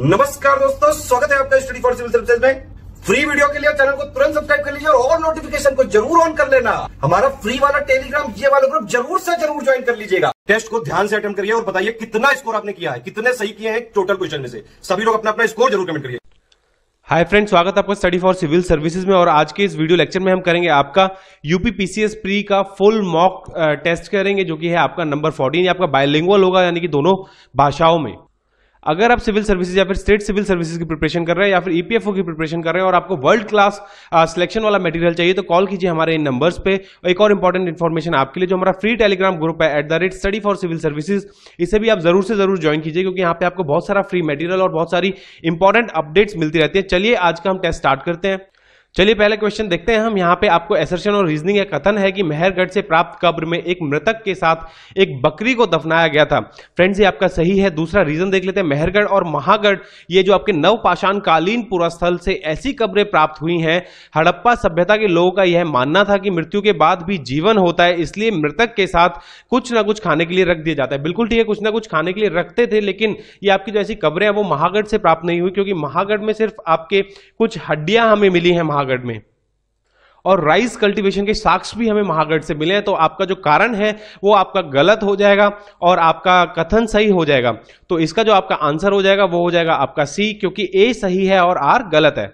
नमस्कार दोस्तों स्वागत है आपका स्टडी फॉर सिविल सर्विसेज में फ्री वीडियो के लिए चैनल को तुरंत सब्सक्राइब कर लीजिए और, और नोटिफिकेशन को जरूर ऑन कर लेना हमारा फ्री वाला टेलीग्राम ये वाला ग्रुप जरूर से जरूर ज्वाइन कर लीजिएगा टेस्ट को ध्यान से अटेंड करिए और बताइए कितना स्कोर आपने किया है कितने सही किए हैं टोटल क्वेश्चन में से सभी लोग अपना अपना स्कोर जरूर कमेंट करिए हाय फ्रेंड्स स्वागत है आपका स्टडी फॉर सिविल सर्विसेज में और आज के इस वीडियो लेक्चर में हम करेंगे आपका यूपी पीसीएस प्री का फुल मॉक टेस्ट करेंगे जो कि है आपका नंबर 14 आपका बायलिंगुअल होगा यानी कि दोनों भाषाओं में अगर आप सिविल सर्विसेज या फिर स्टेट सिविल सर्विसेज की प्रिपरेशन कर रहे हैं या फिर ईपीएफओ e की प्रिपरेशन कर रहे हैं और आपको वर्ल्ड क्लास सिलेक्शन वाला मटेरियल चाहिए तो कॉल कीजिए हमारे इन नंबर्स पे और एक और इंपॉर्टेंट इन्फॉर्मेशन आपके लिए जो हमारा फ्री टेलीग्राम ग्रुप है at the rate study for civil services इसे भी आप जरूर से जरूर ज्वाइन कीजिए क्योंकि यहाँ पे आपको बहुत सारा फ्री मटेरियल और बहुत सारी इंपॉर्टेंट अपडेट्स मिलती रहती है चलिए आज का हम टेस्ट स्टार्ट करते हैं चलिए पहले क्वेश्चन देखते हैं हम यहाँ पे आपको एसर्शन और रीजनिंग या कथन है कि मेहरगढ़ से प्राप्त कब्र में एक मृतक के साथ एक बकरी को दफनाया गया था फ्रेंड्स ये आपका सही है दूसरा रीजन देख लेते हैं मेहरगढ़ और महागढ़ ये जो आपके नवपाषाण कालीन पुरास्थल से ऐसी कब्रें प्राप्त हुई हैं हड़प्पा सभ्यता के लोगों का यह मानना था कि मृत्यु के बाद भी जीवन होता है इसलिए मृतक के साथ कुछ ना कुछ खाने के लिए रख दिया जाता है बिल्कुल ठीक है कुछ ना कुछ खाने के लिए रखते थे लेकिन ये आपकी जो ऐसी कब्रें हैं वो महागढ़ से प्राप्त नहीं हुई क्योंकि महागढ़ में सिर्फ आपके कुछ हड्डियां हमें मिली हैं महागढ़ महागढ़ में और राइस कल्टीवेशन के साक्ष्य भी हमें महागढ़ से मिले हैं तो आपका जो कारण है वो आपका गलत हो जाएगा और आपका कथन सही हो जाएगा तो इसका जो आपका आंसर हो जाएगा वो हो जाएगा आपका सी क्योंकि ए सही है और आर गलत है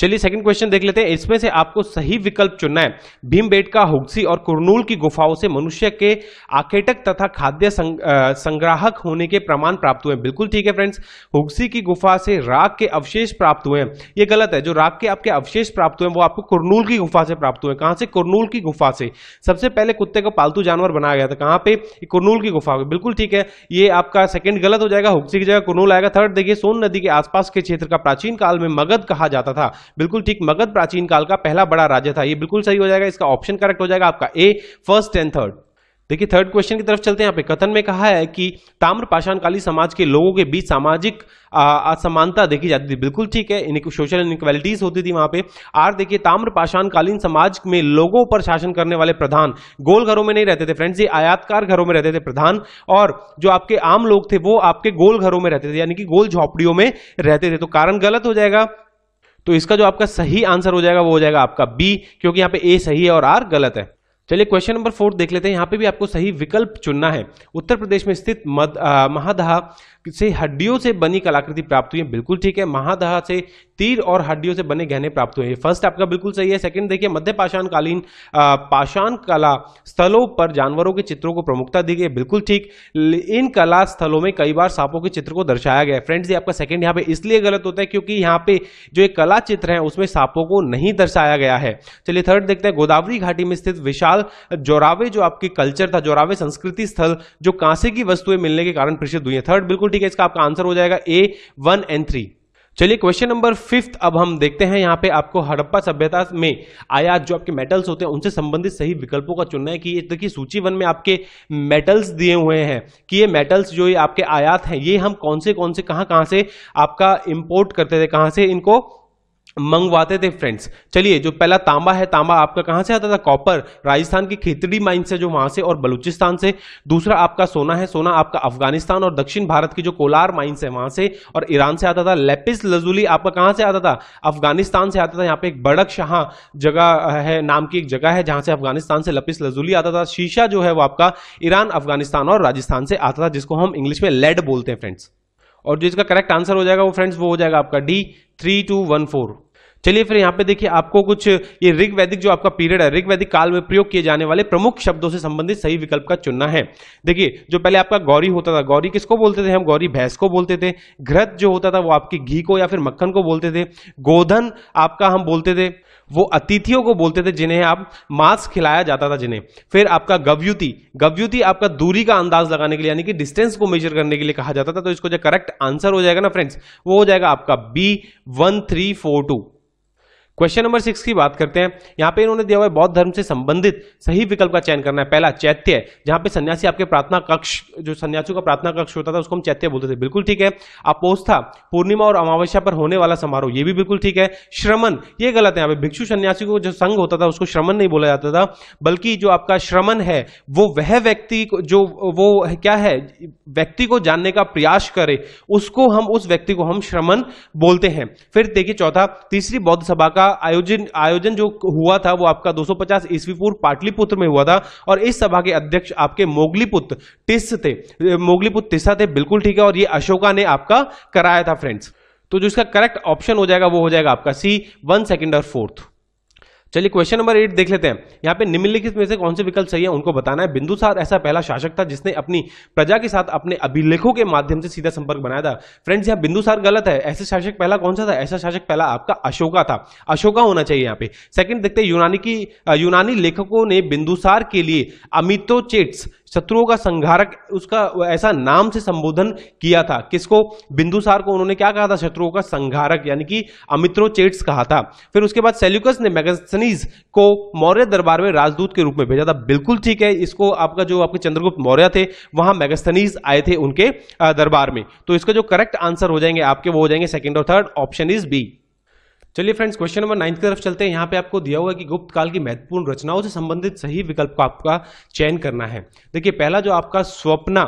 चलिए सेकंड क्वेश्चन देख लेते हैं इसमें से आपको सही विकल्प चुनना है का हुक्सी और कुरनूल की गुफाओं से मनुष्य के आकेटक तथा खाद्य संग, संग्राहक होने के प्रमाण प्राप्त हुए बिल्कुल ठीक है फ्रेंड्स हुक्सी की गुफा से राग के अवशेष प्राप्त हुए हैं ये गलत है जो राग के आपके अवशेष प्राप्त हुए वो आपको कुरनूल की गुफा से प्राप्त हुए कहां से कुरनूल की गुफा से सबसे पहले कुत्ते को पालतू जानवर बनाया गया था कहां पे कुरनूल की गुफा बिल्कुल ठीक है ये आपका सेकंड गलत हो जाएगा हुक्सी की जगह कुरनूल आएगा थर्ड देखिए सोन नदी के आसपास के क्षेत्र का प्राचीन काल में मगध कहा जाता था बिल्कुल ठीक मगध प्राचीन काल का पहला बड़ा राज्य था ये बिल्कुल सही हो जाएगा इसका ऑप्शन करेक्ट हो जाएगा आपका ए फर्स्ट एंड थर्ड देखिए थर्ड क्वेश्चन की तरफ चलते हैं यहाँ पे कथन में कहा है कि ताम्र ताम्रपाषाणकाली समाज के लोगों के बीच सामाजिक असमानता देखी जाती थी बिल्कुल ठीक है इनकी सोशल इनक्वालिटीज होती थी वहां पे आर देखिए ताम्र पाषाणकालीन समाज में लोगों पर शासन करने वाले प्रधान गोल घरों में नहीं रहते थे फ्रेंड्स ये आयातकार घरों में रहते थे प्रधान और जो आपके आम लोग थे वो आपके गोल घरों में रहते थे यानी कि गोल झोपड़ियों में रहते थे तो कारण गलत हो जाएगा तो इसका जो आपका सही आंसर हो जाएगा वो हो जाएगा आपका बी क्योंकि यहाँ पे ए सही है और आर गलत है चलिए क्वेश्चन नंबर फोर देख लेते हैं यहाँ पे भी आपको सही विकल्प चुनना है उत्तर प्रदेश में स्थित महादहा से हड्डियों से बनी कलाकृति प्राप्त हुई है बिल्कुल ठीक है महादहा से तीर और हड्डियों से बने गहने प्राप्त हुए फर्स्ट आपका बिल्कुल सही है सेकंड देखिए मध्य पाषाण कालीन पाषाण कला स्थलों पर जानवरों के चित्रों को प्रमुखता दी गई बिल्कुल ठीक इन कला स्थलों में कई बार सांपों के चित्र को दर्शाया गया फ्रेंड्स ये आपका सेकंड यहाँ पे इसलिए गलत होता है क्योंकि यहाँ पे जो एक कला चित्र है उसमें सांपों को नहीं दर्शाया गया है चलिए थर्ड देखते हैं गोदावरी घाटी में स्थित विशाल जोरावे जो आपकी कल्चर था जोरावे संस्कृति स्थल जो कांसे की वस्तुएं मिलने के कारण प्रसिद्ध हुई है थर्ड बिल्कुल ठीक है इसका आपका आंसर हो जाएगा ए वन एंड थ्री चलिए क्वेश्चन नंबर फिफ्थ अब हम देखते हैं यहाँ पे आपको हड़प्पा सभ्यता में आयात जो आपके मेटल्स होते हैं उनसे संबंधित सही विकल्पों का चुनना है कि ये देखिए सूची वन में आपके मेटल्स दिए हुए हैं कि ये मेटल्स जो ये आपके आयात हैं ये हम कौन से कौन से कहाँ कहाँ से आपका इंपोर्ट करते थे कहाँ से इनको मंगवाते थे फ्रेंड्स चलिए जो पहला तांबा है तांबा आपका कहाँ से आता था कॉपर राजस्थान की खेतड़ी माइन से जो वहां से और बलूचिस्तान से दूसरा आपका सोना है सोना आपका अफगानिस्तान और दक्षिण भारत की जो कोलार माइन है वहां से और ईरान से आता था लेपिस लजुली आपका कहाँ से आता था अफगानिस्तान से आता था यहाँ पे एक बड़क शाह जगह है नाम की एक जगह है जहां से अफगानिस्तान से लपिस लजुली आता था शीशा जो है वो आपका ईरान अफगानिस्तान और राजस्थान से आता था जिसको हम इंग्लिश में लेड बोलते हैं फ्रेंड्स और जो इसका करेक्ट आंसर हो जाएगा वो फ्रेंड्स वो हो जाएगा आपका D three two one four चलिए फिर यहाँ पे देखिए आपको कुछ ये ऋग वैदिक जो आपका पीरियड है ऋग वैदिक काल में प्रयोग किए जाने वाले प्रमुख शब्दों से संबंधित सही विकल्प का चुनना है देखिए जो पहले आपका गौरी होता था गौरी किसको बोलते थे हम गौरी भैंस को बोलते थे घृत जो होता था वो आपके घी को या फिर मक्खन को बोलते थे गोधन आपका हम बोलते थे वो अतिथियों को बोलते थे जिन्हें आप मांस खिलाया जाता था जिन्हें फिर आपका गव्युति गव्युति आपका दूरी का अंदाज लगाने के लिए यानी कि डिस्टेंस को मेजर करने के लिए कहा जाता था तो इसको जो करेक्ट आंसर हो जाएगा ना फ्रेंड्स वो हो जाएगा आपका B one three four two question number six की बात करते हैं यहाँ पे इन्होंने दिया हुआ है बौद्ध धर्म से संबंधित सही विकल्प का चयन करना है पहला चैत्य जहाँ पे सन्यासी आपके प्रार्थना कक्ष जो सन्यासियों का प्रार्थना कक्ष होता था उसको हम चैत्य बोलते थे बिल्कुल ठीक है अपोस्था पूर्णिमा और अमावस्या पर होने वाला समारोह ये भी बिल्कुल ठीक है श्रमण ये गलत है यहाँ पे भिक्षु सन्यासी को जो संघ होता था उसको श्रमण नहीं बोला जाता था बल्कि जो आपका श्रमण है वो वह व्यक्ति जो वो क्या है व्यक्ति को जानने का प्रयास करे उसको हम उस व्यक्ति को हम श्रमण बोलते हैं फिर देखिए चौथा तीसरी बौद्ध सभा का आयोजन आयोजन जो हुआ था वो आपका 250 ईस्वी पूर्व पाटलिपुत्र में हुआ था और इस सभा के अध्यक्ष आपके मोगलीपुत्र टिस थे मोगलीपुत्र तिस्सा थे बिल्कुल ठीक है और ये अशोका ने आपका कराया था फ्रेंड्स तो जो इसका करेक्ट ऑप्शन हो जाएगा वो हो जाएगा आपका सी वन सेकेंड और फोर्थ चलिए क्वेश्चन नंबर एट देख लेते हैं यहाँ पे निम्नलिखित में से कौन से विकल्प सही है उनको बताना है बिंदुसार ऐसा पहला शासक था जिसने अपनी प्रजा के साथ अपने अभिलेखों के माध्यम से सीधा संपर्क बनाया था फ्रेंड्स यहाँ बिंदुसार गलत है ऐसे शासक पहला कौन सा था ऐसा शासक पहला आपका अशोका था अशोका होना चाहिए यहाँ पे सेकंड देखते हैं यूनानी की यूनानी लेखकों ने बिंदुसार के लिए अमितोचेट्स शत्रुओं का संघारक उसका ऐसा नाम से संबोधन किया था किसको बिंदुसार को उन्होंने क्या कहा था शत्रुओं का संघारक यानी कि अमित्रोचेट्स कहा था फिर उसके बाद सेल्यूकस ने मैगसनीज को मौर्य दरबार में राजदूत के रूप में भेजा था बिल्कुल ठीक है इसको आपका जो आपके चंद्रगुप्त मौर्य थे वहां मैगस्थनीज आए थे उनके दरबार में तो इसका जो करेक्ट आंसर हो जाएंगे आपके वो हो जाएंगे सेकेंड और थर्ड ऑप्शन इज बी चलिए फ्रेंड्स क्वेश्चन नंबर नाइन्थ की तरफ चलते हैं यहाँ पे आपको दिया हुआ है कि गुप्त काल की महत्वपूर्ण रचनाओं से संबंधित सही विकल्प को आपका चयन करना है देखिए पहला जो आपका स्वप्ना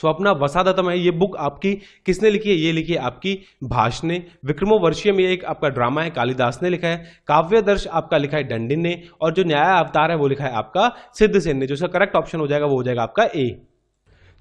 स्वप्ना वसादतम है ये बुक आपकी किसने लिखी है ये लिखी है आपकी भाष ने विक्रमोवर्षीय में एक आपका ड्रामा है कालिदास ने लिखा है काव्यदर्श आपका लिखा है डंडिन ने और जो न्याय अवतार है वो लिखा है आपका सिद्ध सेन ने जो सर करेक्ट ऑप्शन हो जाएगा वो हो जाएगा आपका ए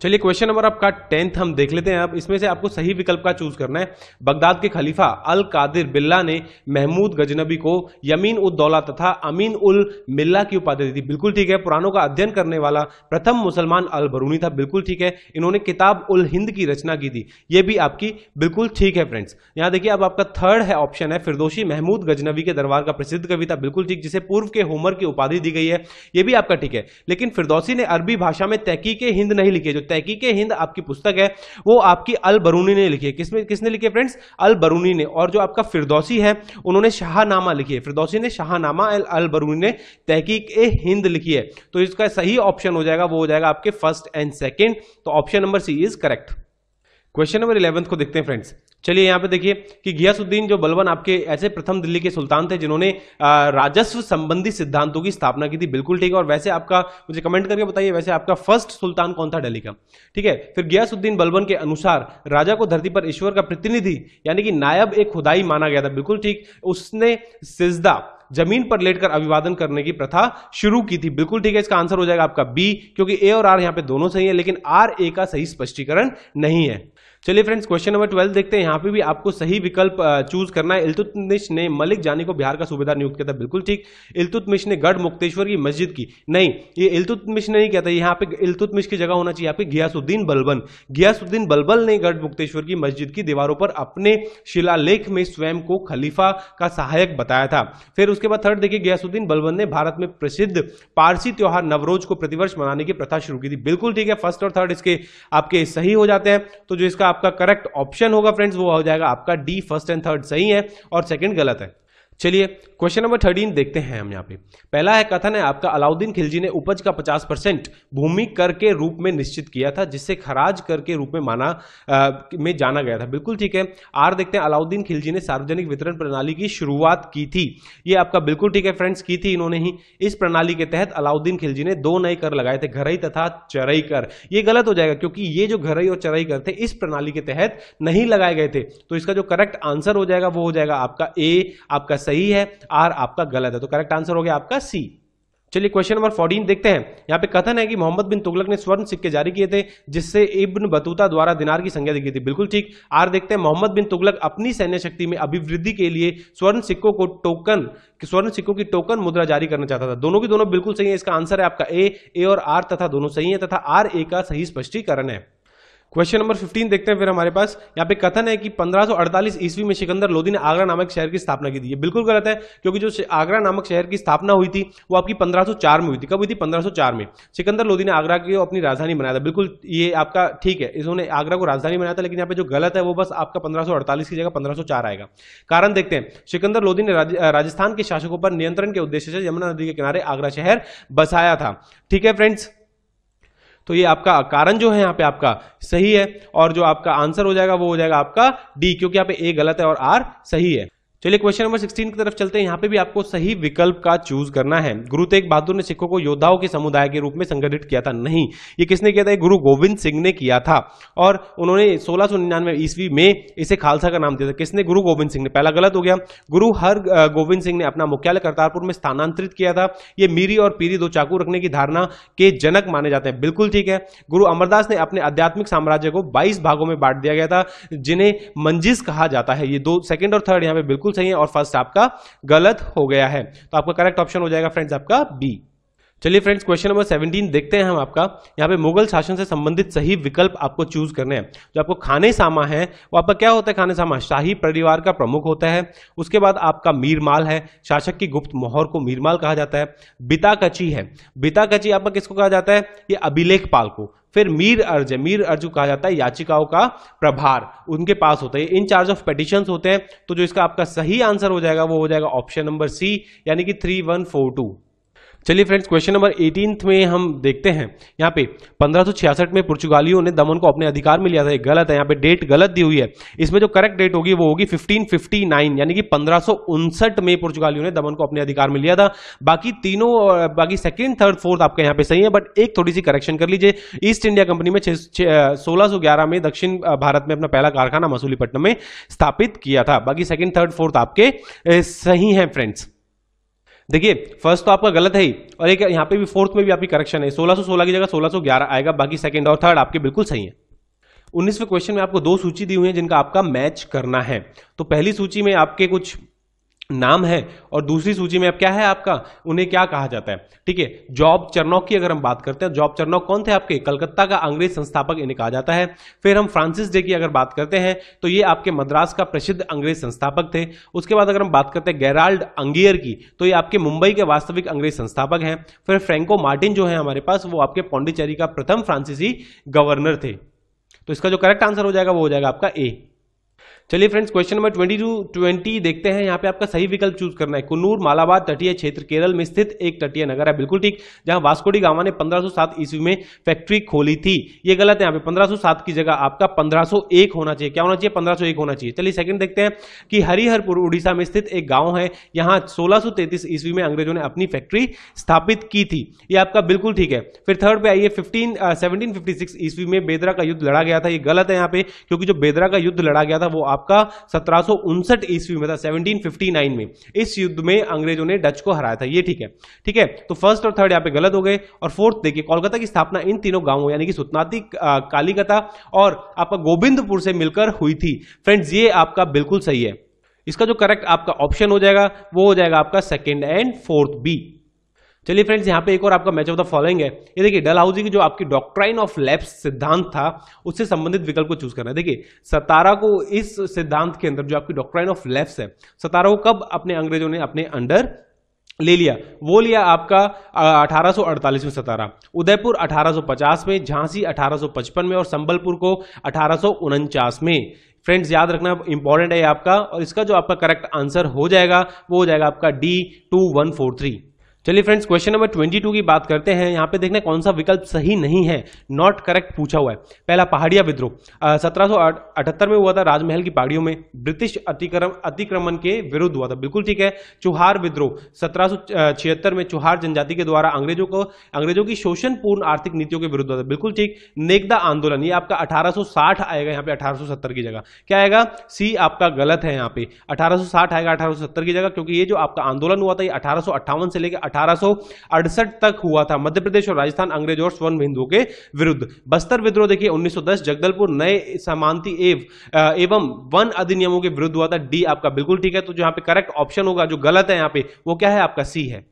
चलिए क्वेश्चन नंबर आपका टेंथ हम देख लेते हैं अब इसमें से आपको सही विकल्प का चूज करना है बगदाद के खलीफा अल कादिर बिल्ला ने महमूद गजनबी को यमीन उद दौला तथा अमीन उल मिल्ला की उपाधि दी थी बिल्कुल ठीक है पुरानों का अध्ययन करने वाला प्रथम मुसलमान अल बरूनी था बिल्कुल ठीक है इन्होंने किताब उल हिंद की रचना की थी ये भी आपकी बिल्कुल ठीक है फ्रेंड्स यहाँ देखिए अब आपका थर्ड है ऑप्शन है फिरदोशी महमूद गजनबी के दरबार का प्रसिद्ध कविता बिल्कुल ठीक जिसे पूर्व के होमर की उपाधि दी गई है ये भी आपका ठीक है लेकिन फिरदौसी ने अरबी भाषा में तहकी हिंद नहीं लिखी जो तहकीक हिंद आपकी पुस्तक है वो आपकी अल बरूनी ने लिखी है किसने किसने लिखी है फ्रेंड्स अल बरूनी ने और जो आपका फिरदौसी है उन्होंने शाहनामा लिखी है फिरदौसी ने शाहनामा अल बरूनी ने तहकीक ए हिंद लिखी है तो इसका सही ऑप्शन हो जाएगा वो हो जाएगा आपके फर्स्ट एंड सेकेंड तो option number C is correct question number eleventh को देखते हैं फ्रेंड्स चलिए यहाँ पे देखिए कि गियासुद्दीन जो बलवन आपके ऐसे प्रथम दिल्ली के सुल्तान थे जिन्होंने राजस्व संबंधी सिद्धांतों की स्थापना की थी बिल्कुल ठीक है और वैसे आपका मुझे कमेंट करके बताइए वैसे आपका फर्स्ट सुल्तान कौन था दिल्ली का ठीक है फिर गियासुद्दीन बलवन के अनुसार राजा को धरती पर ईश्वर का प्रतिनिधि यानी कि नायब एक खुदाई माना गया था बिल्कुल ठीक उसने सिजदा जमीन पर लेटकर अभिवादन करने की प्रथा शुरू की थी बिल्कुल ठीक है इसका आंसर हो जाएगा आपका बी क्योंकि ए और आर यहां पे दोनों सही है लेकिन आर ए का सही स्पष्टीकरण नहीं है चलिए फ्रेंड्स क्वेश्चन नंबर ट्वेल्व देखते हैं यहाँ पे भी आपको सही विकल्प चूज करना है इल्तुतमिश ने मलिक जानी को बिहार का सूबेदार नियुक्त किया था बिल्कुल ठीक इल्तुतमिश ने गढ़ मुक्तेश्वर की मस्जिद की नहीं ये इल्तुतमिश ने नहीं कहता यहाँ पे इल्तुतमिश की जगह होना चाहिए आपके गियासुद्दीन बलबन गियासुद्दीन बलबल ने गढ़ मुक्तेश्वर की मस्जिद की दीवारों पर अपने शिलालेख में स्वयं को खलीफा का सहायक बताया था फिर उसके बाद थर्ड देखिए गियासुद्दीन बलबन ने भारत में प्रसिद्ध पारसी त्यौहार नवरोज को प्रतिवर्ष मनाने की प्रथा शुरू की थी बिल्कुल ठीक है फर्स्ट और थर्ड इसके आपके सही हो जाते हैं तो जो इसका आपका करेक्ट ऑप्शन होगा फ्रेंड्स वो हो जाएगा आपका डी फर्स्ट एंड थर्ड सही है और सेकंड गलत है चलिए क्वेश्चन नंबर थर्टीन देखते हैं हम यहाँ पे पहला है कथन है आपका अलाउद्दीन खिलजी ने उपज का 50 परसेंट भूमि कर के रूप में निश्चित किया था जिससे खराज कर के रूप में माना आ, में जाना गया था बिल्कुल ठीक है आर देखते हैं अलाउद्दीन खिलजी ने सार्वजनिक वितरण प्रणाली की शुरुआत की थी ये आपका बिल्कुल ठीक है फ्रेंड्स की थी इन्होंने ही इस प्रणाली के तहत अलाउद्दीन खिलजी ने दो नए कर लगाए थे घरई तथा चरई कर ये गलत हो जाएगा क्योंकि ये जो घरई और चरई कर थे इस प्रणाली के तहत नहीं लगाए गए थे तो इसका जो करेक्ट आंसर हो जाएगा वो हो जाएगा आपका ए आपका सही है आर आपका गलत है तो करेक्ट आंसर हो गया आपका सी चलिए क्वेश्चन नंबर फोर्टीन देखते हैं यहाँ पे कथन है कि मोहम्मद बिन तुगलक ने स्वर्ण सिक्के जारी किए थे जिससे इब्न बतूता द्वारा दिनार की संख्या दिखी थी बिल्कुल ठीक आर देखते हैं मोहम्मद बिन तुगलक अपनी सैन्य शक्ति में अभिवृद्धि के लिए स्वर्ण सिक्कों को टोकन स्वर्ण सिक्कों की टोकन मुद्रा जारी करना चाहता था दोनों की दोनों बिल्कुल सही है इसका आंसर है आपका ए ए और आर तथा दोनों सही है तथा आर ए का सही स्पष्टीकरण है क्वेश्चन नंबर 15 देखते हैं फिर हमारे पास यहाँ पे कथन है कि 1548 ईस्वी में सिकंदर लोधी ने आगरा नामक शहर की स्थापना की थी ये बिल्कुल गलत है क्योंकि जो आगरा नामक शहर की स्थापना हुई थी वो आपकी 1504 में हुई थी कब हुई थी 1504 में सिकंदर लोधी ने आगरा की अपनी राजधानी बनाया था बिल्कुल ये आपका ठीक है इन्होंने आगरा को राजधानी बनाया था लेकिन यहाँ पे जो गलत है वो बस आपका पंद्रह की जगह पंद्रह आएगा कारण देखते हैं सिकंदर लोधी ने राजस्थान के शासकों पर नियंत्रण के उद्देश्य से यमुना नदी के किनारे आगरा शहर बसाया था ठीक है फ्रेंड्स तो ये आपका कारण जो है यहाँ पे आपका सही है और जो आपका आंसर हो जाएगा वो हो जाएगा आपका डी क्योंकि यहाँ पे ए गलत है और आर सही है चलिए क्वेश्चन नंबर 16 की तरफ चलते हैं यहाँ पे भी आपको सही विकल्प का चूज करना है गुरु तेग बहादुर ने सिखों को योद्धाओं के समुदाय के रूप में संगठित किया था नहीं ये किसने किया था ये गुरु गोविंद सिंह ने किया था और उन्होंने सोलह सौ निन्यानवे ईस्वी में इसे खालसा का नाम दिया था किसने गुरु गोविंद सिंह ने पहला गलत हो गया गुरु हर गोविंद सिंह ने अपना मुख्यालय करतारपुर में स्थानांतरित किया था ये मीरी और पीरी दो चाकू रखने की धारणा के जनक माने जाते हैं बिल्कुल ठीक है गुरु अमरदास ने अपने आध्यात्मिक साम्राज्य को बाईस भागों में बांट दिया गया था जिन्हें मंजिस कहा जाता है ये दो सेकेंड और थर्ड यहाँ पे बिल्कुल चाहिए और फर्स्ट आपका गलत हो गया है तो आपका करेक्ट ऑप्शन हो जाएगा फ्रेंड्स आपका बी चलिए फ्रेंड्स क्वेश्चन नंबर 17 देखते हैं हम आपका यहाँ पे मुगल शासन से संबंधित सही विकल्प आपको चूज करने हैं जो आपको खाने सामा है वो आपका क्या होता है खाने सामा शाही परिवार का प्रमुख होता है उसके बाद आपका मीरमाल है शासक की गुप्त मोहर को मीरमाल कहा जाता है बिताकची है बिताकची आपका किसको कहा जाता है ये अभिलेख को फिर मीर अर्ज मीर अर्ज को कहा जाता है याचिकाओं का प्रभार उनके पास होता है इन चार्ज ऑफ पेटिशन होते हैं तो जो इसका आपका सही आंसर हो जाएगा वो हो जाएगा ऑप्शन नंबर सी यानी कि थ्री वन फोर टू चलिए फ्रेंड्स क्वेश्चन नंबर एटीन में हम देखते हैं यहाँ पे 1566 में पुर्तगालियों ने दमन को अपने अधिकार में लिया था ये गलत है यहाँ पे डेट गलत दी हुई है इसमें जो करेक्ट डेट होगी वो होगी 1559 यानी कि पंद्रह में पुर्तगालियों ने दमन को अपने अधिकार में लिया था बाकी तीनों बाकी सेकेंड थर्ड फोर्थ आपके यहाँ पे सही है बट एक थोड़ी सी करेक्शन कर लीजिए ईस्ट इंडिया कंपनी में सोलह में दक्षिण भारत में अपना पहला कारखाना मसूलीपट्टनम में स्थापित किया था बाकी सेकेंड थर्ड फोर्थ आपके सही है फ्रेंड्स देखिए फर्स्ट तो आपका गलत है ही और एक यहाँ पे भी फोर्थ में भी आपकी करेक्शन है 1616 की जगह 1611 आएगा बाकी सेकंड और थर्ड आपके बिल्कुल सही है उन्नीसवें क्वेश्चन में आपको दो सूची दी हुई है जिनका आपका मैच करना है तो पहली सूची में आपके कुछ नाम है और दूसरी सूची में अब क्या है आपका उन्हें क्या कहा जाता है ठीक है जॉब चरनौक की अगर हम बात करते हैं जॉब चरनौक कौन थे आपके कलकत्ता का अंग्रेज संस्थापक इन्हें कहा जाता है फिर हम फ्रांसिस डे की अगर बात करते हैं तो ये आपके मद्रास का प्रसिद्ध अंग्रेज संस्थापक थे उसके बाद अगर हम बात करते हैं गैराल्ड अंगियर की तो ये आपके मुंबई के वास्तविक अंग्रेज संस्थापक हैं फिर फ्रेंको मार्टिन जो है हमारे पास वो आपके पौंडीचेरी का प्रथम फ्रांसीसी गवर्नर थे तो इसका जो करेक्ट आंसर हो जाएगा वो हो जाएगा आपका ए चलिए friends question number twenty two twenty देखते हैं यहाँ पे आपका सही विकल्प चूज करना है कुनूर मालाबाद तटीय क्षेत्र केरल में स्थित एक तटीय नगर है बिल्कुल ठीक जहां वास्कोडी गावा ने 1507 ईस्वी में फैक्ट्री खोली थी ये गलत है यहाँ पे 1507 की जगह आपका 1501 होना चाहिए क्या होना चाहिए पंद्रह होना चाहिए चलिए सेकंड देखते हैं कि हरिहरपुर उड़ीसा में स्थित एक गाँव है यहाँ सोलह ईस्वी में अंग्रेजों ने अपनी फैक्ट्री स्थापित की थी ये आपका बिल्कुल ठीक है फिर थर्ड पे आइए फिफ्टीन सेवनटीन uh, ईस्वी में बेदरा का युद्ध लड़ा गया था ये गलत है यहाँ पे क्योंकि जो बेदरा का युद्ध लड़ा गया था वो आपका सत्रह ईस्वी में था 1759 में इस युद्ध में अंग्रेजों ने डच को हराया था ये ठीक है ठीक है तो फर्स्ट और थर्ड यहाँ पे गलत हो गए और फोर्थ देखिए कोलकाता की स्थापना इन तीनों गांवों यानी कि सुतनाती कालीकता और आपका गोविंदपुर से मिलकर हुई थी फ्रेंड्स ये आपका बिल्कुल सही है इसका जो करेक्ट आपका ऑप्शन हो जाएगा वो हो जाएगा आपका सेकेंड एंड फोर्थ बी चलिए फ्रेंड्स यहाँ पे एक और आपका मैच ऑफ द फॉलोइंग है ये देखिए डल हाउसिंग की जो आपकी डॉक्ट्राइन ऑफ लैप्स सिद्धांत था उससे संबंधित विकल्प को चूज करना है देखिए सतारा को इस सिद्धांत के अंदर जो आपकी डॉक्ट्राइन ऑफ लैप्स है सतारा को कब अपने अंग्रेजों ने अपने अंडर ले लिया वो लिया आपका 1848 में सतारा उदयपुर 1850 में झांसी 1855 में और संबलपुर को अठारह में फ्रेंड्स याद रखना इंपॉर्टेंट है आपका और इसका जो आपका करेक्ट आंसर हो जाएगा वो हो जाएगा आपका D two one four three चलिए फ्रेंड्स क्वेश्चन नंबर 22 की बात करते हैं यहाँ पे देखना कौन सा विकल्प सही नहीं है नॉट करेक्ट पूछा हुआ है पहला पहाड़िया विद्रोह सत्रह में हुआ था राजमहल की पहाड़ियों में ब्रिटिश अतिक्रम अतिक्रमण के विरुद्ध हुआ था बिल्कुल ठीक है चुहार विद्रोह सत्रह में चुहार जनजाति के द्वारा अंग्रेजों को अंग्रेजों की पूर्ण आर्थिक नीतियों के विरुद्ध हुआ था बिल्कुल ठीक नेकदा आंदोलन ये आपका अठारह आएगा यहाँ पे अठारह की जगह क्या आएगा सी आपका गलत है यहाँ पे अठारह आएगा अठारह की जगह क्योंकि ये जो आपका आंदोलन हुआ था ये अठारह से लेकर अठारह तक हुआ था मध्य प्रदेश और राजस्थान अंग्रेज और स्वर्ण हिंदुओं के विरुद्ध बस्तर विद्रोह देखिए 1910 जगदलपुर नए समानती एव, एवं वन अधिनियमों के विरुद्ध हुआ था डी आपका बिल्कुल ठीक है तो यहाँ पे करेक्ट ऑप्शन होगा जो गलत है यहाँ पे वो क्या है आपका सी है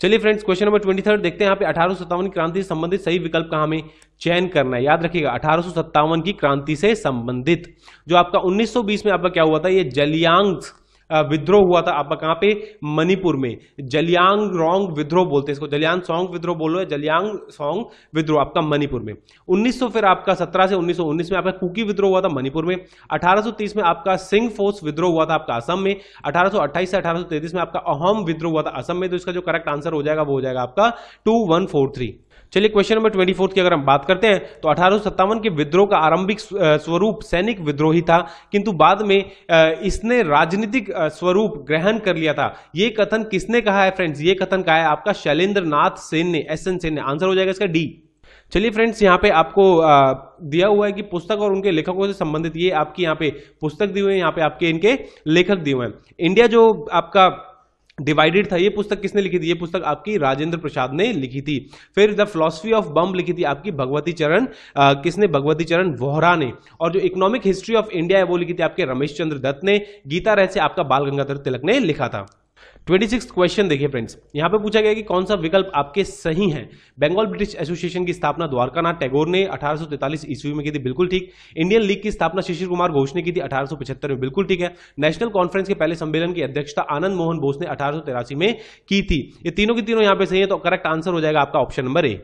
चलिए friends question number twenty third देखते हैं यहाँ पे अठारह की क्रांति से संबंधित सही विकल्प का हमें चयन करना है याद रखिएगा अठारह की क्रांति से संबंधित जो आपका 1920 में आपका क्या हुआ था ये जलियांग विद्रोह हुआ था आपका कहाँ पे मणिपुर में जलियांग रोंग विद्रोह बोलते हैं इसको जलियांग सॉन्ग विद्रोह बोलो है जलियांग सॉन्ग विद्रोह आपका मणिपुर में 1900 फिर आपका 17 से 1919 में आपका कुकी विद्रोह हुआ था मणिपुर में 1830 में आपका सिंह फोर्स विद्रोह हुआ था आपका असम में 1828 से अठारह में आपका अहम विद्रोह हुआ था असम में तो इसका जो करेक्ट आंसर हो जाएगा वो हो जाएगा आपका टू चलिए क्वेश्चन नंबर ट्वेंटी फोर्थ की अगर हम बात करते हैं तो अठारह के विद्रोह का आरंभिक स्वरूप सैनिक विद्रोही था किंतु बाद में इसने राजनीतिक स्वरूप ग्रहण कर लिया था यह कथन किसने कहा है फ्रेंड्स ये कथन कहा है आपका शैलेंद्र नाथ सेन ने एस एन सेन ने आंसर हो जाएगा इसका डी चलिए फ्रेंड्स यहाँ पे आपको दिया हुआ है कि पुस्तक और उनके लेखकों से संबंधित ये आपकी यहाँ पे पुस्तक दी हुई है यहाँ पे आपके इनके लेखक दिए हुए हैं इंडिया जो आपका डिवाइडेड था ये पुस्तक किसने लिखी थी ये पुस्तक आपकी राजेंद्र प्रसाद ने लिखी थी फिर द फिलोसफी ऑफ बम लिखी थी आपकी भगवती चरण किसने भगवती चरण वोहरा ने और जो इकोनॉमिक हिस्ट्री ऑफ इंडिया है वो लिखी थी आपके रमेश चंद्र दत्त ने गीता रहस्य आपका बाल गंगाधर तिलक ने लिखा था ट्वेंटी सिक्स क्वेश्चन देखिए फ्रेंड्स यहाँ पे पूछा गया कि कौन सा विकल्प आपके सही है बंगाल ब्रिटिश एसोसिएशन की स्थापना द्वारकानाथ टैगोर ने अठारह ईस्वी में की थी बिल्कुल ठीक इंडियन लीग की स्थापना शिशिर कुमार घोष ने की थी अठारह में बिल्कुल ठीक है नेशनल कॉन्फ्रेंस के पहले सम्मेलन की अध्यक्षता आनंद मोहन बोस ने अठारह में की थी ये तीनों की तीनों यहाँ पे सही है तो करेक्ट आंसर हो जाएगा आपका ऑप्शन नंबर ए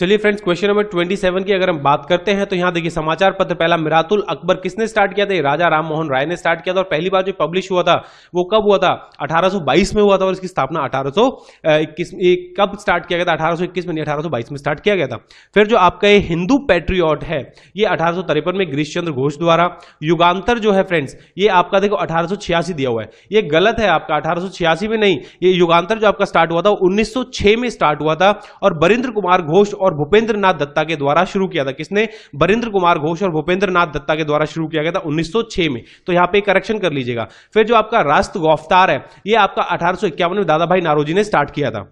चलिए फ्रेंड्स क्वेश्चन नंबर 27 की अगर हम बात करते हैं तो यहाँ देखिए समाचार पत्र पहला मिरातुल अकबर किसने स्टार्ट किया था राजा राम मोहन राय ने स्टार्ट किया था और पहली बार जो पब्लिश हुआ था वो कब हुआ था 1822 में हुआ था और इसकी स्थापना 1821 कब स्टार्ट किया गया था 1821 में नहीं अठारह में स्टार्ट किया गया था फिर जो आपका ये हिंदू पेट्रियट है ये अठारह में गिरीश चंद्र घोष द्वारा युगांतर जो है फ्रेंड्स ये आपका देखो अठारह दिया हुआ है ये गलत है आपका अठारह में नहीं ये युगांतर जो आपका स्टार्ट हुआ था उन्नीस में स्टार्ट हुआ था और बरिंद्र कुमार घोष और और भूपेंद्र नाथ दत्ता के द्वारा शुरू किया था किसने बरिंद्र कुमार घोष और भूपेंद्र नाथ दत्ता के द्वारा शुरू किया गया था 1906 में तो यहां पर करेक्शन कर लीजिएगा फिर जो आपका रास्त गोफ्तार है यह आपका अठारह में दादा भाई नारोजी ने स्टार्ट किया था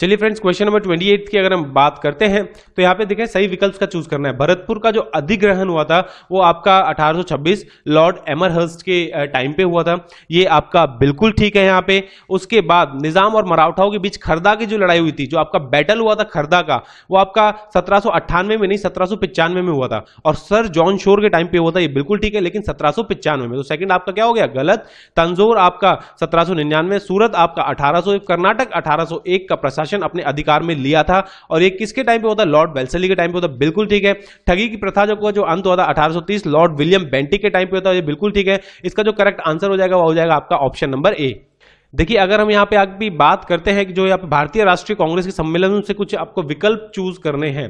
चलिए फ्रेंड्स क्वेश्चन नंबर 28 की अगर हम बात करते हैं तो यहाँ पे देखें सही विकल्प का चूज करना है भरतपुर का जो अधिग्रहण हुआ था वो आपका 1826 लॉर्ड एमरहर्स्ट के टाइम पे हुआ था ये आपका बिल्कुल ठीक है यहाँ पे उसके बाद निजाम और मराठाओं के बीच खरदा की जो लड़ाई हुई थी जो आपका बैटल हुआ था खरदा का वो आपका सत्रह में नहीं सत्रह में हुआ था और सर जॉन शोर के टाइम पे हुआ था ये बिल्कुल ठीक है लेकिन सत्रह में तो सेकंड आपका क्या हो गया गलत तंजोर आपका सत्रह सूरत आपका अठारह कर्नाटक अठारह का प्रशासन शासन अपने अधिकार में लिया था और ये किसके टाइम पे होता है लॉर्ड वेल्सली के टाइम पे होता है बिल्कुल ठीक है ठगी की प्रथा जो जो अंत हुआ था अठारह लॉर्ड विलियम बेंटी के टाइम पे होता है ये बिल्कुल ठीक है इसका जो करेक्ट आंसर हो जाएगा वो हो जाएगा आपका ऑप्शन नंबर ए देखिए अगर हम यहाँ पे आप भी बात करते हैं कि जो यहाँ पे भारतीय राष्ट्रीय कांग्रेस के सम्मेलन से कुछ आपको विकल्प चूज करने हैं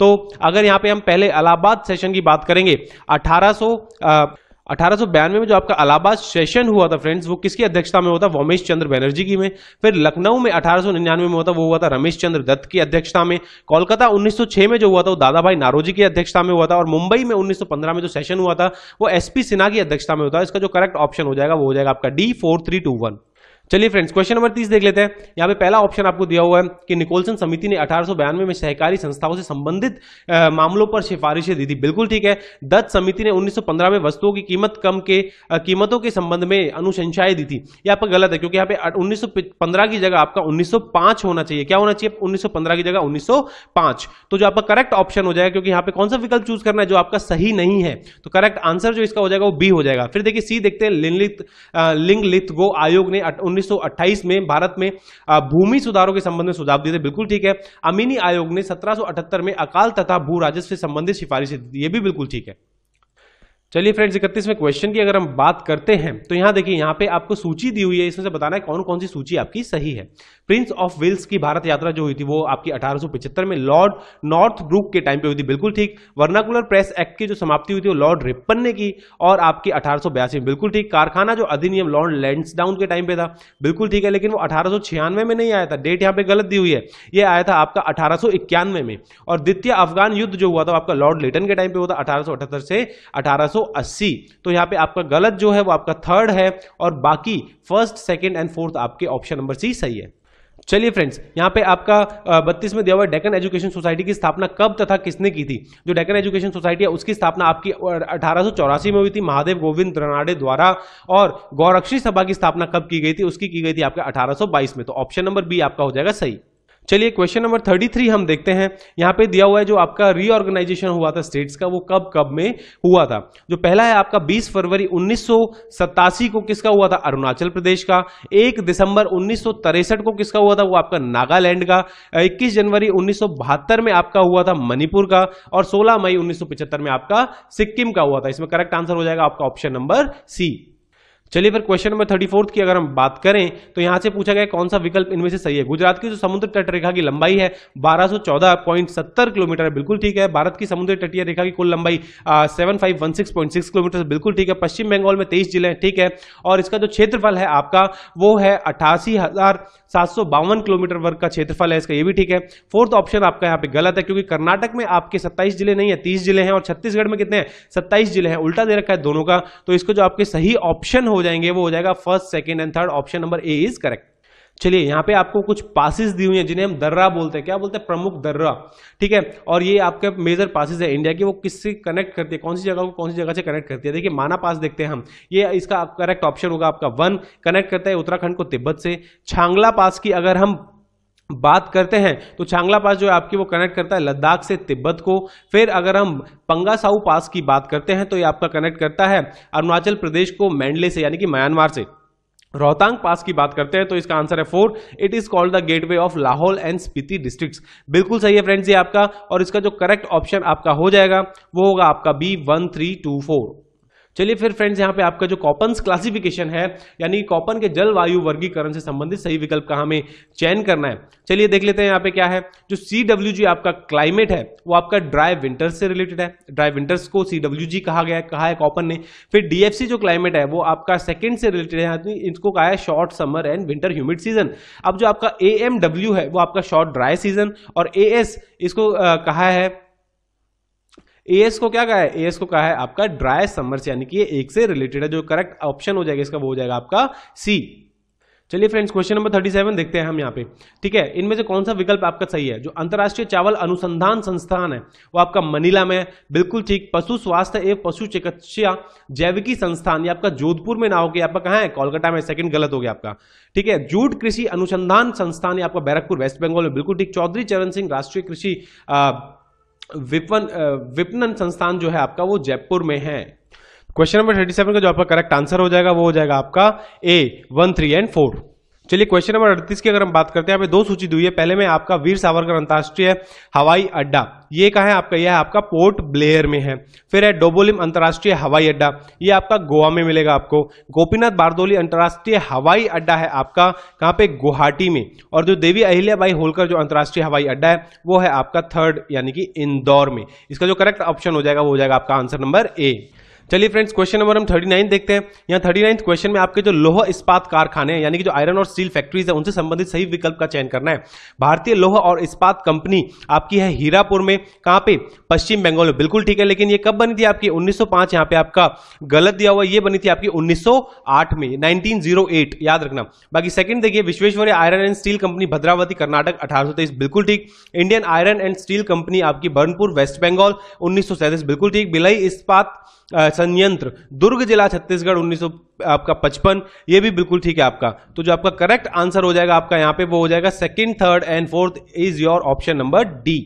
तो अगर यहाँ पे हम पहले अलाहाबाद सेशन की बात करेंगे अठारह अठारह में जो आपका अलाहाबाद सेशन हुआ था फ्रेंड्स वो किसकी अध्यक्षता में हुआ था वोमेश चंद्र बैनर्जी की में फिर लखनऊ में अठारह में होता वो हुआ था रमेश चंद्र दत्त की अध्यक्षता में कोलकाता 1906 में जो हुआ था वो दादा भाई नारोजी की अध्यक्षता में हुआ था और मुंबई में 1915 में जो सेशन हुआ था वो एसपी सिन्हा की अध्यक्षता में होता था इसका जो करेक्ट ऑप्शन हो जाएगा वो हो जाएगा आपका D four three two one चलिए फ्रेंड्स क्वेश्चन नंबर तीस देख लेते हैं यहाँ पे पहला ऑप्शन आपको दिया हुआ है कि निकोलसन समिति ने अठारह में सहकारी संस्थाओं से संबंधित मामलों पर सिफारिशें दी थी बिल्कुल ठीक है दत्त समिति ने 1915 में वस्तुओं की कीमत कम के कीमतों के संबंध में अनुशंसाएं दी थी यह आपका गलत है क्योंकि यहाँ पे उन्नीस की जगह आपका उन्नीस होना चाहिए क्या होना चाहिए उन्नीस की जगह उन्नीस तो जो आपका करेक्ट ऑप्शन हो जाएगा क्योंकि यहाँ पे कौन सा विकल्प चूज करना है जो आपका सही नहीं है तो करेक्ट आंसर जो इसका हो जाएगा वो बी हो जाएगा फिर देखिए सी देखते हैं लिंग आयोग ने 1928 में भारत में भूमि सुधारों के संबंध में सुझाव दिए थे बिल्कुल ठीक है अमीनी आयोग ने 1778 में अकाल तथा भू राजस्व से संबंधित सिफारिशें दी ये भी बिल्कुल ठीक है चलिए फ्रेंड्स इकतीसवें क्वेश्चन की अगर हम बात करते हैं तो यहां देखिए यहां पे आपको सूची दी हुई है इसमें से बताना है कौन कौन सी सूची आपकी सही है प्रिंस ऑफ वेल्स की भारत यात्रा जो हुई थी वो आपकी 1875 में लॉर्ड नॉर्थ ब्रुक के टाइम पे हुई थी बिल्कुल ठीक वर्नाकुलर प्रेस एक्ट की जो समाप्ति हुई थी वो लॉर्ड रिपन ने की और आपकी अठारह में बिल्कुल ठीक कारखाना जो अधिनियम लॉर्ड लैंडसडाउन के टाइम पे था बिल्कुल ठीक है लेकिन वो अठारह में नहीं आया था डेट यहाँ पे गलत दी हुई है ये आया था आपका अठारह में और द्वितीय अफगान युद्ध जो हुआ था आपका लॉर्ड लिटन के टाइम पे हुआ था अठारह से 1880 तो यहाँ पे आपका गलत जो है वो आपका थर्ड है और बाकी फर्स्ट सेकेंड एंड फोर्थ आपके ऑप्शन नंबर सी सही है चलिए फ्रेंड्स यहाँ पे आपका बत्तीस में दिया हुआ डेकन एजुकेशन सोसाइटी की स्थापना कब तथा किसने की थी जो डेकन एजुकेशन सोसाइटी है उसकी स्थापना आपकी अठारह में हुई थी महादेव गोविंद रनाडे द्वारा और गौरक्षी सभा की स्थापना कब की गई थी उसकी की गई थी आपके 1822 में तो ऑप्शन नंबर बी आपका हो जाएगा सही चलिए क्वेश्चन नंबर 33 हम देखते हैं यहाँ पे दिया हुआ है जो आपका रीऑर्गेनाइजेशन हुआ था स्टेट्स का वो कब कब में हुआ था जो पहला है आपका 20 फरवरी उन्नीस को किसका हुआ था अरुणाचल प्रदेश का 1 दिसंबर उन्नीस को किसका हुआ था वो आपका नागालैंड का 21 जनवरी उन्नीस में आपका हुआ था मणिपुर का और सोलह मई उन्नीस में आपका सिक्किम का हुआ था इसमें करेक्ट आंसर हो जाएगा आपका ऑप्शन नंबर सी चलिए फिर क्वेश्चन नंबर थर्टी फोर्थ की अगर हम बात करें तो यहां से पूछा गया कौन सा विकल्प इनमें से सही है गुजरात की जो समुद्र तट रेखा की लंबाई है 1214.70 किलोमीटर है बिल्कुल ठीक है भारत की समुद्र तटीय रेखा की कुल लंबाई सेवन किलोमीटर बिल्कुल ठीक है पश्चिम बंगाल में तेईस जिले हैं ठीक है और इसका जो क्षेत्रफल है आपका वो है अठासी हजार सात किलोमीटर वर्ग का क्षेत्रफल है इसका ये भी ठीक है फोर्थ ऑप्शन आपका यहाँ पे गलत है क्योंकि कर्नाटक में आपके सत्ताईस जिले नहीं है तीस जिले हैं और छत्तीसगढ़ में कितने हैं सत्ताईस जिले हैं उल्टा दे रखा है दोनों का तो इसको जो आपके सही ऑप्शन हो जाएंगे वो हो जाएगा first second and third option number A is correct चलिए यहाँ पे आपको कुछ पासिस दी हुई हैं जिन्हें हम दर्रा बोलते हैं क्या बोलते हैं प्रमुख दर्रा ठीक है और ये आपके मेजर पासिस है इंडिया की वो किससे कनेक्ट करती है कौन सी जगह को कौन सी जगह से कनेक्ट करती है देखिए माना पास देखते हैं हम ये इसका करेक्ट ऑप्शन होगा आपका वन कनेक्ट करता है उत्तराखंड को तिब्बत से छांगला पास की अगर हम बात करते हैं तो छांगला पास जो है आपकी वो कनेक्ट करता है लद्दाख से तिब्बत को फिर अगर हम पंगासाऊ पास की बात करते हैं तो ये आपका कनेक्ट करता है अरुणाचल प्रदेश को मैंडले से यानी कि म्यांमार से रोहतांग पास की बात करते हैं तो इसका आंसर है four it is called the gateway of Lahaul and Spiti districts बिल्कुल सही है फ्रेंड्स ये आपका और इसका जो करेक्ट ऑप्शन आपका हो जाएगा वो होगा आपका B one three two four चलिए फिर फ्रेंड्स यहाँ पे आपका जो कॉपन क्लासिफिकेशन है यानी कॉपन के जलवायु वर्गीकरण से संबंधित सही विकल्प का हमें चयन करना है चलिए देख लेते हैं यहाँ पे क्या है जो सी आपका क्लाइमेट है वो आपका ड्राई विंटर्स से रिलेटेड है ड्राई विंटर्स को सी कहा गया कहा है कॉपन ने फिर डीएफसी जो क्लाइमेट है वो आपका सेकेंड से रिलेटेड है इसको कहा है short summer and winter humid season अब जो आपका ए है वो आपका शॉर्ट ड्राई सीजन और ए इसको कहा है एएस को क्या कहा है एएस को कहा है आपका ड्राई समर्स यानी कि एक से रिलेटेड है जो करेक्ट ऑप्शन हो जाएगा इसका वो हो जाएगा आपका सी चलिए friends question number thirty seven देखते हैं हम यहाँ पे ठीक है इनमें से कौन सा विकल्प आपका सही है जो अंतर्राष्ट्रीय चावल अनुसंधान संस्थान है वो आपका मनीला में है बिल्कुल ठीक पशु स्वास्थ्य एवं पशु चिकित्सा जैविकी संस्थान ये आपका जोधपुर में ना हो गया आपका कहाँ है कोलकाता में सेकंड गलत हो गया आपका ठीक है जूट कृषि अनुसंधान संस्थान ये आपका बैरकपुर वेस्ट बंगाल में बिल्कुल ठीक चौधरी चरण सिंह राष्ट्रीय कृषि विपन विपणन संस्थान जो है आपका वो जयपुर में है क्वेश्चन नंबर थर्टी सेवन का जो आपका करेक्ट आंसर हो जाएगा वो हो जाएगा आपका A one three and four चलिए क्वेश्चन नंबर अड़तीस की अगर हम बात करते हैं यहाँ पे दो सूची हुई है पहले में आपका वीर सावरकर अंतर्राष्ट्रीय हवाई अड्डा ये कहा है आपका यह आपका पोर्ट ब्लेयर में है फिर है डोबोलिम अंतर्राष्ट्रीय हवाई अड्डा ये आपका गोवा में मिलेगा आपको गोपीनाथ बारदोली अंतर्राष्ट्रीय हवाई अड्डा है आपका कहाँ पे गुवाहाटी में और जो देवी अहिल्याबाई होलकर जो अंतर्राष्ट्रीय हवाई अड्डा है वो है आपका थर्ड यानी कि इंदौर में इसका जो करेक्ट ऑप्शन हो जाएगा वो हो जाएगा आपका आंसर नंबर ए चलिए फ्रेंड्स क्वेश्चन नंबर हम 39 देखते हैं यहाँ नाइन्थ क्वेश्चन में आपके जो लोह इस्पात कारखाने यानी कि जो आयरन और स्टील फैक्ट्रीज है उनसे संबंधित सही विकल्प का चयन करना है भारतीय लोह और इस्पात कंपनी आपकी है हीरापुर में कहाँ पे पश्चिम बंगाल में बिल्कुल ठीक है लेकिन ये कब बनी थी आपकी उन्नीस 1905 यहाँ पे आपका गलत दिया हुआ ये बनी थी आपकी आठ में एट याद रखना बाकी सेकंड देखिए Visvesvaraya iron and steel company Bhadravati Karnataka अठारह बिल्कुल ठीक Indian iron and steel company आपकी बर्नपुर वेस्ट बंगाल उन्नीस बिल्कुल ठीक बिलाई इस्पात संयंत्र दुर्ग जिला छत्तीसगढ़ उन्नीस आपका पचपन ये भी बिल्कुल ठीक है आपका तो जो आपका करेक्ट आंसर हो जाएगा आपका यहां पे वो हो जाएगा second third and fourth is your option number D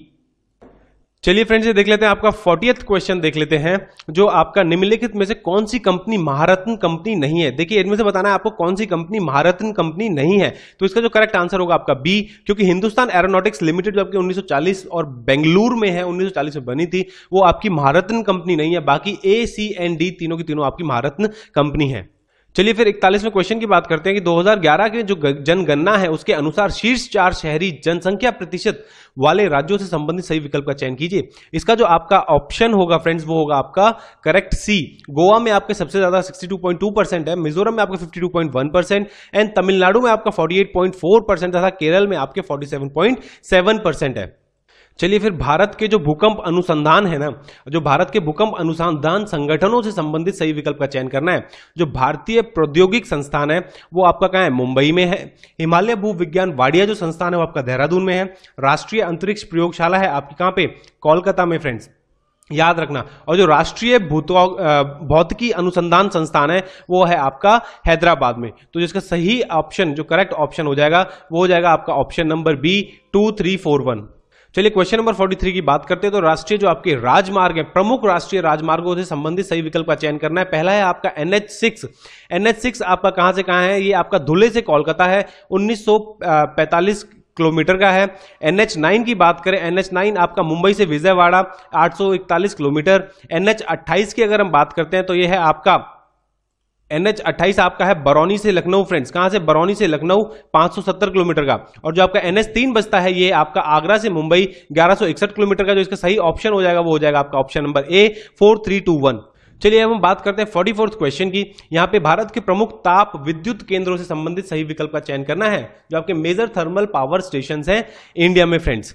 चलिए फ्रेंड्स ये देख लेते हैं आपका फोर्टियथ क्वेश्चन देख लेते हैं जो आपका निम्नलिखित में से कौन सी कंपनी महारत्न कंपनी नहीं है देखिए इनमें से बताना है आपको कौन सी कंपनी महारत्न कंपनी नहीं है तो इसका जो करेक्ट आंसर होगा आपका बी क्योंकि हिंदुस्तान एरोनॉटिक्स लिमिटेड जो आपकी उन्नीस और बेंगलुरु में है उन्नीस में बनी थी वो आपकी महारत्न कंपनी नहीं है बाकी ए सी एंड डी तीनों की तीनों आपकी महारत्न कंपनी है चलिए फिर इकतालीसवें क्वेश्चन की बात करते हैं कि 2011 के जो जनगणना है उसके अनुसार शीर्ष चार शहरी जनसंख्या प्रतिशत वाले राज्यों से संबंधित सही विकल्प का चयन कीजिए इसका जो आपका ऑप्शन होगा फ्रेंड्स वो होगा आपका करेक्ट सी गोवा में आपके सबसे ज्यादा 62.2 परसेंट है मिजोरम में आपका 52.1 परसेंट एंड तमिलनाडु में आपका 48.4 परसेंट तथा केरल में आपके 47.7 परसेंट है चलिए फिर भारत के जो भूकंप अनुसंधान है ना जो भारत के भूकंप अनुसंधान संगठनों से संबंधित सही विकल्प का चयन करना है जो भारतीय प्रौद्योगिक संस्थान है वो आपका कहाँ है मुंबई में है हिमालय भू विज्ञान वाडिया जो संस्थान है वो आपका देहरादून में है राष्ट्रीय अंतरिक्ष प्रयोगशाला है आपकी कहाँ पे कोलकाता में फ्रेंड्स याद रखना और जो राष्ट्रीय भौतिकी अनुसंधान संस्थान है वो है आपका हैदराबाद में तो जिसका सही ऑप्शन जो करेक्ट ऑप्शन हो जाएगा वो हो जाएगा आपका option number B two three four one चलिए क्वेश्चन नंबर 43 की बात करते हैं तो राष्ट्रीय जो आपके राजमार्ग है प्रमुख राष्ट्रीय राजमार्गों से संबंधित सही विकल्प का चयन करना है पहला है आपका एनएच सिक्स एनएच सिक्स आपका कहां से कहां है ये आपका धुले से कोलकाता है पैंतालीस किलोमीटर का है एनएच नाइन की बात करें एनएच नाइन आपका मुंबई से विजयवाड़ा इकतालीस किलोमीटर एनएच अट्ठाईस की अगर हम बात करते हैं तो यह है आपका एनएच अट्ठाइस आपका है बरौनी से लखनऊ फ्रेंड्स कहां से बरौनी से लखनऊ 570 किलोमीटर का और जो आपका एनएच तीन बचता है ये आपका आगरा से मुंबई 1161 किलोमीटर का जो इसका सही ऑप्शन हो जाएगा वो हो जाएगा आपका option number A four three two one चलिए अब हम बात करते हैं फोर्टी फोर्थ क्वेश्चन की यहाँ पे भारत के प्रमुख ताप विद्युत केंद्रों से संबंधित सही विकल्प का चयन करना है जो आपके मेजर थर्मल पावर स्टेशन हैं इंडिया में फ्रेंड्स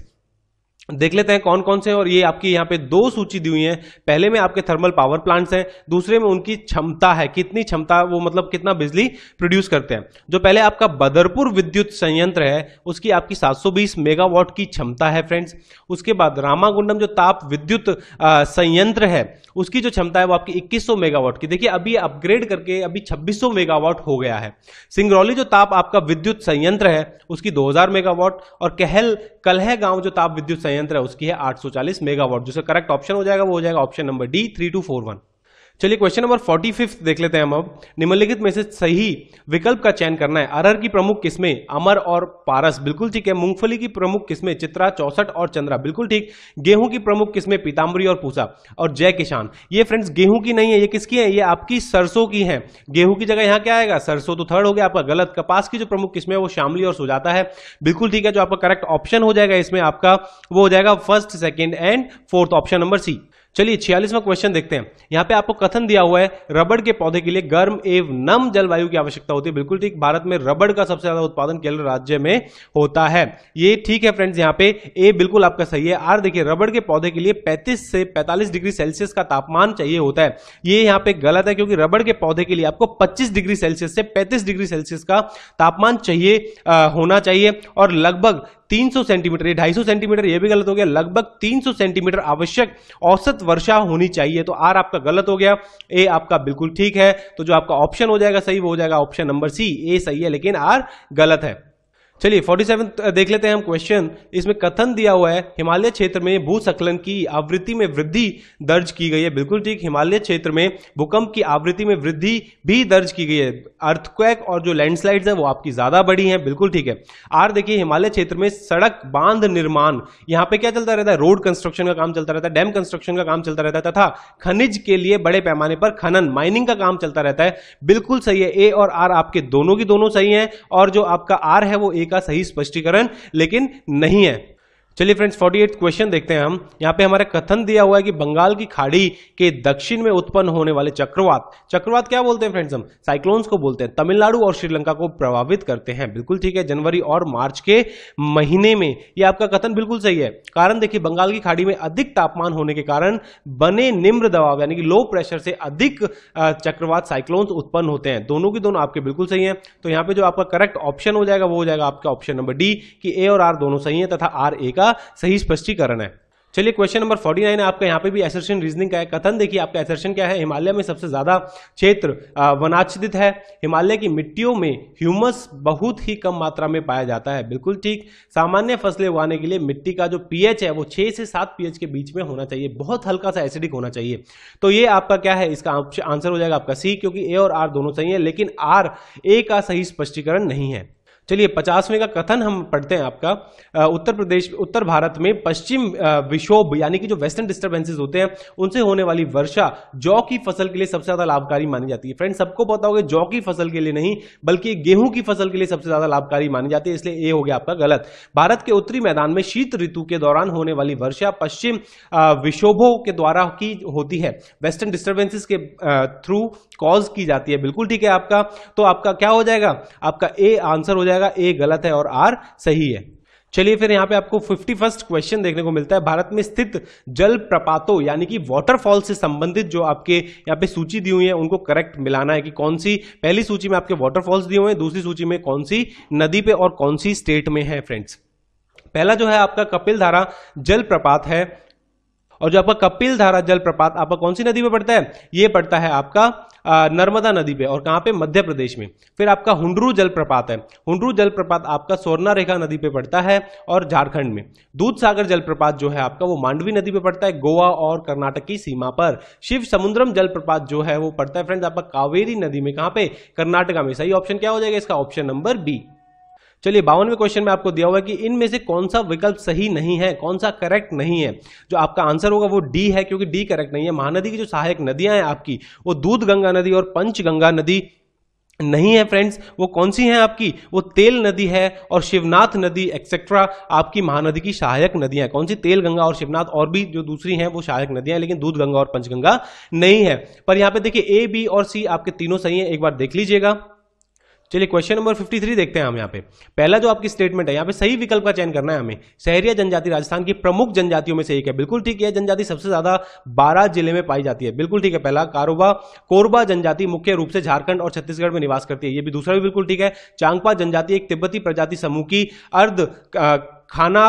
देख लेते हैं कौन कौन से और ये आपकी यहाँ पे दो सूची दी हुई है पहले में आपके थर्मल पावर प्लांट्स हैं दूसरे में उनकी क्षमता है कितनी क्षमता वो मतलब कितना बिजली प्रोड्यूस करते हैं जो पहले आपका बदरपुर विद्युत संयंत्र है उसकी आपकी 720 मेगावाट की क्षमता है फ्रेंड्स उसके बाद रामागुंडम जो ताप विद्युत संयंत्र है उसकी जो क्षमता है वो आपकी 2100 मेगावाट की देखिए अभी अपग्रेड करके अभी 2600 मेगावाट हो गया है सिंगरौली जो ताप आपका विद्युत संयंत्र है उसकी 2000 मेगावाट और कहल कलह गांव जो ताप विद्युत संयंत्र संयंत्र है उसकी है 840 मेगावाट जो करेक्ट ऑप्शन हो जाएगा वो हो जाएगा option number D three two four one चलिए क्वेश्चन नंबर फोर्टी फिफ्थ देख लेते हैं हम अब निम्नलिखित में से सही विकल्प का चयन करना है अरहर की प्रमुख किस्में अमर और पारस बिल्कुल ठीक है मूंगफली की प्रमुख किस्में चित्रा चौसठ और चंद्रा बिल्कुल ठीक गेहूं की प्रमुख किस्में पीताम्बरी और पूसा और जय किसान ये फ्रेंड्स गेहूं की नहीं है ये किसकी है ये आपकी सरसों की है गेहूं की जगह यहाँ क्या आएगा सरसों तो थर्ड हो गया आपका गलत कपास की जो प्रमुख किस्में वो शामली और सुजाता है बिल्कुल ठीक है जो आपका करेक्ट ऑप्शन हो जाएगा इसमें आपका वो हो जाएगा first second and fourth option number C चलिए छियालीसवा क्वेश्चन देखते हैं यहां पे आपको कथन दिया हुआ है रबड़ के पौधे के लिए गर्म एवं नम जलवायु की आवश्यकता होती है बिल्कुल ठीक भारत में रबड़ का सबसे ज्यादा उत्पादन केरल राज्य में होता है ये ठीक है फ्रेंड्स यहाँ पे ए बिल्कुल आपका सही है आर देखिए रबड़ के पौधे के लिए पैंतीस से पैंतालीस डिग्री सेल्सियस का तापमान चाहिए होता है ये यहाँ पे गलत है क्योंकि रबड़ के पौधे के लिए आपको पच्चीस डिग्री सेल्सियस से पैंतीस डिग्री सेल्सियस का तापमान चाहिए होना चाहिए और लगभग 300 सेंटीमीटर ये 250 सेंटीमीटर ये भी गलत हो गया लगभग 300 सेंटीमीटर आवश्यक औसत वर्षा होनी चाहिए तो आर आपका गलत हो गया ए आपका बिल्कुल ठीक है तो जो आपका ऑप्शन हो जाएगा सही वो हो जाएगा ऑप्शन नंबर सी ए सही है लेकिन आर गलत है चलिए 47 देख लेते हैं हम क्वेश्चन इसमें कथन दिया हुआ है हिमालय क्षेत्र में भूसकलन की आवृत्ति में वृद्धि दर्ज की गई है बिल्कुल ठीक हिमालय क्षेत्र में भूकंप की आवृत्ति में वृद्धि भी दर्ज की गई है अर्थक्वैक और जो लैंडस्लाइड्स हैं वो आपकी ज्यादा बड़ी हैं बिल्कुल ठीक है आर देखिए हिमालय क्षेत्र में सड़क बांध निर्माण यहाँ पे क्या चलता रहता है रोड कंस्ट्रक्शन का काम चलता रहता है डैम कंस्ट्रक्शन का काम चलता रहता है तथा खनिज के लिए बड़े पैमाने पर खनन माइनिंग का काम चलता रहता है बिल्कुल सही है ए और आर आपके दोनों की दोनों सही है और जो आपका आर है वो एक का सही स्पष्टीकरण लेकिन नहीं है चलिए फ्रेंड्स फोर्टी एट क्वेश्चन देखते हैं हम यहाँ पे हमारा कथन दिया हुआ है कि बंगाल की खाड़ी के दक्षिण में उत्पन्न होने वाले चक्रवात चक्रवात क्या बोलते हैं फ्रेंड्स हम साइक्लोन्स को बोलते हैं तमिलनाडु और श्रीलंका को प्रभावित करते हैं बिल्कुल ठीक है जनवरी और मार्च के महीने में ये आपका कथन बिल्कुल सही है कारण देखिए बंगाल की खाड़ी में अधिक तापमान होने के कारण बने निम्न दबाव यानी कि लो प्रेशर से अधिक चक्रवात साइक्लोन्स उत्पन्न होते हैं दोनों की दोनों आपके बिल्कुल सही है तो यहाँ पे जो आपका करेक्ट ऑप्शन हो जाएगा वो हो जाएगा आपका ऑप्शन नंबर डी कि ए और आर दोनों सही है तथा आर ए का का सही स्पष्टीकरण है चलिए क्वेश्चन नंबर 49 आपका यहाँ पे भी एसर्शन रीजनिंग का है कथन देखिए आपका एसर्शन क्या है हिमालय में सबसे ज्यादा क्षेत्र वनाच्छित है हिमालय की मिट्टियों में ह्यूमस बहुत ही कम मात्रा में पाया जाता है बिल्कुल ठीक सामान्य फसलें उगाने के लिए मिट्टी का जो पीएच है वो छह से सात पीएच के बीच में होना चाहिए बहुत हल्का सा एसिडिक होना चाहिए तो ये आपका क्या है इसका आंसर हो जाएगा आपका सी क्योंकि ए और आर दोनों सही है लेकिन आर ए का सही स्पष्टीकरण नहीं है चलिए पचासवें का कथन हम पढ़ते हैं आपका उत्तर प्रदेश उत्तर भारत में पश्चिम विक्षोभ यानी कि जो वेस्टर्न डिस्टर्बेंसेज होते हैं उनसे होने वाली वर्षा जौ की फसल के लिए सबसे ज्यादा लाभकारी मानी जाती है फ्रेंड सबको पता होगा जौ की फसल के लिए नहीं बल्कि गेहूं की फसल के लिए सबसे ज्यादा लाभकारी मानी जाती है इसलिए ए हो गया आपका गलत भारत के उत्तरी मैदान में शीत ऋतु के दौरान होने वाली वर्षा पश्चिम विक्षोभों के द्वारा की होती है वेस्टर्न डिस्टर्बेंसेज के थ्रू कॉज की जाती है बिल्कुल ठीक है आपका तो आपका क्या हो जाएगा आपका ए आंसर हो जाएगा जाएगा ए गलत है और आर सही है चलिए फिर यहाँ पे आपको फिफ्टी फर्स्ट क्वेश्चन देखने को मिलता है भारत में स्थित जल प्रपातों यानी कि वाटरफॉल से संबंधित जो आपके यहाँ पे सूची दी हुई है उनको करेक्ट मिलाना है कि कौन सी पहली सूची में आपके वाटरफॉल्स दिए हुए हैं दूसरी सूची में कौन सी नदी पे और कौन सी स्टेट में है फ्रेंड्स पहला जो है आपका कपिल धारा जल प्रपात है और जो आपका कपिल धारा जल प्रपात आपका कौन सी नदी में पड़ता है ये पड़ता है आपका नर्मदा नदी पे और कहाँ पे मध्य प्रदेश में फिर आपका हुंडरू जलप्रपात है हुंडरू जलप्रपात आपका स्वर्णा रेखा नदी पे पड़ता है और झारखंड में दूध सागर जलप्रपात जो है आपका वो मांडवी नदी पे पड़ता है गोवा और कर्नाटक की सीमा पर शिव समुद्रम जलप्रपात जो है वो पड़ता है फ्रेंड्स आपका कावेरी नदी में कहाँ पे कर्नाटका में सही ऑप्शन क्या हो जाएगा इसका ऑप्शन नंबर बी चलिए बावनवे क्वेश्चन में आपको दिया हुआ है कि इनमें से कौन सा विकल्प सही नहीं है कौन सा करेक्ट नहीं है जो आपका आंसर होगा वो डी है क्योंकि डी करेक्ट नहीं है महानदी की जो सहायक नदियां हैं आपकी वो दूध गंगा नदी और पंचगंगा नदी नहीं है फ्रेंड्स वो कौन सी है आपकी वो तेल नदी है और शिवनाथ नदी एक्सेट्रा आपकी महानदी की सहायक नदियां हैं कौन सी तेल गंगा और शिवनाथ और भी जो दूसरी हैं वो सहायक नदियां हैं लेकिन दूध गंगा और पंचगंगा नहीं है पर यहां पे देखिए ए बी और सी आपके तीनों सही हैं एक बार देख लीजिएगा चलिए क्वेश्चन नंबर 53 देखते हैं हम यहाँ पे पहला जो आपकी स्टेटमेंट है यहाँ पे सही विकल्प का चयन करना है हमें शहरिया जनजाति राजस्थान की प्रमुख जनजातियों में से एक है बिल्कुल ठीक है जनजाति सबसे ज्यादा बारह जिले में पाई जाती है बिल्कुल ठीक है पहला कारोबा कोरबा जनजाति मुख्य रूप से झारखंड और छत्तीसगढ़ में निवास करती है ये भी दूसरा भी बिल्कुल ठीक है चांगपा जनजाति एक तिब्बती प्रजाति समूह की अर्ध खाना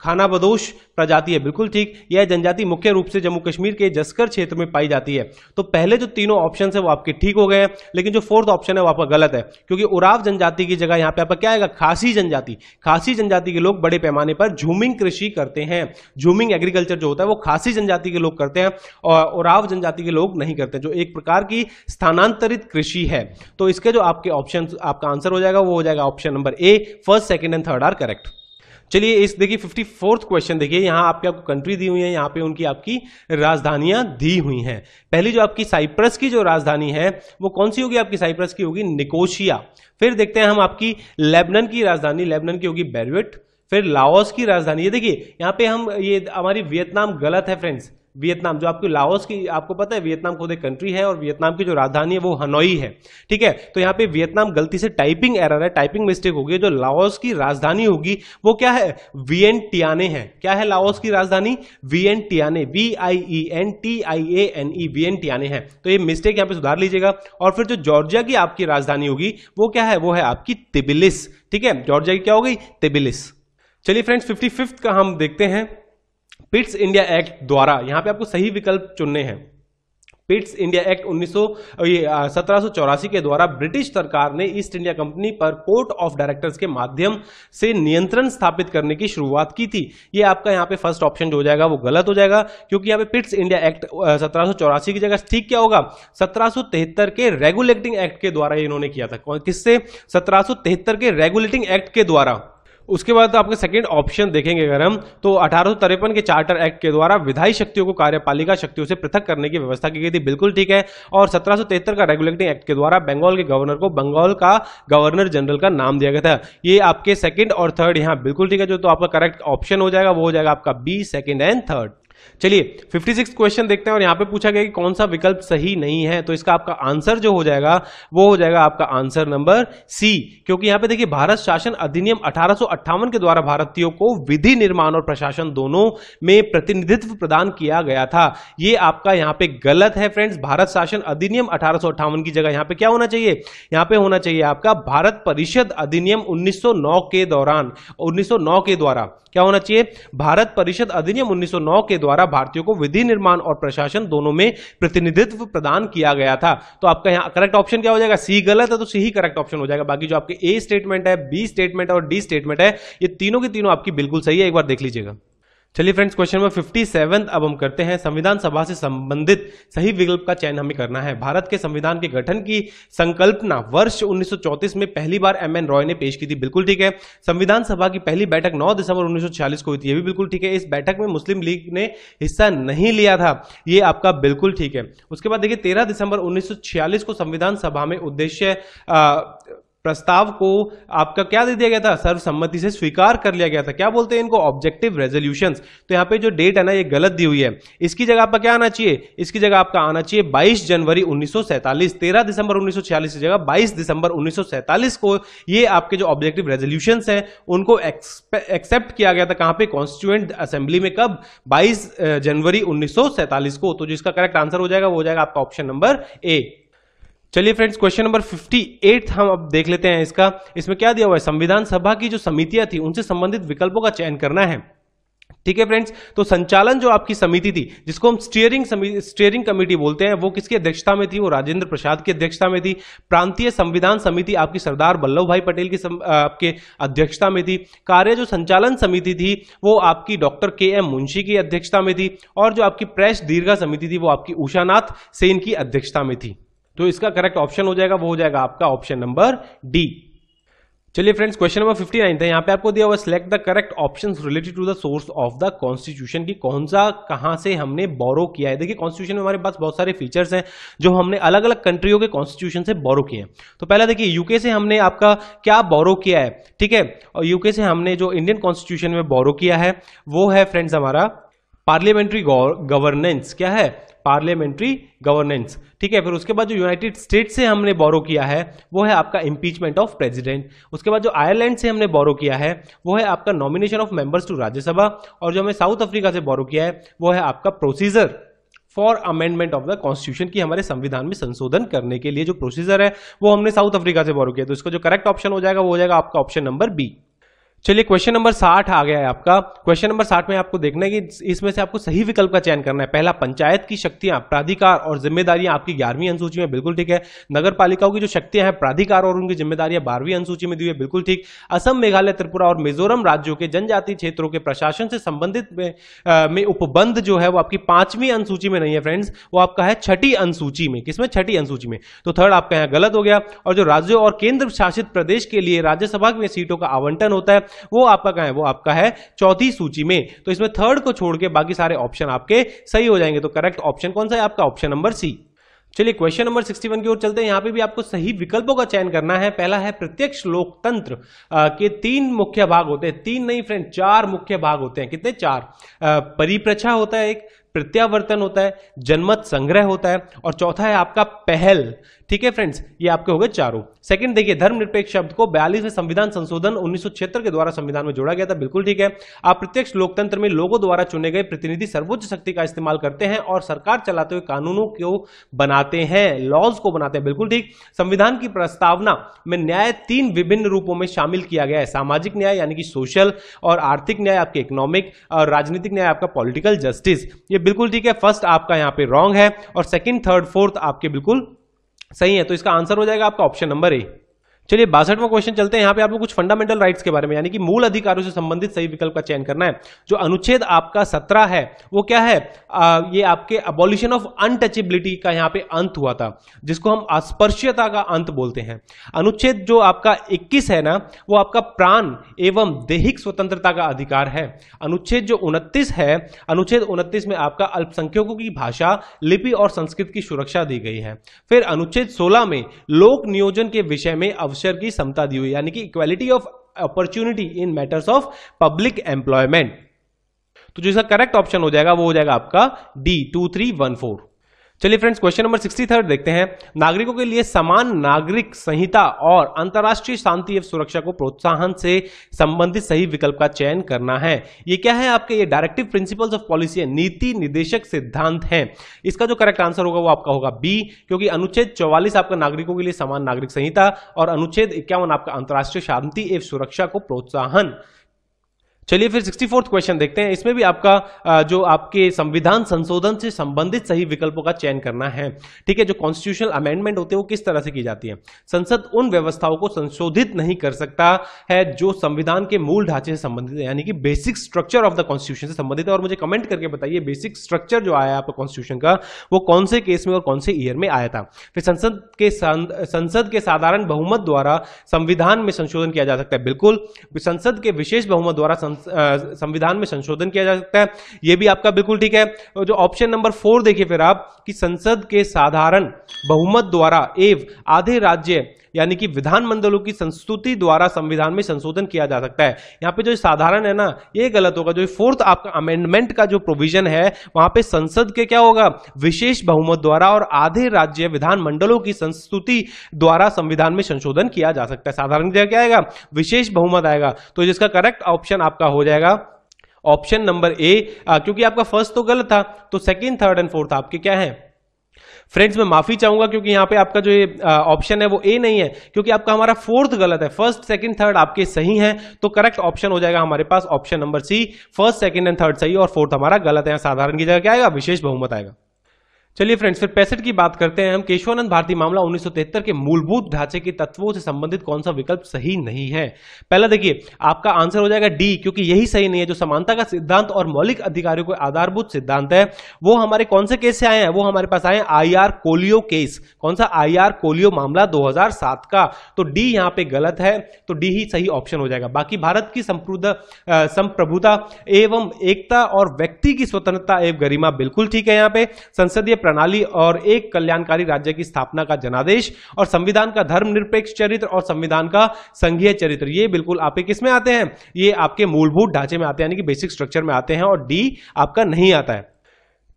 खाना बदोश प्रजाति है बिल्कुल ठीक यह जनजाति मुख्य रूप से जम्मू कश्मीर के जस्कर क्षेत्र में पाई जाती है तो पहले जो तीनों ऑप्शन है वो आपके ठीक हो गए हैं लेकिन जो फोर्थ ऑप्शन है वो आपका गलत है क्योंकि उराव जनजाति की जगह यहाँ पे आपका क्या आएगा खासी जनजाति खासी जनजाति के लोग बड़े पैमाने पर झूमिंग कृषि करते हैं झूमिंग एग्रीकल्चर जो होता है वो खासी जनजाति के लोग करते हैं और उराव जनजाति के लोग नहीं करते जो एक प्रकार की स्थानांतरित कृषि है तो इसके जो आपके ऑप्शन आपका आंसर हो जाएगा वो हो जाएगा option number A first second and third are correct चलिए इस देखिए फिफ्टी फोर्थ क्वेश्चन देखिए यहां आपके आपको कंट्री दी हुई है यहाँ पे उनकी आपकी राजधानियां दी हुई हैं पहली जो आपकी साइप्रस की जो राजधानी है वो कौन सी होगी आपकी साइप्रस की होगी निकोशिया फिर देखते हैं हम आपकी लेबनन की राजधानी लेबनन की होगी बेरविट फिर लाओस की राजधानी ये देखिए यहाँ पे हम ये हमारी वियतनाम गलत है फ्रेंड्स वियतनाम जो आपके लाओस की आपको पता है वियतनाम खुद एक कंट्री है और वियतनाम की जो राजधानी है वो हनोई है ठीक है तो यहाँ पे वियतनाम गलती से टाइपिंग एरर है टाइपिंग मिस्टेक होगी जो लाओस की राजधानी होगी वो क्या है टियाने है क्या है लाओस की राजधानी टियाने V I E N T I A N E टियाने है तो ये मिस्टेक यहाँ पे सुधार लीजिएगा और फिर जो जॉर्जिया की आपकी राजधानी होगी वो क्या है वो है आपकी तिबिलिस ठीक है जॉर्जिया की क्या हो गई तिबिलिस चलिए फ्रेंड्स फिफ्टी फिफ्थ का हम देखते हैं पिट्स इंडिया एक्ट द्वारा यहां पे आपको सही विकल्प चुनने हैं पिट्स इंडिया एक्ट उन्नीस सत्रह के द्वारा ब्रिटिश सरकार ने ईस्ट इंडिया कंपनी पर कोर्ट ऑफ डायरेक्टर्स के माध्यम से नियंत्रण स्थापित करने की शुरुआत की थी ये आपका यहाँ पे फर्स्ट ऑप्शन जो हो जाएगा वो गलत हो जाएगा क्योंकि यहाँ पे पिट्स इंडिया एक्ट सत्रह की जगह ठीक क्या होगा सत्रह के रेगुलेटिंग एक्ट के द्वारा इन्होंने किया था किससे सत्रह के रेगुलेटिंग एक्ट के द्वारा उसके बाद तो आपके सेकंड ऑप्शन देखेंगे अगर हम तो अठारह के चार्टर एक्ट के द्वारा विधायी शक्तियों को कार्यपालिका शक्तियों से पृथक करने की व्यवस्था की गई थी बिल्कुल ठीक है और सत्रह का रेगुलेटिंग एक्ट के द्वारा बंगाल के गवर्नर को बंगाल का गवर्नर जनरल का नाम दिया गया था ये आपके सेकंड और थर्ड यहाँ बिल्कुल ठीक है जो तो आपका करेक्ट ऑप्शन हो जाएगा वो हो जाएगा आपका बी सेकंड एंड थर्ड चलिए 56 क्वेश्चन देखते हैं और यहां पे पूछा गया कि कौन सा विकल्प सही नहीं है तो इसका आपका आंसर जो हो जाएगा वो हो जाएगा आपका आंसर नंबर सी क्योंकि यहां पे देखिए भारत शासन अधिनियम अठारह के द्वारा भारतीयों को विधि निर्माण और प्रशासन दोनों में प्रतिनिधित्व प्रदान किया गया था ये आपका यहाँ पे गलत है फ्रेंड्स भारत शासन अधिनियम अठारह की जगह यहाँ पे क्या होना चाहिए यहाँ पे होना चाहिए आपका भारत परिषद अधिनियम उन्नीस के दौरान उन्नीस के द्वारा क्या होना चाहिए भारत परिषद अधिनियम उन्नीस के द्वारा द्वारा भारतीयों को विधि निर्माण और प्रशासन दोनों में प्रतिनिधित्व प्रदान किया गया था तो आपका यहाँ करेक्ट ऑप्शन क्या हो जाएगा सी गलत है तो सी ही करेक्ट ऑप्शन हो जाएगा बाकी जो आपके ए स्टेटमेंट है बी स्टेटमेंट और डी स्टेटमेंट है ये तीनों की तीनों आपकी बिल्कुल सही है एक बार देख लीजिएगा चलिए friends question number fifty seven अब हम करते हैं संविधान सभा से संबंधित सही विकल्प का चयन हमें करना है भारत के संविधान के गठन की संकल्पना वर्ष 1934 में पहली बार एम एन रॉय ने पेश की थी बिल्कुल ठीक है संविधान सभा की पहली बैठक 9 दिसंबर 1946 को हुई थी ये भी बिल्कुल ठीक है इस बैठक में मुस्लिम लीग ने हिस्सा नहीं लिया था ये आपका बिल्कुल ठीक है उसके बाद देखिए तेरह दिसंबर उन्नीस को संविधान सभा में उद्देश्य प्रस्ताव को आपका क्या दे दिया गया था सर्वसम्मति से स्वीकार कर लिया गया था क्या बोलते हैं इनको ऑब्जेक्टिव रेजोल्यूशन तो यहाँ पे जो डेट है ना ये गलत दी हुई है इसकी जगह आपका क्या आना चाहिए इसकी जगह आपका आना चाहिए 22 जनवरी 1947 13 दिसंबर 1946 की जगह 22 दिसंबर 1947 को ये आपके जो ऑब्जेक्टिव रेजोल्यूशन है उनको एक्सेप्ट किया गया था कहां पे कॉन्स्टिट्यूएंट असेंबली में कब बाईस जनवरी उन्नीस को तो जिसका करेक्ट आंसर हो जाएगा वो हो जाएगा आपका ऑप्शन नंबर ए चलिए फ्रेंड्स क्वेश्चन नंबर 58 हम अब देख लेते हैं इसका इसमें क्या दिया हुआ है संविधान सभा की जो समितियां थी उनसे संबंधित विकल्पों का चयन करना है ठीक है फ्रेंड्स तो संचालन जो आपकी समिति थी जिसको हम स्टीयरिंग स्टीयरिंग कमेटी बोलते हैं वो किसकी अध्यक्षता में थी वो राजेंद्र प्रसाद की अध्यक्षता में थी प्रांतीय संविधान समिति आपकी सरदार वल्लभ भाई पटेल की सम, आपके अध्यक्षता में थी कार्य जो संचालन समिति थी वो आपकी डॉक्टर के एम मुंशी की अध्यक्षता में थी और जो आपकी प्रेस दीर्घा समिति थी वो आपकी उषानाथ सेन की अध्यक्षता में थी तो इसका करेक्ट ऑप्शन हो जाएगा वो हो जाएगा आपका ऑप्शन नंबर डी चलिए friends question number fifty nine था यहाँ पे आपको दिया हुआ select the correct option related to the source of the constitution की कौन सा कहाँ से हमने बोरो किया है देखिए कॉन्स्टिट्यूशन में हमारे पास बहुत सारे फीचर्स हैं जो हमने अलग अलग कंट्रियों के कॉन्स्टिट्यूशन से बोरो किए हैं तो पहला देखिए यूके से हमने आपका क्या बोरो किया है ठीक है और यूके से हमने जो इंडियन कॉन्स्टिट्यूशन में बोरो किया है वो है फ्रेंड्स हमारा पार्लियामेंट्री गवर्नेंस क्या है पार्लियामेंट्री गवर्नेंस ठीक है फिर उसके बाद जो यूनाइटेड स्टेट से हमने बोरो किया है वो है आपका इम्पीचमेंट ऑफ प्रेसिडेंट उसके बाद जो आयरलैंड से हमने बोरो किया है वो है आपका nomination of members to Rajya Sabha और जो हमने साउथ अफ्रीका से बोरो किया है वो है आपका procedure for amendment of the constitution की हमारे संविधान में संशोधन करने के लिए जो प्रोसीजर है वो हमने साउथ अफ्रीका से बोरो किया तो इसका जो करेक्ट ऑप्शन हो जाएगा वो हो जाएगा आपका ऑप्शन नंबर बी चलिए क्वेश्चन नंबर साठ आ गया है आपका क्वेश्चन नंबर साठ में आपको देखना है कि इसमें से आपको सही विकल्प का चयन करना है पहला पंचायत की शक्तियां प्राधिकार और जिम्मेदारियां आपकी ग्यारहवीं अनुसूची में बिल्कुल ठीक है नगर पालिकाओं की जो शक्तियां हैं प्राधिकार और उनकी जिम्मेदारियां बारहवीं अनुसूची में दी है बिल्कुल ठीक असम मेघालय त्रिपुरा और मिजोरम राज्यों के जनजातीय क्षेत्रों के प्रशासन से संबंधित में, उपबंध जो है वो आपकी पांचवीं अनुसूची में नहीं है फ्रेंड्स वो आपका है छठी अनुसूची में किसमें छठी अनुसूची में तो थर्ड आपका यहाँ गलत हो गया और जो राज्यों और केंद्र शासित प्रदेश के लिए राज्यसभा में सीटों का आवंटन होता है वो आपका कहा है वो आपका है चौथी सूची में तो इसमें थर्ड को छोड़ के बाकी सारे ऑप्शन आपके सही हो जाएंगे तो करेक्ट ऑप्शन कौन सा है आपका ऑप्शन नंबर सी चलिए क्वेश्चन नंबर 61 की ओर चलते हैं यहां पे भी आपको सही विकल्पों का चयन करना है पहला है प्रत्यक्ष लोकतंत्र के तीन मुख्य भाग होते हैं तीन नहीं फ्रेंड चार मुख्य भाग होते हैं कितने चार परिप्रछा होता है एक प्रत्यावर्तन होता है जनमत संग्रह होता है और चौथा है आपका पहल ठीक है फ्रेंड्स ये आपके हो गए चारों सेकंड देखिए धर्मनिरपेक्ष शब्द को बयालीसवें संविधान संशोधन उन्नीस के द्वारा संविधान में जोड़ा गया था बिल्कुल ठीक है आप प्रत्यक्ष लोकतंत्र में लोगों द्वारा चुने गए प्रतिनिधि सर्वोच्च शक्ति का इस्तेमाल करते हैं और सरकार चलाते हुए कानूनों को बनाते हैं लॉज को बनाते हैं बिल्कुल ठीक संविधान की प्रस्तावना में न्याय तीन विभिन्न रूपों में शामिल किया गया है सामाजिक न्याय यानी कि सोशल और आर्थिक न्याय आपके इकोनॉमिक और राजनीतिक न्याय आपका पॉलिटिकल जस्टिस ये बिल्कुल ठीक है फर्स्ट आपका यहां पे रॉन्ग है और सेकंड थर्ड फोर्थ आपके बिल्कुल सही है तो इसका आंसर हो जाएगा आपका ऑप्शन नंबर ए चलिए बासठवा क्वेश्चन चलते हैं यहाँ पे आपको कुछ फंडामेंटल राइट्स के बारे में यानी कि मूल अधिकारों से संबंधित सही विकल्प का चयन करना है जो अनुच्छेद आपका सत्रह है वो क्या है आ, ये आपके अबोल्यूशन ऑफ अनटचेबिलिटी का यहाँ पे अंत हुआ था जिसको हम अस्पर्श्यता का अंत बोलते हैं अनुच्छेद जो आपका इक्कीस है ना वो आपका प्राण एवं देहिक स्वतंत्रता का अधिकार है अनुच्छेद जो उनतीस है अनुच्छेद उनतीस में आपका अल्पसंख्यकों की भाषा लिपि और संस्कृत की सुरक्षा दी गई है फिर अनुच्छेद सोलह में लोक नियोजन के विषय में अवसर की क्षमता दी हुई यानी कि equality of opportunity in matters of public employment तो जो इसका करेक्ट ऑप्शन हो जाएगा वो हो जाएगा आपका D two three one four चलिए friends question number sixty third देखते हैं नागरिकों के लिए समान नागरिक संहिता और अंतर्राष्ट्रीय शांति एवं सुरक्षा को प्रोत्साहन से संबंधित सही विकल्प का चयन करना है ये क्या है आपके ये डायरेक्टिव प्रिंसिपल्स ऑफ पॉलिसी है नीति निदेशक सिद्धांत है इसका जो करेक्ट आंसर होगा वो आपका होगा बी क्योंकि अनुच्छेद चौवालीस आपका नागरिकों के लिए समान नागरिक संहिता और अनुच्छेद इक्यावन आपका अंतर्राष्ट्रीय शांति एवं सुरक्षा को प्रोत्साहन चलिए फिर सिक्सटी फोर्थ क्वेश्चन देखते हैं इसमें भी आपका जो आपके संविधान संशोधन से संबंधित सही विकल्पों का चयन करना है ठीक है जो कॉन्स्टिट्यूशनल अमेंडमेंट होते हैं वो किस तरह से की जाती है संसद उन व्यवस्थाओं को संशोधित नहीं कर सकता है जो संविधान के मूल ढांचे से संबंधित है यानी कि basic structure of the constitution से संबंधित है और मुझे कमेंट करके बताइए बेसिक स्ट्रक्चर जो आया आपका कॉन्स्टिट्यूशन का वो कौन से केस में और कौन से ईयर में आया था फिर संसद के संसद के साधारण बहुमत द्वारा संविधान में संशोधन किया जा सकता है बिल्कुल संसद के विशेष बहुमत द्वारा संविधान में संशोधन किया जा सकता है यह भी आपका बिल्कुल ठीक है जो ऑप्शन नंबर फोर देखिए फिर आप कि संसद के साधारण बहुमत द्वारा एव आधे राज्य यानी कि मंडलों की संस्तुति द्वारा संविधान में संशोधन किया जा सकता है यहाँ पे जो साधारण है ना ये गलत होगा जो फोर्थ आपका अमेंडमेंट का जो प्रोविजन है वहां पे संसद के क्या होगा विशेष बहुमत द्वारा और आधे राज्य विधान मंडलों की संस्तुति द्वारा संविधान में संशोधन किया जा सकता है साधारण क्या आएगा विशेष बहुमत आएगा तो जिसका करेक्ट ऑप्शन आपका हो जाएगा ऑप्शन नंबर ए क्योंकि आपका फर्स्ट तो गलत था तो सेकंड थर्ड एंड फोर्थ आपके क्या है फ्रेंड्स मैं माफी चाहूंगा क्योंकि यहाँ पे आपका जो ये ऑप्शन है वो ए नहीं है क्योंकि आपका हमारा फोर्थ गलत है फर्स्ट सेकंड थर्ड आपके सही है तो करेक्ट ऑप्शन हो जाएगा हमारे पास option number C first second and third सही और फोर्थ हमारा गलत है साधारण की जगह क्या आएगा विशेष बहुमत आएगा चलिए फ्रेंड्स फिर पैसठ की बात करते हैं हम केशवानंद भारती मामला 1973 के मूलभूत ढांचे के तत्वों से संबंधित कौन सा विकल्प सही नहीं है पहला देखिए आपका आंसर हो जाएगा डी क्योंकि यही सही नहीं है जो समानता का सिद्धांत और मौलिक अधिकारियों के आधारभूत सिद्धांत है वो हमारे कौन से केस से आए हैं वो हमारे पास आए आई आर कोलियो केस कौन सा आई आर कोलियो मामला दो का तो डी यहाँ पे गलत है तो डी ही सही ऑप्शन हो जाएगा बाकी भारत की संप्रभुता एवं एकता और व्यक्ति की स्वतंत्रता एवं गरिमा बिल्कुल ठीक है यहाँ पे संसदीय प्रणाली और एक कल्याणकारी राज्य की स्थापना का जनादेश और संविधान का धर्मनिरपेक्ष चरित्र और संविधान का संघीय चरित्र ये बिल्कुल आपके किस में आते हैं ये आपके मूलभूत ढांचे में आते हैं यानी कि बेसिक स्ट्रक्चर में आते हैं और डी आपका नहीं आता है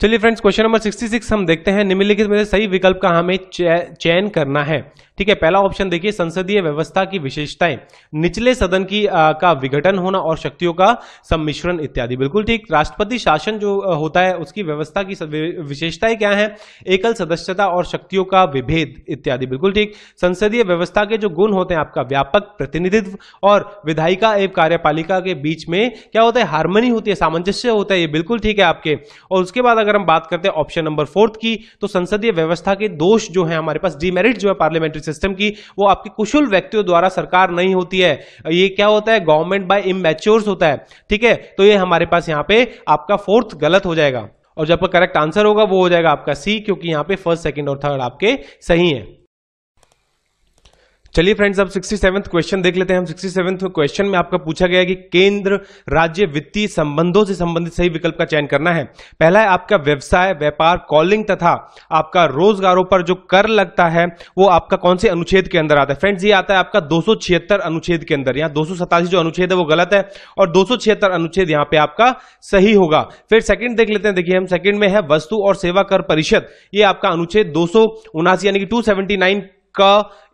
चलिए फ्रेंड्स क्वेश्चन नंबर 66 हम देखते हैं निम्नलिखित में से सही विकल्प का हमें चयन करना है ठीक है पहला ऑप्शन देखिए संसदीय व्यवस्था की विशेषताएं निचले सदन की आ, का विघटन होना और शक्तियों का सम्मिश्रण इत्यादि बिल्कुल ठीक राष्ट्रपति शासन जो होता है उसकी व्यवस्था की विशेषताएं क्या है एकल सदस्यता और शक्तियों का विभेद इत्यादि बिल्कुल ठीक संसदीय व्यवस्था के जो गुण होते हैं आपका व्यापक प्रतिनिधित्व और विधायिका एवं कार्यपालिका के बीच में क्या होता है हारमोनी होती है सामंजस्य होता है ये बिल्कुल ठीक है आपके और उसके बाद अगर हम बात करते हैं ऑप्शन नंबर फोर्थ की तो संसदीय व्यवस्था के दोष जो है हमारे पास डीमेरिट जो है पार्लियामेंट्री सिस्टम की वो आपके कुशल व्यक्तियों द्वारा सरकार नहीं होती है ये क्या होता है गवर्नमेंट बाय इमेच्योर्स होता है ठीक है तो ये हमारे पास यहाँ पे आपका फोर्थ गलत हो जाएगा और जब करेक्ट आंसर होगा वो हो जाएगा आपका सी क्योंकि यहाँ पे फर्स्ट सेकेंड और थर्ड आपके सही है चलिए फ्रेंड्स अब सिक्सटी सेवेंथ क्वेश्चन देख लेते हैं हम सिक्सटी सेवन्थ क्वेश्चन में आपका पूछा गया है कि केंद्र राज्य वित्तीय संबंधों से संबंधित सही विकल्प का चयन करना है पहला है आपका व्यवसाय व्यापार कॉलिंग तथा आपका रोजगारों पर जो कर लगता है वो आपका कौन से अनुच्छेद के अंदर आता है फ्रेंड्स ये आता है आपका दो अनुच्छेद के अंदर यहाँ दो जो अनुच्छेद है वो गलत है और दो अनुच्छेद यहाँ पे आपका सही होगा फिर सेकेंड देख लेते हैं देखिए हम सेकंड में है वस्तु और सेवा कर परिषद ये आपका अनुच्छेद दो यानी कि टू क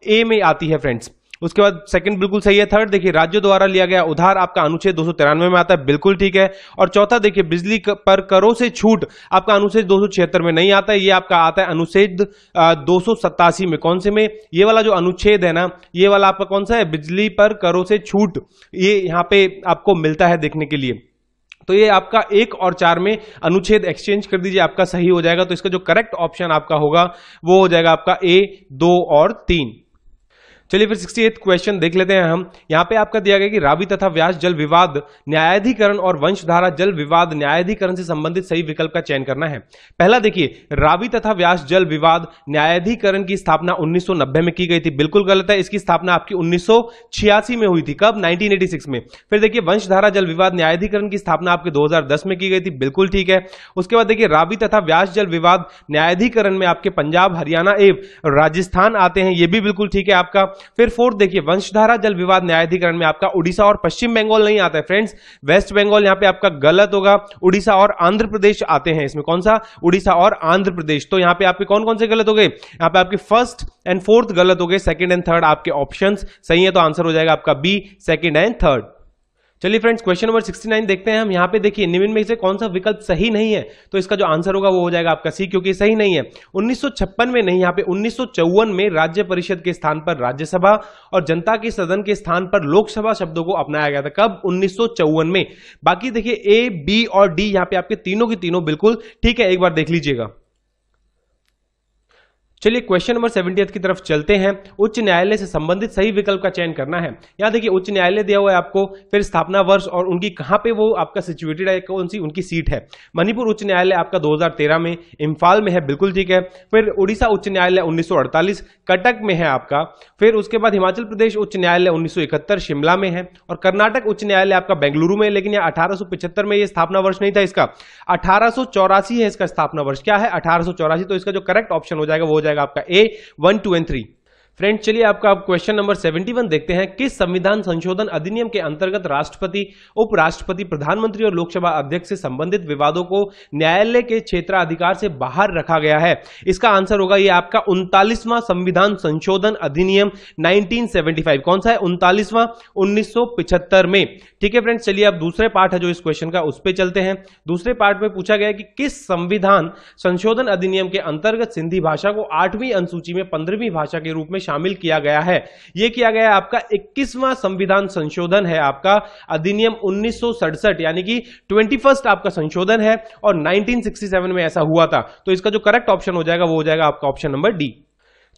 ए में आती है फ्रेंड्स उसके बाद सेकंड बिल्कुल सही है थर्ड देखिए राज्यों द्वारा लिया गया उधार आपका अनुच्छेद दो में आता है बिल्कुल ठीक है और चौथा देखिए बिजली पर करों से छूट आपका अनुच्छेद दो में नहीं आता है ये आपका आता है अनुच्छेद दो में कौन से में ये वाला जो अनुच्छेद है ना ये वाला आपका कौन सा है बिजली पर करो से छूट ये यहाँ पे आपको मिलता है देखने के लिए तो ये आपका एक और चार में अनुच्छेद एक्सचेंज कर दीजिए आपका सही हो जाएगा तो इसका जो करेक्ट ऑप्शन आपका होगा वो हो जाएगा आपका ए दो और तीन चलिए फिर सिक्सटी क्वेश्चन देख लेते हैं हम यहाँ पे आपका दिया गया कि रावी तथा व्यास जल विवाद न्यायाधिकरण और वंशधारा जल विवाद न्यायाधिकरण से संबंधित सही विकल्प का चयन करना है पहला देखिए रावी तथा व्यास जल विवाद न्यायाधिकरण की स्थापना 1990 में की गई थी बिल्कुल गलत है इसकी स्थापना आपकी उन्नीस में हुई थी कब नाइनटीन में फिर देखिए वंशधारा जल विवाद न्यायाधिकरण की स्थापना आपके दो में की गई थी बिल्कुल ठीक है उसके बाद देखिए रावी तथा व्यास जल विवाद न्यायाधिकरण में आपके पंजाब हरियाणा एवं राजस्थान आते हैं ये भी बिल्कुल ठीक है आपका फिर फोर्थ देखिए वंशधारा जल विवाद न्यायाधिकरण में आपका उड़ीसा और पश्चिम बंगाल नहीं आता है फ्रेंड्स वेस्ट बंगाल यहां पे आपका गलत होगा उड़ीसा और आंध्र प्रदेश आते हैं इसमें कौन सा उड़ीसा और आंध्र प्रदेश तो यहां पे आपके कौन कौन से गलत हो गए यहां पे आपके फर्स्ट एंड फोर्थ गलत हो गए सेकंड एंड थर्ड आपके ऑप्शन सही है तो आंसर हो जाएगा आपका बी सेकेंड एंड थर्ड चलिए फ्रेंड्स क्वेश्चन नंबर 69 देखते हैं हम यहाँ पे देखिए निम्न में से कौन सा विकल्प सही नहीं है तो इसका जो आंसर होगा वो हो जाएगा आपका सी क्योंकि सही नहीं है 1956 में नहीं यहाँ पे उन्नीस में राज्य परिषद के स्थान पर राज्यसभा और जनता के सदन के स्थान पर लोकसभा शब्दों को अपनाया गया था कब उन्नीस में बाकी देखिए ए बी और डी यहाँ पे आपके तीनों की तीनों बिल्कुल ठीक है एक बार देख लीजिएगा चलिए क्वेश्चन नंबर सेवेंटी की तरफ चलते हैं उच्च न्यायालय से संबंधित सही विकल्प का चयन करना है यहाँ देखिए उच्च न्यायालय दिया हुआ है आपको फिर स्थापना वर्ष और उनकी कहाँ पे वो आपका सिचुएटेड है कौन सी उनकी सीट है मणिपुर उच्च न्यायालय आपका 2013 में इम्फाल में है बिल्कुल ठीक है फिर उड़ीसा उच्च न्यायालय उन्नीस कटक में है आपका फिर उसके बाद हिमाचल प्रदेश उच्च न्यायालय उन्नीस शिमला में है और कर्नाटक उच्च न्यायालय आपका बेंगलुरु में लेकिन यहाँ अठारह में ये स्थापना वर्ष नहीं था इसका अठारह है इसका स्थापना वर्ष क्या है अठारह तो इसका जो करेक्ट ऑप्शन हो जाएगा वो हो जाएगा जाएगा आपका A one two and three friend चलिए आपका आप क्वेश्चन नंबर 71 देखते हैं किस संविधान संशोधन अधिनियम के अंतर्गत राष्ट्रपति उपराष्ट्रपति प्रधानमंत्री और लोकसभा अध्यक्ष से संबंधित विवादों को न्यायालय के क्षेत्राधिकार से बाहर रखा गया है इसका आंसर होगा ये आपका उनतालीसवां संविधान संशोधन अधिनियम 1975 कौन सा है उनतालीसवां उन्नीस में ठीक है फ्रेंड्स चलिए अब दूसरे पार्ट है जो इस क्वेश्चन का उस पर चलते हैं दूसरे पार्ट में पूछा गया कि किस संविधान संशोधन अधिनियम के अंतर्गत सिंधी भाषा को आठवीं अनुसूची में पंद्रहवीं भाषा के रूप में शामिल किया गया है यह किया गया आपका इक्कीसवां संविधान संशोधन है आपका अधिनियम उन्नीस यानी कि ट्वेंटी आपका संशोधन है और नाइनटीन में ऐसा हुआ था तो इसका जो करेक्ट ऑप्शन हो जाएगा वो हो जाएगा आपका ऑप्शन नंबर डी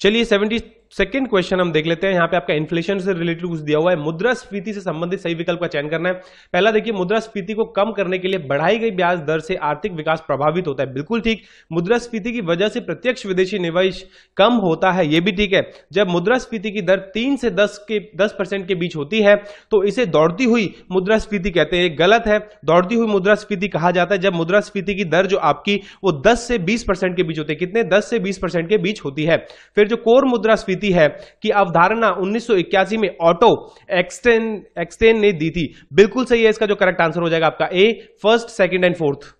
चलिए सेवेंटी सेकंड क्वेश्चन हम देख लेते हैं यहाँ पे आपका इन्फ्लेशन से रिलेटेड कुछ दिया हुआ है मुद्रास्फीति से संबंधित सही विकल्प का चयन करना है पहला देखिए मुद्रास्फीति को कम करने के लिए बढ़ाई गई ब्याज दर से आर्थिक विकास प्रभावित होता है बिल्कुल ठीक मुद्रास्फीति की वजह से प्रत्यक्ष विदेशी निवेश कम होता है यह भी ठीक है जब मुद्रास्फीति की दर तीन से दस के दस परसेंट के बीच होती है तो इसे दौड़ती हुई मुद्रास्फीति कहते हैं गलत है दौड़ती हुई मुद्रास्फीति कहा जाता है जब मुद्रास्फीति की दर जो आपकी वो दस से बीस के बीच होती है कितने दस से बीस के बीच होती है फिर जो कोर मुद्रास्फीति दी है कि अवधारणा उन्नीस में ऑटो एक्सटेन एक्सटेन ने दी थी बिल्कुल सही है इसका जो करेक्ट आंसर हो जाएगा आपका A first second and fourth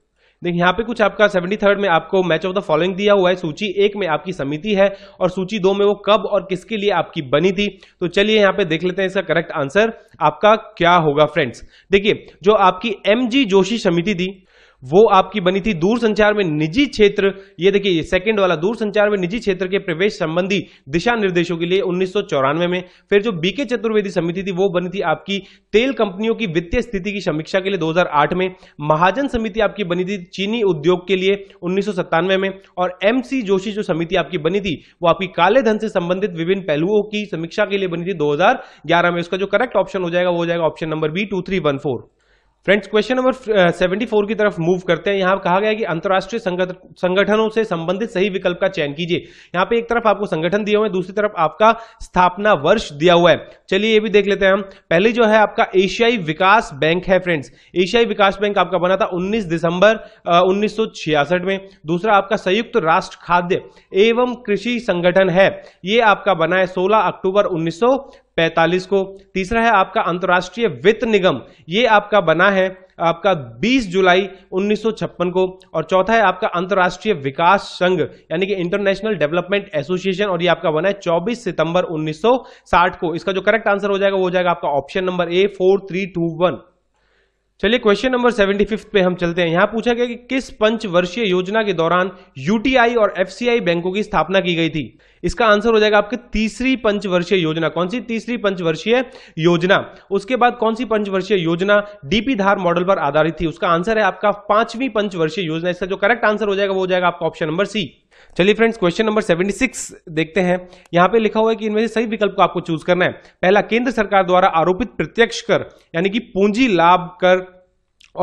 देखिए यहाँ पे कुछ आपका सेवेंटी थर्ड में आपको मैच ऑफ द फॉलोइंग दिया हुआ है सूची एक में आपकी समिति है और सूची दो में वो कब और किसके लिए आपकी बनी थी तो चलिए यहाँ पे देख लेते हैं इसका करेक्ट आंसर आपका क्या होगा फ्रेंड्स देखिए जो आपकी एमजी जोशी समिति थी वो आपकी बनी थी दूर संचार में निजी क्षेत्र ये देखिए सेकंड वाला दूर संचार में निजी क्षेत्र के प्रवेश संबंधी दिशा निर्देशों के लिए उन्नीस में फिर जो बीके चतुर्वेदी समिति थी वो बनी थी आपकी तेल कंपनियों की वित्तीय स्थिति की समीक्षा के लिए 2008 में महाजन समिति आपकी बनी थी चीनी उद्योग के लिए उन्नीस में और एम जोशी जो समिति आपकी बनी थी वो आपकी काले धन से संबंधित विभिन्न पहलुओं की समीक्षा के लिए बनी थी दो में उसका जो करेक्ट ऑप्शन हो जाएगा वो हो जाएगा option number B two three one four friends question number 74 की तरफ मूव करते हैं यहां कहा गया है कि अंतर्राष्ट्रीय संगठनों से संबंधित सही विकल्प का चयन कीजिए यहां पे एक तरफ आपको संगठन दिया हुआ है दूसरी तरफ आपका स्थापना वर्ष दिया हुआ है चलिए ये भी देख लेते हैं हम पहले जो है आपका एशियाई विकास बैंक है फ्रेंड्स एशियाई विकास बैंक आपका बना था उन्नीस दिसंबर उन्नीस में दूसरा आपका संयुक्त राष्ट्र खाद्य एवं कृषि संगठन है ये आपका बना है सोलह अक्टूबर उन्नीस 45 को तीसरा है आपका अंतर्राष्ट्रीय वित्त निगम ये आपका बना है आपका 20 जुलाई 1956 को और चौथा है आपका अंतर्राष्ट्रीय विकास संघ यानी कि इंटरनेशनल डेवलपमेंट एसोसिएशन और ये आपका बना है 24 सितंबर 1960 को इसका जो करेक्ट आंसर हो जाएगा वो हो जाएगा आपका option number A four three two one चलिए क्वेश्चन नंबर सेवेंटी फिफ्थ पे हम चलते हैं यहां पूछा गया कि किस पंचवर्षीय योजना के दौरान यूटीआई और एफसीआई बैंकों की स्थापना की गई थी इसका आंसर हो जाएगा आपकी तीसरी पंचवर्षीय योजना कौन सी तीसरी पंचवर्षीय योजना उसके बाद कौन सी पंचवर्षीय योजना डीपी धार मॉडल पर आधारित थी उसका आंसर है आपका पांचवी पंचवर्षीय योजना इसका जो करेक्ट आंसर हो जाएगा वो हो जाएगा आपका ऑप्शन नंबर सी चलिए फ्रेंड्स क्वेश्चन नंबर 76 देखते हैं यहाँ पे लिखा हुआ है कि इनमें से सही विकल्प को आपको चूज करना है पहला केंद्र सरकार द्वारा आरोपित प्रत्यक्ष कर यानी कि पूंजी लाभ कर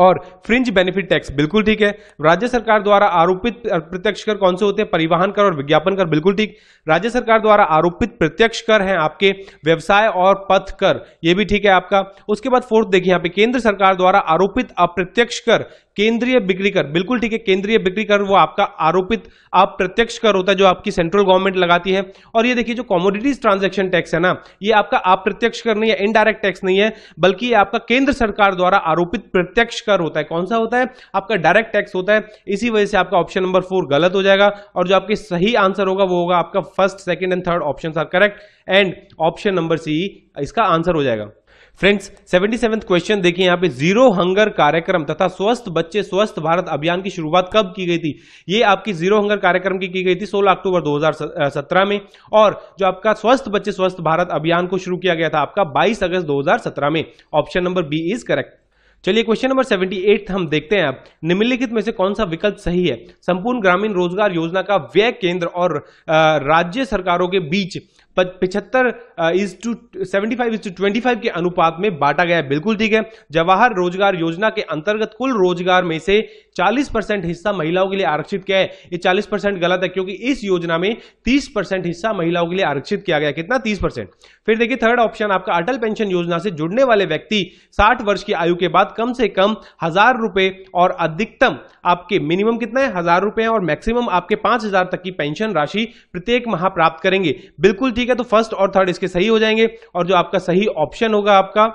और फ्रिंज बेनिफिट टैक्स बिल्कुल ठीक है राज्य सरकार द्वारा आरोपित प्रत्यक्ष कर कौन से होते हैं परिवहन कर और विज्ञापन कर बिल्कुल ठीक राज्य सरकार द्वारा आरोपित प्रत्यक्ष कर हैं आपके व्यवसाय और पथ कर ये भी ठीक है आपका उसके बाद फोर्थ देखिए यहां पे केंद्र सरकार द्वारा आरोपित अप्रत्यक्ष कर केंद्रीय बिक्री कर बिल्कुल ठीक है केंद्रीय बिक्री कर वो आपका आरोपित आप प्रत्यक्ष कर होता है जो आपकी सेंट्रल गवर्नमेंट लगाती है और ये देखिए जो कॉमोडिटीज ट्रांजेक्शन टैक्स है ना ये आपका अप्रत्यक्ष कर नहीं है इनडायरेक्ट टैक्स नहीं है बल्कि ये आपका केंद्र सरकार द्वारा आरोपित प्रत्यक्ष कर होता है कौन सा होता है आपका डायरेक्ट टैक्स होता है इसी वजह से आपका ऑप्शन नंबर फोर गलत हो जाएगा और जो आपके सही आंसर होगा वो होगा आपका first second and third option are correct and option number C इसका आंसर हो जाएगा फ्रेंड्स सेवेंटी सेवेंथ क्वेश्चन देखिए यहाँ पे जीरो हंगर कार्यक्रम तथा स्वस्थ बच्चे स्वस्थ भारत अभियान की शुरुआत कब की गई थी ये आपकी जीरो हंगर कार्यक्रम की की गई थी 16 अक्टूबर 2017 में और जो आपका स्वस्थ बच्चे स्वस्थ भारत अभियान को शुरू किया गया था आपका 22 अगस्त 2017 में option number B is correct चलिए क्वेश्चन नंबर 78 हम देखते हैं अब निम्नलिखित में से कौन सा विकल्प सही है संपूर्ण ग्रामीण रोजगार योजना का व्यय केंद्र और राज्य सरकारों के बीच पिछहत्तर is to seventy five is to twenty five के अनुपात में बांटा गया है बिल्कुल ठीक है जवाहर रोजगार योजना के अंतर्गत कुल रोजगार में से 40 परसेंट हिस्सा महिलाओं के लिए आरक्षित किया है ये 40 परसेंट गलत है क्योंकि इस योजना में 30 परसेंट हिस्सा महिलाओं के लिए आरक्षित किया गया कितना 30 परसेंट फिर देखिए थर्ड ऑप्शन आपका अटल पेंशन योजना से जुड़ने वाले व्यक्ति 60 वर्ष की आयु के बाद कम से कम हजार रुपए और अधिकतम आपके मिनिमम कितना है हजार रुपए और मैक्सिमम आपके पांच तक की पेंशन राशि प्रत्येक माह प्राप्त करेंगे बिल्कुल ठीक ठीक है तो फर्स्ट और थर्ड इसके सही हो जाएंगे और जो आपका सही ऑप्शन होगा आपका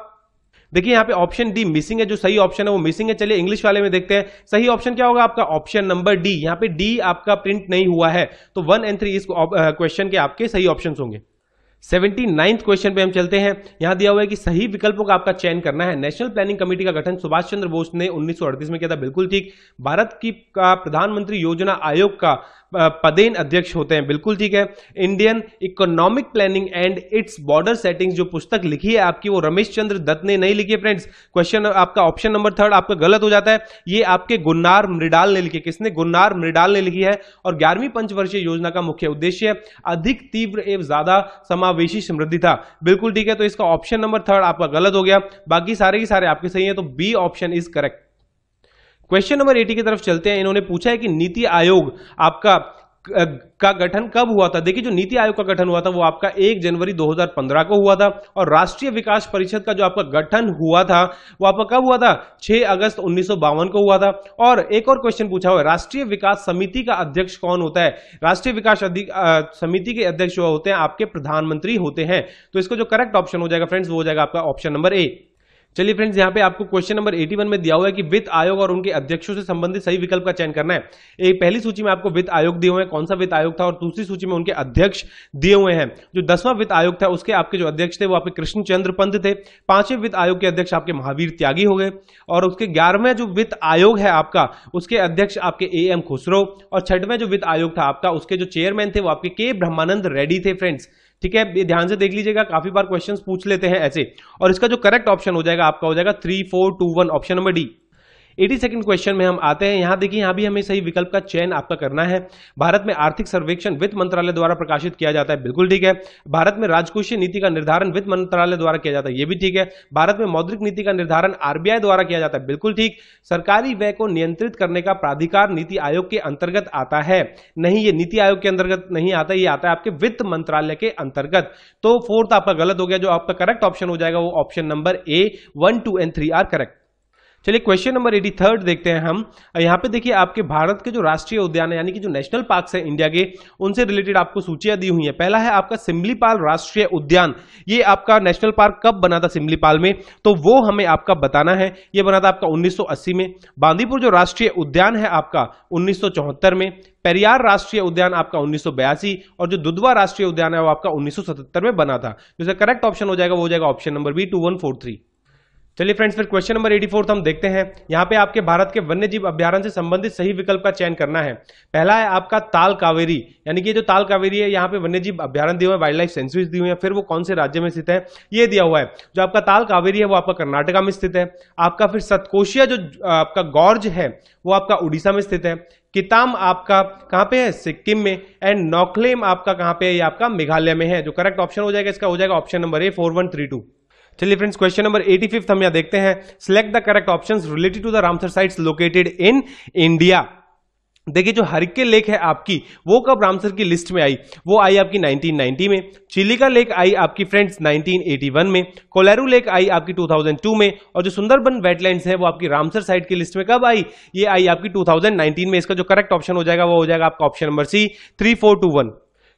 देखिए यहाँ पे ऑप्शन डी मिसिंग है जो सही ऑप्शन है वो मिसिंग है चलिए इंग्लिश वाले में देखते हैं सही ऑप्शन क्या होगा आपका ऑप्शन नंबर डी यहाँ पे डी आपका प्रिंट नहीं हुआ है तो वन एंड थ्री इस क्वेश्चन uh, के आपके सही ऑप्शन होंगे सेवेंटी नाइन्थ क्वेश्चन पे हम चलते हैं यहां दिया हुआ है कि सही विकल्पों का आपका चयन करना है नेशनल प्लानिंग कमेटी का गठन सुभाष चंद्र बोस ने 1938 में किया था बिल्कुल ठीक भारत की का प्रधानमंत्री योजना आयोग का पदेन अध्यक्ष होते हैं बिल्कुल ठीक है Indian economic planning and its border setting जो पुस्तक लिखी है आपकी वो रमेश चंद्र दत्त ने नहीं लिखी है फ्रेंड्स क्वेश्चन आपका ऑप्शन नंबर थर्ड आपका गलत हो जाता है ये आपके गुन्नार मृडाल ने लिखी किसने गुन्नार मृडाल ने लिखी है और ग्यारहवीं पंचवर्षीय योजना का मुख्य उद्देश्य अधिक तीव्र एवं ज्यादा समावेशी समृद्धि था बिल्कुल ठीक है तो इसका ऑप्शन नंबर थर्ड आपका गलत हो गया बाकी सारे के सारे आपके सही है तो B option is correct question number eighty की तरफ चलते हैं इन्होंने पूछा है कि नीति आयोग आपका का गठन कब हुआ था देखिए जो नीति आयोग का गठन हुआ था वो आपका 1 जनवरी 2015 को हुआ था और राष्ट्रीय विकास परिषद का जो आपका गठन हुआ था वो आपका कब हुआ था 6 अगस्त उन्नीस को हुआ था और एक और क्वेश्चन पूछा हुआ है राष्ट्रीय विकास समिति का अध्यक्ष कौन होता है राष्ट्रीय विकास समिति के अध्यक्ष होते हैं आपके प्रधानमंत्री होते हैं तो इसका जो करेक्ट ऑप्शन हो जाएगा फ्रेंड्स वो हो जाएगा आपका ऑप्शन नंबर ए चलिए फ्रेंड्स यहाँ पे आपको क्वेश्चन नंबर 81 में दिया हुआ है कि वित्त आयोग और उनके अध्यक्षों से संबंधित सही विकल्प का चयन करना है ए, पहली सूची में आपको वित्त आयोग दिए हुए हैं कौन सा वित्त आयोग था और दूसरी सूची में उनके अध्यक्ष दिए हुए हैं जो दसवां वित्त आयोग था उसके आपके जो अध्यक्ष थे वो आपके कृष्ण चंद्र पंत थे पांचवें वित्त आयोग के अध्यक्ष आपके महावीर त्यागी हो गए और उसके ग्यारहवें जो वित्त आयोग है आपका उसके अध्यक्ष आपके ए एम खुसरो और छठवें जो वित्त आयोग था आपका उसके जो चेयरमैन थे वो आपके के ब्रह्मानंद रेड्डी थे फ्रेंड्स ठीक है ये ध्यान से देख लीजिएगा काफी बार क्वेश्चन पूछ लेते हैं ऐसे और इसका जो करेक्ट ऑप्शन हो जाएगा आपका हो जाएगा three four two one option number D eighty second question में हम आते हैं यहाँ देखिए यहाँ भी हमें सही विकल्प का चयन आपका करना है भारत में आर्थिक सर्वेक्षण वित्त मंत्रालय द्वारा प्रकाशित किया जाता है बिल्कुल ठीक है भारत में राजकोषीय नीति का निर्धारण वित्त मंत्रालय द्वारा किया जाता है यह भी ठीक है भारत में मौद्रिक नीति का निर्धारण आरबीआई द्वारा किया जाता है बिल्कुल ठीक सरकारी व्यय को नियंत्रित करने का प्राधिकार नीति आयोग के अंतर्गत आता है नहीं ये नीति आयोग के अंतर्गत नहीं आता ये आता है आपके वित्त मंत्रालय के अंतर्गत तो फोर्थ आपका गलत हो गया जो आपका करेक्ट ऑप्शन हो जाएगा वो option number A one two and three are correct चलिए क्वेश्चन नंबर एटी थर्ड देखते हैं हम यहाँ पे देखिए आपके भारत के जो राष्ट्रीय उद्यान है यानी कि जो नेशनल पार्क है इंडिया के उनसे रिलेटेड आपको सूचियां दी हुई है पहला है आपका सिमलीपाल राष्ट्रीय उद्यान ये आपका नेशनल पार्क कब बना था सिमलीपाल में तो वो हमें आपका बताना है ये बना था आपका उन्नीस में बांदीपुर जो राष्ट्रीय उद्यान है आपका उन्नीस में पेरियार राष्ट्रीय उद्यान आपका उन्नीस और जो दुधवा राष्ट्रीय उद्यान है वो आपका उन्नीस में बना था जैसे करेक्ट ऑप्शन हो जाएगा वो हो जाएगा option number B two one four three चलिए फ्रेंड्स फिर क्वेश्चन नंबर एटी फोर्थ हम देखते हैं यहाँ पे आपके भारत के वन्य जीव अभ्यारण से संबंधित सही विकल्प का चयन करना है पहला है आपका ताल कावेरी यानी कि जो ताल कावेरी है यहाँ पे वन्य जीव अभ्यारण दिए हुए वाइल्ड लाइफ सेंचुरीज दी हुई है फिर वो कौन से राज्य में स्थित है ये दिया हुआ है जो आपका ताल कावेरी है वो आपका कर्नाटका में स्थित है आपका फिर सतकोशिया जो आपका गौर्ज है वो आपका उड़ीसा में स्थित है किताम आपका कहाँ पे है सिक्किम में एंड नौकलेम आपका कहाँ पे है ये आपका मेघालय में है जो करेक्ट ऑप्शन हो जाएगा इसका हो जाएगा option number A four one three two चलिए friends question number eighty fifth हम यहां देखते हैं select the correct option related to the Ramsar sites located in India देखिए जो हरिके लेक है आपकी वो कब रामसर की लिस्ट में आई वो आई आपकी 1990 में चिलिका लेक आई आपकी फ्रेंड्स 1981 में कोलेरू लेक आई आपकी 2002 में और जो सुंदरबन वेटलैंड्स है वो आपकी रामसर साइट की लिस्ट में कब आई ये आई आपकी 2019 में इसका जो करेक्ट ऑप्शन हो जाएगा वो हो जाएगा आपका option number C three four two one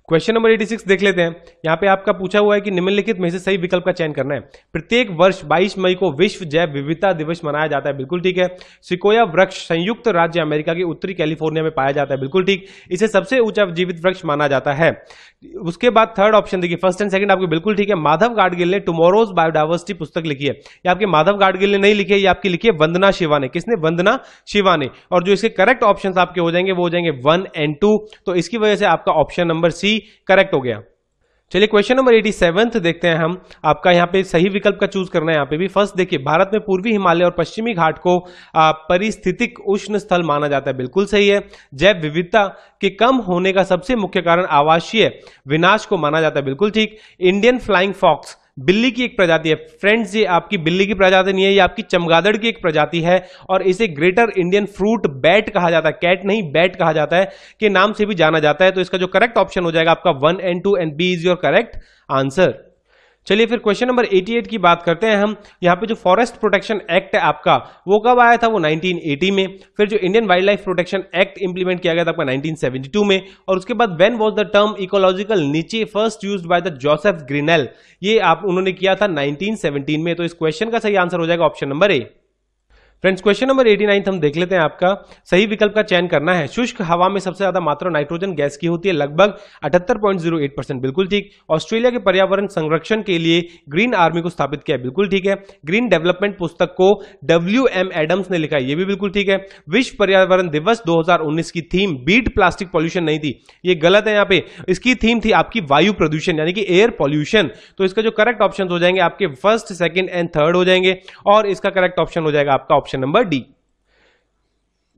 question number 86 देख लेते हैं यहाँ पे आपका पूछा हुआ है कि निम्नलिखित में से सही विकल्प का चयन करना है प्रत्येक वर्ष 22 मई को विश्व जैव विविधता दिवस मनाया जाता है बिल्कुल ठीक है सिकोया वृक्ष संयुक्त राज्य अमेरिका के उत्तरी कैलिफोर्निया में पाया जाता है बिल्कुल ठीक इसे सबसे ऊंचा जीवित वृक्ष माना जाता है उसके बाद थर्ड ऑप्शन देखिए फर्स्ट एंड सेकंड आपके बिल्कुल ठीक है माधव गाडगिल ने टुमारोज बायोडाइवर्सिटी पुस्तक लिखी है ये आपके माधव गाडगिल ने नहीं लिखी है ये आपकी लिखी है वंदना शिवा ने किसने वंदना शिवा ने और जो इसके करेक्ट ऑप्शन आपके हो जाएंगे वो हो जाएंगे वन एंड टू तो इसकी वजह से आपका ऑप्शन नंबर सी करेक्ट हो गया चलिए क्वेश्चन नंबर एटी सेवन्थ देखते हैं हम आपका यहाँ पे सही विकल्प का चूज करना है यहाँ पे भी फर्स्ट देखिए भारत में पूर्वी हिमालय और पश्चिमी घाट को परिस्थितिक उष्ण स्थल माना जाता है बिल्कुल सही है जैव विविधता के कम होने का सबसे मुख्य कारण आवासीय विनाश को माना जाता है बिल्कुल ठीक इंडियन फ्लाइंग फॉक्स बिल्ली की एक प्रजाति है फ्रेंड्स ये आपकी बिल्ली की प्रजाति नहीं है ये आपकी चमगादड़ की एक प्रजाति है और इसे ग्रेटर इंडियन फ्रूट बैट कहा जाता है कैट नहीं बैट कहा जाता है के नाम से भी जाना जाता है तो इसका जो करेक्ट ऑप्शन हो जाएगा आपका one and two and B is your correct answer चलिए फिर क्वेश्चन नंबर 88 की बात करते हैं हम यहाँ पे जो फॉरेस्ट प्रोटेक्शन एक्ट है आपका वो कब आया था वो 1980 में फिर जो Indian wild life protection act implement किया गया था आपका 1972 में और उसके बाद when was the term ecological niche first use by the Joseph Grinnell ये आप उन्होंने किया था नाइनटीन में तो इस क्वेश्चन का सही आंसर हो जाएगा option number A friends question number 89 हम देख लेते हैं आपका सही विकल्प का चयन करना है शुष्क हवा में सबसे ज्यादा मात्रा नाइट्रोजन गैस की होती है लगभग अठहत्तर परसेंट बिल्कुल ठीक ऑस्ट्रेलिया के पर्यावरण संरक्षण के लिए ग्रीन आर्मी को स्थापित किया बिल्कुल ठीक है ग्रीन डेवलपमेंट पुस्तक को डब्ल्यू एम एडम्स ने लिखा यह भी बिल्कुल ठीक है विश्व पर्यावरण दिवस दो की थीम बीट प्लास्टिक पॉल्यूशन नहीं थी ये गलत है यहाँ पे इसकी थीम थी आपकी वायु प्रदूषण यानी कि एयर पॉल्यूशन तो इसका जो करेक्ट ऑप्शन हो जाएंगे आपके फर्स्ट सेकेंड एंड थर्ड हो जाएंगे और इसका करेक्ट ऑप्शन हो जाएगा आपका option option number D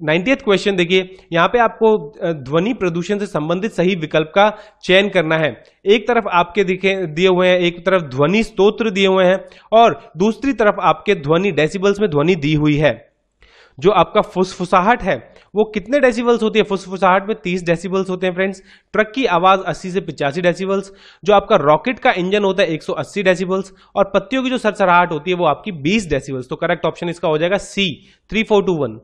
ninety question देखिए यहां पे आपको ध्वनि प्रदूषण से संबंधित सही विकल्प का चयन करना है एक तरफ आपके दिखे दिए हुए हैं एक तरफ ध्वनि स्तोत्र दिए हुए हैं और दूसरी तरफ आपके ध्वनि डेसिबल्स में ध्वनि दी हुई है जो आपका फुसफुसाहट है वो कितने डेसिबल्स होती है फुसफुसाहट में 30 डेसिबल्स होते हैं फ्रेंड्स ट्रक की आवाज 80 से पिचासी डेसिबल्स जो आपका रॉकेट का इंजन होता है 180 डेसिबल्स और पत्तियों की जो सरसराहट होती है वो आपकी 20 डेसिबल्स तो करेक्ट ऑप्शन इसका हो जाएगा C three four two one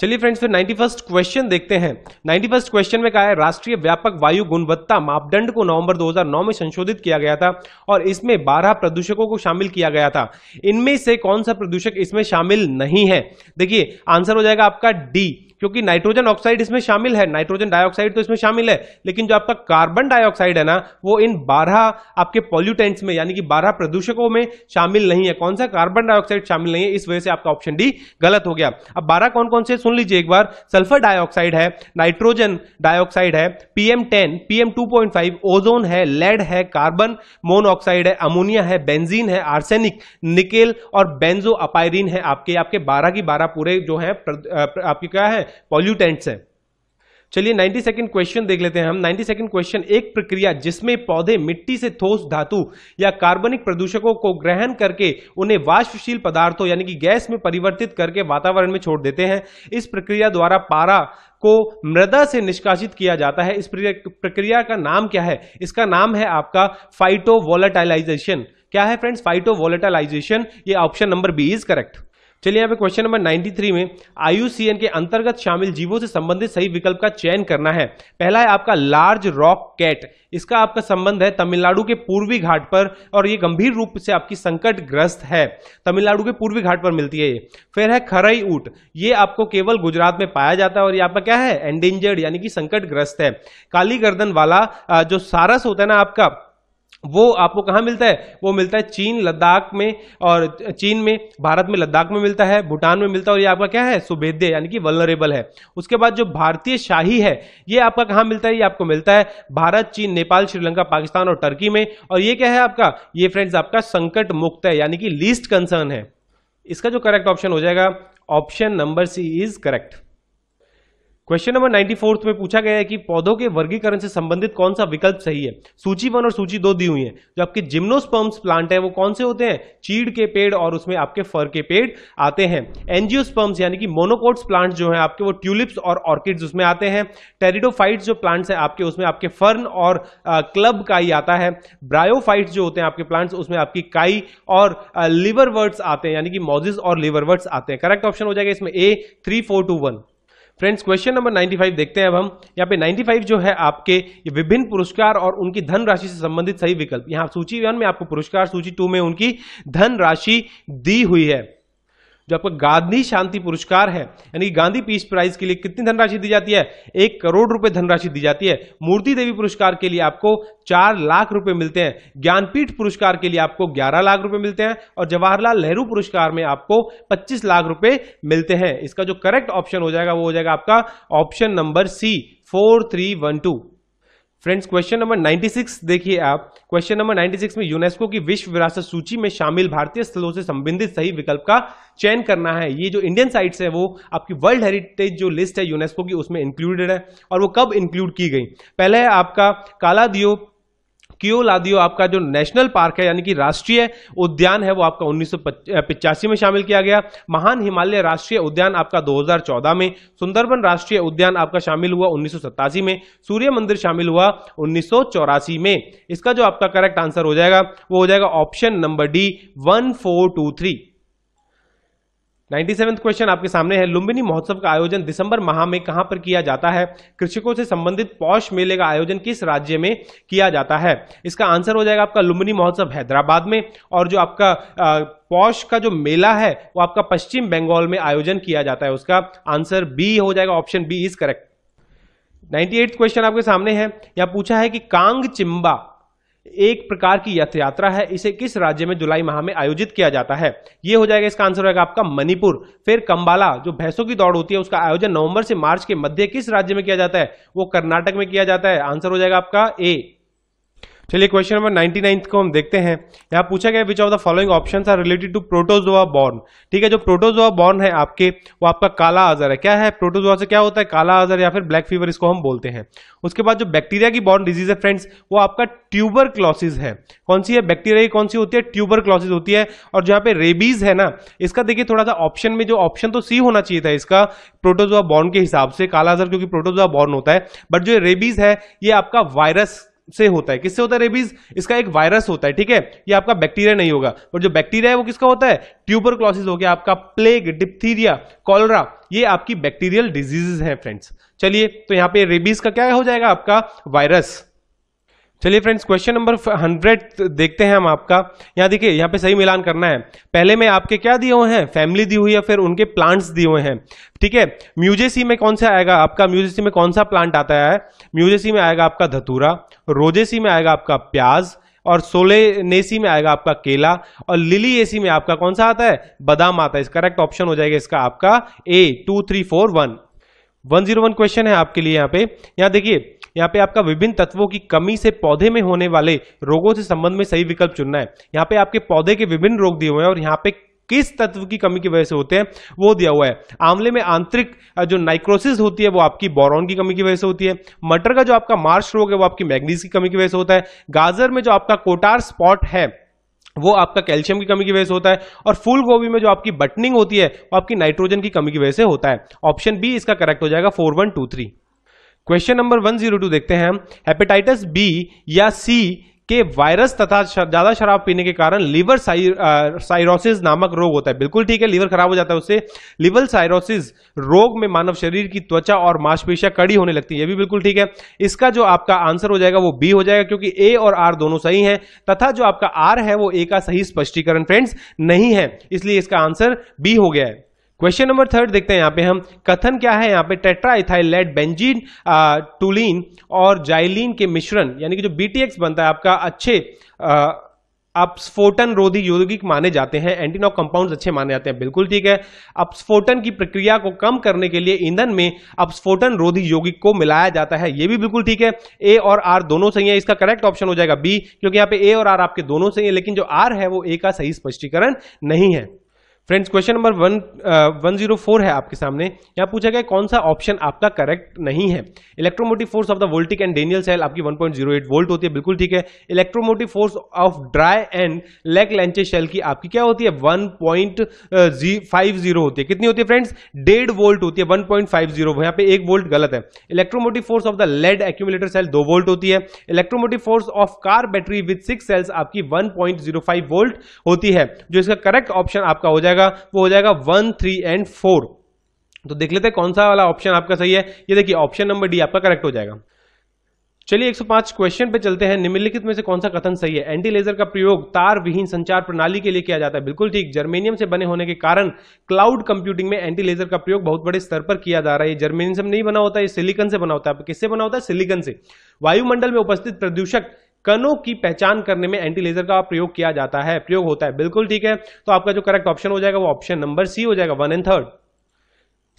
चलिए फ्रेंड्स फिर नाइन्टी फर्स्ट क्वेश्चन देखते हैं नाइन्टी फर्स्ट क्वेश्चन में कहा है राष्ट्रीय व्यापक वायु गुणवत्ता मापदंड को नवंबर 2009 में संशोधित किया गया था और इसमें 12 प्रदूषकों को शामिल किया गया था इनमें से कौन सा प्रदूषक इसमें शामिल नहीं है देखिए आंसर हो जाएगा आपका डी क्योंकि नाइट्रोजन ऑक्साइड इसमें शामिल है नाइट्रोजन डाइऑक्साइड तो इसमें शामिल है लेकिन जो आपका कार्बन डाइऑक्साइड है ना वो इन बारह आपके पॉल्यूटेंट्स में यानी कि बारह प्रदूषकों में शामिल नहीं है कौन सा कार्बन डाइऑक्साइड शामिल नहीं है इस वजह से आपका ऑप्शन डी गलत हो गया अब बारह कौन कौन से सुन लीजिए एक बार सल्फर डाइऑक्साइड है नाइट्रोजन डाइऑक्साइड है PM ten PM two point five ozone है लेड है कार्बन मोनऑक्साइड है अमोनिया है बेंजीन है आर्सेनिक निकेल और बेंजो अपायरिन है आपके आपके बारह की बारह पूरे जो है आपके क्या है पॉल्यूटेंट्स हैं चलिए नाइन्टी सेकेंड क्वेश्चन देख लेते हैं हम नाइन्टी सेकेंड क्वेश्चन एक प्रक्रिया जिसमें पौधे मिट्टी से ठोस धातु या कार्बनिक प्रदूषकों को ग्रहण करके उन्हें वाष्पशील पदार्थों यानी कि गैस में परिवर्तित करके वातावरण में छोड़ देते हैं इस प्रक्रिया द्वारा पारा को मृदा से निष्कासित किया जाता है इस प्रक्रिया का नाम क्या है इसका नाम है आपका फाइटो वोलेटाइलाइजेशन क्या है फ्रेंड्स फाइटो वोलेटाइलाइजेशन ये option number B is correct चलिए यहाँ पे क्वेश्चन नंबर 93 में आयुसीएन के अंतर्गत शामिल जीवों से संबंधित सही विकल्प का चयन करना है पहला है आपका लार्ज रॉक कैट इसका आपका संबंध है तमिलनाडु के पूर्वी घाट पर और ये गंभीर रूप से आपकी संकट ग्रस्त है तमिलनाडु के पूर्वी घाट पर मिलती है ये फिर है खरई ऊट ये आपको केवल गुजरात में पाया जाता है और ये आपका क्या है एंडेंजर्ड यानी कि संकट ग्रस्त है काली गर्दन वाला जो सारस होता है ना आपका वो आपको कहाँ मिलता है वो मिलता है चीन लद्दाख में और चीन में भारत में लद्दाख में मिलता है भूटान में मिलता है और ये आपका क्या है सुभेद्य यानी कि वलरेबल है उसके बाद जो भारतीय शाही है ये आपका कहाँ मिलता है ये आपको मिलता है भारत चीन नेपाल श्रीलंका पाकिस्तान और टर्की में और ये क्या है आपका ये फ्रेंड्स आपका संकट मुक्त है यानी कि लीस्ट कंसर्न है इसका जो करेक्ट ऑप्शन हो जाएगा option number C is correct question number ninety fourth में पूछा गया है कि पौधों के वर्गीकरण से संबंधित कौन सा विकल्प सही है सूची वन और सूची दो दी हुई है जो आपके जिम्नोस्पर्म्स प्लांट है वो कौन से होते हैं चीड़ के पेड़ और उसमें आपके फर के पेड़ आते हैं एनजियोस्पर्म्स यानी कि मोनोकोट्स प्लांट जो है आपके वो ट्यूलिप्स और ऑर्किड्स उसमें आते हैं टेरिडोफाइट जो प्लांट्स है आपके उसमें आपके फर्न और आ, क्लब काई आता है ब्रायोफाइट्स जो होते हैं आपके प्लांट्स उसमें आपकी काई और लिवरवर्ड्स आते हैं यानी कि मॉजिस और लिवरवर्ड्स आते हैं करेक्ट ऑप्शन हो जाएगा इसमें A three four two one friends question number 95 देखते हैं अब हम यहाँ पे 95 जो है आपके विभिन्न पुरस्कार और उनकी धन राशि से संबंधित सही विकल्प यहाँ सूची वन में आपको पुरस्कार सूची टू में उनकी धन राशि दी हुई है जो आपका गांधी शांति पुरस्कार है यानी गांधी पीस प्राइज के लिए कितनी धनराशि दी जाती है एक करोड़ रुपए धनराशि दी जाती है मूर्ति देवी पुरस्कार के लिए आपको चार लाख रुपए मिलते हैं ज्ञानपीठ पुरस्कार के लिए आपको ग्यारह लाख रुपए मिलते हैं और जवाहरलाल नेहरू पुरस्कार में आपको पच्चीस लाख रुपए मिलते हैं इसका जो करेक्ट ऑप्शन हो जाएगा वो हो जाएगा आपका option number C four three one two friends question number 96 देखिए आप क्वेश्चन नंबर 96 में यूनेस्को की विश्व विरासत सूची में शामिल भारतीय स्थलों से संबंधित सही विकल्प का चयन करना है ये जो इंडियन साइट्स है वो आपकी वर्ल्ड हेरिटेज जो लिस्ट है यूनेस्को की उसमें इंक्लूडेड है और वो कब इंक्लूड की गई पहले है आपका काला दियो क्यो लादियो आपका जो नेशनल पार्क है यानी कि राष्ट्रीय उद्यान है वो आपका उन्नीस में शामिल किया गया महान हिमालय राष्ट्रीय उद्यान आपका 2014 में सुंदरबन राष्ट्रीय उद्यान आपका शामिल हुआ उन्नीस में सूर्य मंदिर शामिल हुआ उन्नीस में इसका जो आपका करेक्ट आंसर हो जाएगा वो हो जाएगा option number D one four two three ninety seven question आपके सामने है लुम्बिनी महोत्सव का आयोजन दिसंबर माह में कहां पर किया जाता है कृषकों से संबंधित पौष मेले का आयोजन किस राज्य में किया जाता है इसका आंसर हो जाएगा आपका लुम्बिनी महोत्सव हैदराबाद में और जो आपका पौष का जो मेला है वो आपका पश्चिम बंगाल में आयोजन किया जाता है उसका आंसर बी हो जाएगा option B is correct ninety question आपके सामने है यहाँ पूछा है कि कांग चिम्बा एक प्रकार की रथ यात्रा है इसे किस राज्य में जुलाई माह में आयोजित किया जाता है ये हो जाएगा इसका आंसर होगा आपका मणिपुर फिर कंबाला जो भैंसों की दौड़ होती है उसका आयोजन नवंबर से मार्च के मध्य किस राज्य में किया जाता है वो कर्नाटक में किया जाता है आंसर हो जाएगा आपका ए चलिए क्वेश्चन नंबर नाइन्थ को हम देखते हैं यहाँ पूछा गया which of the following option are related to protozoa borne ठीक है जो प्रोटोजोआ बॉर्न है आपके वो आपका काला आजर है क्या है प्रोटोजोआ से क्या होता है काला आजर या फिर ब्लैक फीवर इसको हम बोलते हैं उसके बाद जो बैक्टीरिया की बॉर्न डिजीज है फ्रेंड्स वो आपका ट्यूबर क्लॉसिस है कौन सी है बैक्टीरिया की कौन सी होती है ट्यूबर क्लॉसिस होती है और जहाँ पे रेबीज है ना इसका देखिए थोड़ा सा ऑप्शन में जो ऑप्शन तो सी होना चाहिए था इसका प्रोटोजोआ बॉर्न के हिसाब से काला आजर क्योंकि प्रोटोजोआ बॉर्न होता है बट जो रेबीज है ये आपका वायरस से होता है किससे होता है रेबीज इसका एक वायरस होता है ठीक है ये आपका बैक्टीरिया नहीं होगा पर जो बैक्टीरिया है वो किसका होता है ट्यूबर क्लॉसिस हो गया आपका प्लेग डिप्थीरिया कॉलरा ये आपकी बैक्टीरियल डिजीजेज हैं फ्रेंड्स चलिए तो यहाँ पे रेबीज का क्या हो जाएगा आपका वायरस चलिए फ्रेंड्स क्वेश्चन नंबर हंड्रेड देखते हैं हम आपका यहाँ देखिए यहाँ पे सही मिलान करना है पहले में आपके क्या दिए हुए हैं फैमिली दी हुई है फिर उनके प्लांट्स दिए हुए हैं ठीक है म्यूजेसी में कौन सा आएगा आपका म्यूजेसी में कौन सा प्लांट आता है म्यूजेसी में आएगा आपका धतूरा रोजेसी में आएगा आपका प्याज और सोलेनेसी में आएगा आपका केला और लिली एसी में आपका कौन सा आता है बादाम आता है इस करेक्ट ऑप्शन हो जाएगा इसका आपका A two three four one one zero one question है आपके लिए यहाँ पे यहाँ देखिए यहाँ पे आपका विभिन्न तत्वों की कमी से पौधे में होने वाले रोगों से संबंध में सही विकल्प चुनना है यहाँ पे आपके पौधे के विभिन्न रोग दिए हुए हैं और यहाँ पे किस तत्व की कमी की वजह से होते हैं वो दिया हुआ है आंवले में आंतरिक जो नाइक्रोसिस होती है वो आपकी बोरॉन की कमी की वजह से होती है मटर का जो आपका मार्श रोग है वो आपकी मैग्नीज की कमी की वजह से होता है गाजर में जो आपका कोटार स्पॉट है वो आपका कैल्शियम की कमी की वजह से होता है और फूल गोभी में जो आपकी बटनिंग होती है वो आपकी नाइट्रोजन की कमी की वजह से होता है ऑप्शन बी इसका करेक्ट हो जाएगा four one two three question number 102 देखते हैं हेपेटाइटिस बी या सी के वायरस तथा ज्यादा शराब पीने के कारण लीवर साइरोसिस नामक रोग होता है बिल्कुल ठीक है लीवर खराब हो जाता है उससे लीवर साइरोसिस रोग में मानव शरीर की त्वचा और मांसपेशियां कड़ी होने लगती है ये भी बिल्कुल ठीक है इसका जो आपका आंसर हो जाएगा वो बी हो जाएगा क्योंकि ए और आर दोनों सही है तथा जो आपका आर है वो ए का सही स्पष्टीकरण फ्रेंड्स नहीं है इसलिए इसका आंसर बी हो गया है क्वेश्चन नंबर थर्ड देखते हैं यहाँ पे हम कथन क्या है यहाँ पे tetra ethyl lead benzene toluene और जाइलिन के मिश्रण यानी कि जो बीटीएक्स बनता है आपका अच्छे आ, अपस्फोटन रोधी यौगिक माने जाते हैं एंटीनॉक कंपाउंड्स अच्छे माने जाते हैं बिल्कुल ठीक है अपस्फोटन की प्रक्रिया को कम करने के लिए ईंधन में अपस्फोटन रोधी यौगिक को मिलाया जाता है यह भी बिल्कुल ठीक है ए और आर दोनों सही है इसका करेक्ट ऑप्शन हो जाएगा बी क्योंकि यहाँ पे ए और आर आपके दोनों सही है लेकिन जो आर है वो ए का सही स्पष्टीकरण नहीं है friends question number one one zero four है आपके सामने यहाँ पूछा गया कौन सा ऑप्शन आपका करेक्ट नहीं है electromotive force of the voltaic and Daniell cell आपकी 1.08 वोल्ट होती है बिल्कुल ठीक है electromotive force of dry and Leclanche cell की आपकी क्या होती है जीरो होती है कितनी होती है फ्रेंड्स डेढ़ वोल्ट होती है वन पॉइंट फाइव जीरो यहाँ पे एक वोल्ट गलत है electromotive force of the lead accumulator cell दो वोल्ट होती है electromotive force of car battery with six cells आपकी वन वोल्ट होती है जो इसका करेक्ट ऑप्शन आपका हो जाएगा जाएगा वो हो जाएगा वन थ्री एंड फोर तो देख लेते हैं कौन सा वाला ऑप्शन आपका सही है ये देखिए ऑप्शन नंबर डी आपका करेक्ट हो जाएगा चलिए 105 क्वेश्चन पे चलते हैं निम्नलिखित में से कौन सा कथन सही है एंटी लेजर का प्रयोग तार विहीन संचार प्रणाली के लिए किया जाता है बिल्कुल ठीक जर्मेनियम से बने होने के कारण क्लाउड कंप्यूटिंग में एंटी लेजर का प्रयोग बहुत बड़े स्तर पर किया जा रहा है जर्मेनियम से नहीं बना होता है सिलिकन से बना होता है किससे बना होता है सिलिकन से वायुमंडल में उपस्थित प्रदूषक कणों की पहचान करने में एंटी लेजर का प्रयोग किया जाता है प्रयोग होता है बिल्कुल ठीक है तो आपका जो करेक्ट ऑप्शन हो जाएगा वो ऑप्शन नंबर सी हो जाएगा one and third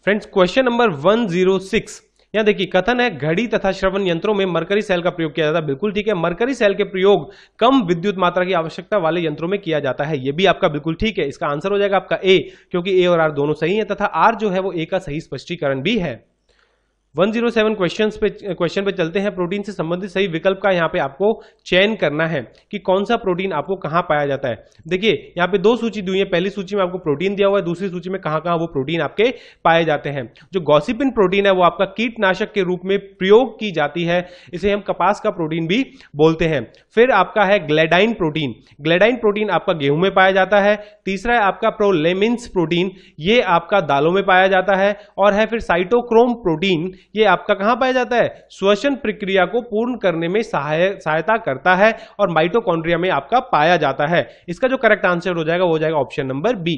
friends question number one zero six यहां देखिए कथन है घड़ी तथा श्रवण यंत्रों में मरकरी सेल का प्रयोग किया जाता है बिल्कुल ठीक है मरकरी सेल के प्रयोग कम विद्युत मात्रा की आवश्यकता वाले यंत्रों में किया जाता है यह भी आपका बिल्कुल ठीक है इसका आंसर हो जाएगा आपका ए क्योंकि ए और आर दोनों सही है तथा आर जो है वो ए का सही स्पष्टीकरण भी है 107 क्वेश्चंस पे क्वेश्चन पे चलते हैं प्रोटीन से संबंधित सही विकल्प का यहाँ पे आपको चयन करना है कि कौन सा प्रोटीन आपको कहाँ पाया जाता है देखिए यहाँ पे दो सूची दी है पहली सूची में आपको प्रोटीन दिया हुआ है दूसरी सूची में कहाँ कहाँ वो प्रोटीन आपके पाए जाते हैं जो गॉसिपिन प्रोटीन है वो आपका कीटनाशक के रूप में प्रयोग की जाती है इसे हम कपास का प्रोटीन भी बोलते हैं फिर आपका है ग्लेडाइन प्रोटीन ग्लेडाइन प्रोटीन आपका गेहूं में पाया जाता है तीसरा है आपका प्रोलेमिन्स प्रोटीन ये आपका दालों में पाया जाता है और है फिर साइटोक्रोम प्रोटीन ये आपका कहाँ पाया जाता है श्वसन प्रक्रिया को पूर्ण करने में सहाय सहायता करता है और माइटोकॉन्ड्रिया में आपका पाया जाता है इसका जो करेक्ट आंसर हो जाएगा वो जाएगा option number B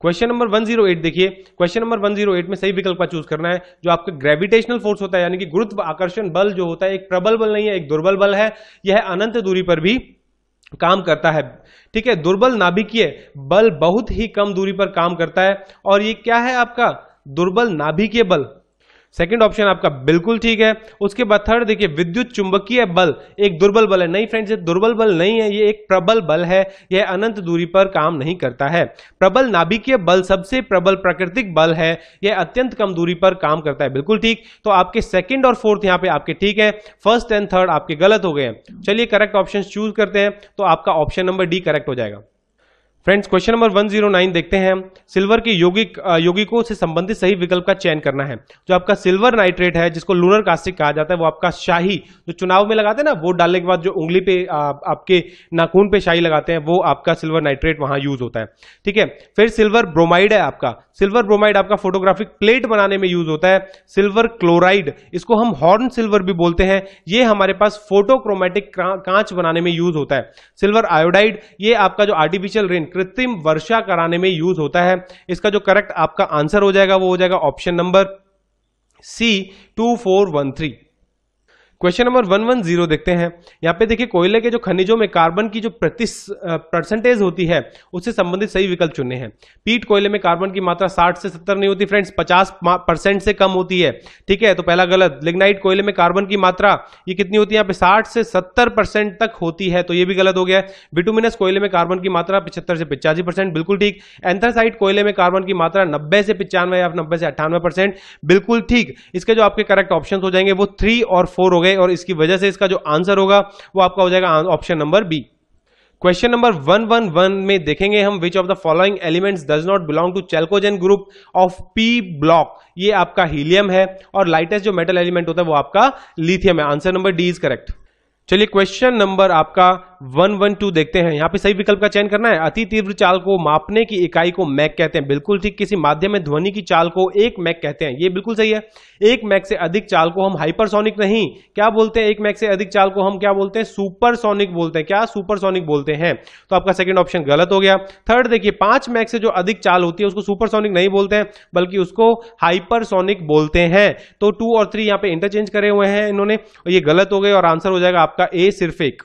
question number 108 देखिए क्वेश्चन नंबर 108 में सही विकल्प का चूज करना है जो आपका ग्रेविटेशनल फोर्स होता है यानी कि गुरुत्व आकर्षण बल जो होता है एक प्रबल बल नहीं है एक दुर्बल बल है यह अनंत दूरी पर भी काम करता है ठीक है दुर्बल नाभिकीय बल बहुत ही कम दूरी पर काम करता है और ये क्या है आपका दुर्बल नाभिकीय बल सेकंड ऑप्शन आपका बिल्कुल ठीक है उसके बाद थर्ड देखिए विद्युत चुंबकीय बल एक दुर्बल बल है नहीं फ्रेंड्स ये दुर्बल बल नहीं है ये एक प्रबल बल है यह अनंत दूरी पर काम नहीं करता है प्रबल नाभिकीय बल सबसे प्रबल प्राकृतिक बल है यह अत्यंत कम दूरी पर काम करता है बिल्कुल ठीक तो आपके सेकेंड और फोर्थ यहाँ पे आपके ठीक है फर्स्ट एंड थर्ड आपके गलत हो गए हैं चलिए करेक्ट ऑप्शन चूज करते हैं तो आपका ऑप्शन नंबर डी करेक्ट हो जाएगा फ्रेंड्स क्वेश्चन नंबर 109 देखते हैं सिल्वर के यौगिक यौगिकों से संबंधित सही विकल्प का चयन करना है जो आपका सिल्वर नाइट्रेट है जिसको लूनर कास्टिक कहा जाता है वो आपका शाही जो चुनाव में लगाते हैं ना वोट डालने के बाद जो उंगली पे आ, आपके नाखून पे शाही लगाते हैं वो आपका सिल्वर नाइट्रेट वहां यूज होता है ठीक है फिर सिल्वर ब्रोमाइड है आपका सिल्वर ब्रोमाइड आपका फोटोग्राफिक प्लेट बनाने में यूज होता है सिल्वर क्लोराइड इसको हम हॉर्न सिल्वर भी बोलते हैं ये हमारे पास फोटोक्रोमेटिक कांच बनाने में यूज होता है सिल्वर आयोडाइड ये आपका जो आर्टिफिशियल रेन कृत्रिम वर्षा कराने में यूज होता है इसका जो करेक्ट आपका आंसर हो जाएगा वो हो जाएगा option number C two four one three question number one one zero देखते हैं यहाँ पे देखिए कोयले के जो खनिजों में कार्बन की जो प्रति परसेंटेज होती है उससे संबंधित सही विकल्प चुने हैं पीट कोयले में कार्बन की मात्रा 60 से 70 नहीं होती फ्रेंड्स 50 परसेंट से कम होती है ठीक है तो पहला गलत लिग्नाइट कोयले में कार्बन की मात्रा ये कितनी होती है यहाँ पे साठ से सत्तर परसेंट तक होती है तो ये भी गलत हो गया विटोमिनस कोयले में कार्बन की मात्रा पिछहत्तर से पिचासी परसेंट बिल्कुल ठीक एंथरसाइड कोयले में कार्बन की मात्रा नब्बे से पिचानवे या नब्बे से अट्ठानवे बिल्कुल ठीक इसके जो आपके करेक्ट ऑप्शन हो जाएंगे वो थ्री और फोर हो गए और इसकी वजह से इसका जो आंसर होगा वो आपका हो जाएगा option number B question number one one one में देखेंगे हम which of the following elements does not belong to chalcogen group of P block ये आपका हीलियम है और लाइटेस्ट जो मेटल एलिमेंट होता है वो आपका लिथियम है answer number D is correct चलिए क्वेश्चन नंबर आपका वन वन टू देखते हैं यहाँ पे सही विकल्प का चयन करना है अति तीव्र चाल को मापने की इकाई को मैक कहते हैं बिल्कुल ठीक किसी माध्यम में ध्वनि की चाल को एक मैक कहते हैं ये बिल्कुल सही है एक मैक से अधिक चाल को हम हाइपरसोनिक नहीं क्या बोलते हैं एक मैक से अधिक चाल को हम क्या बोलते हैं सुपरसोनिक बोलते हैं क्या सुपरसोनिक बोलते हैं तो आपका सेकेंड ऑप्शन गलत हो गया थर्ड देखिए पांच मैक से जो अधिक चाल होती है उसको सुपरसोनिक नहीं बोलते हैं बल्कि उसको हाइपरसोनिक बोलते हैं तो टू और थ्री यहाँ पे इंटरचेंज करे हुए हैं इन्होंने ये गलत हो गए और आंसर हो जाएगा आपका ए सिर्फ एक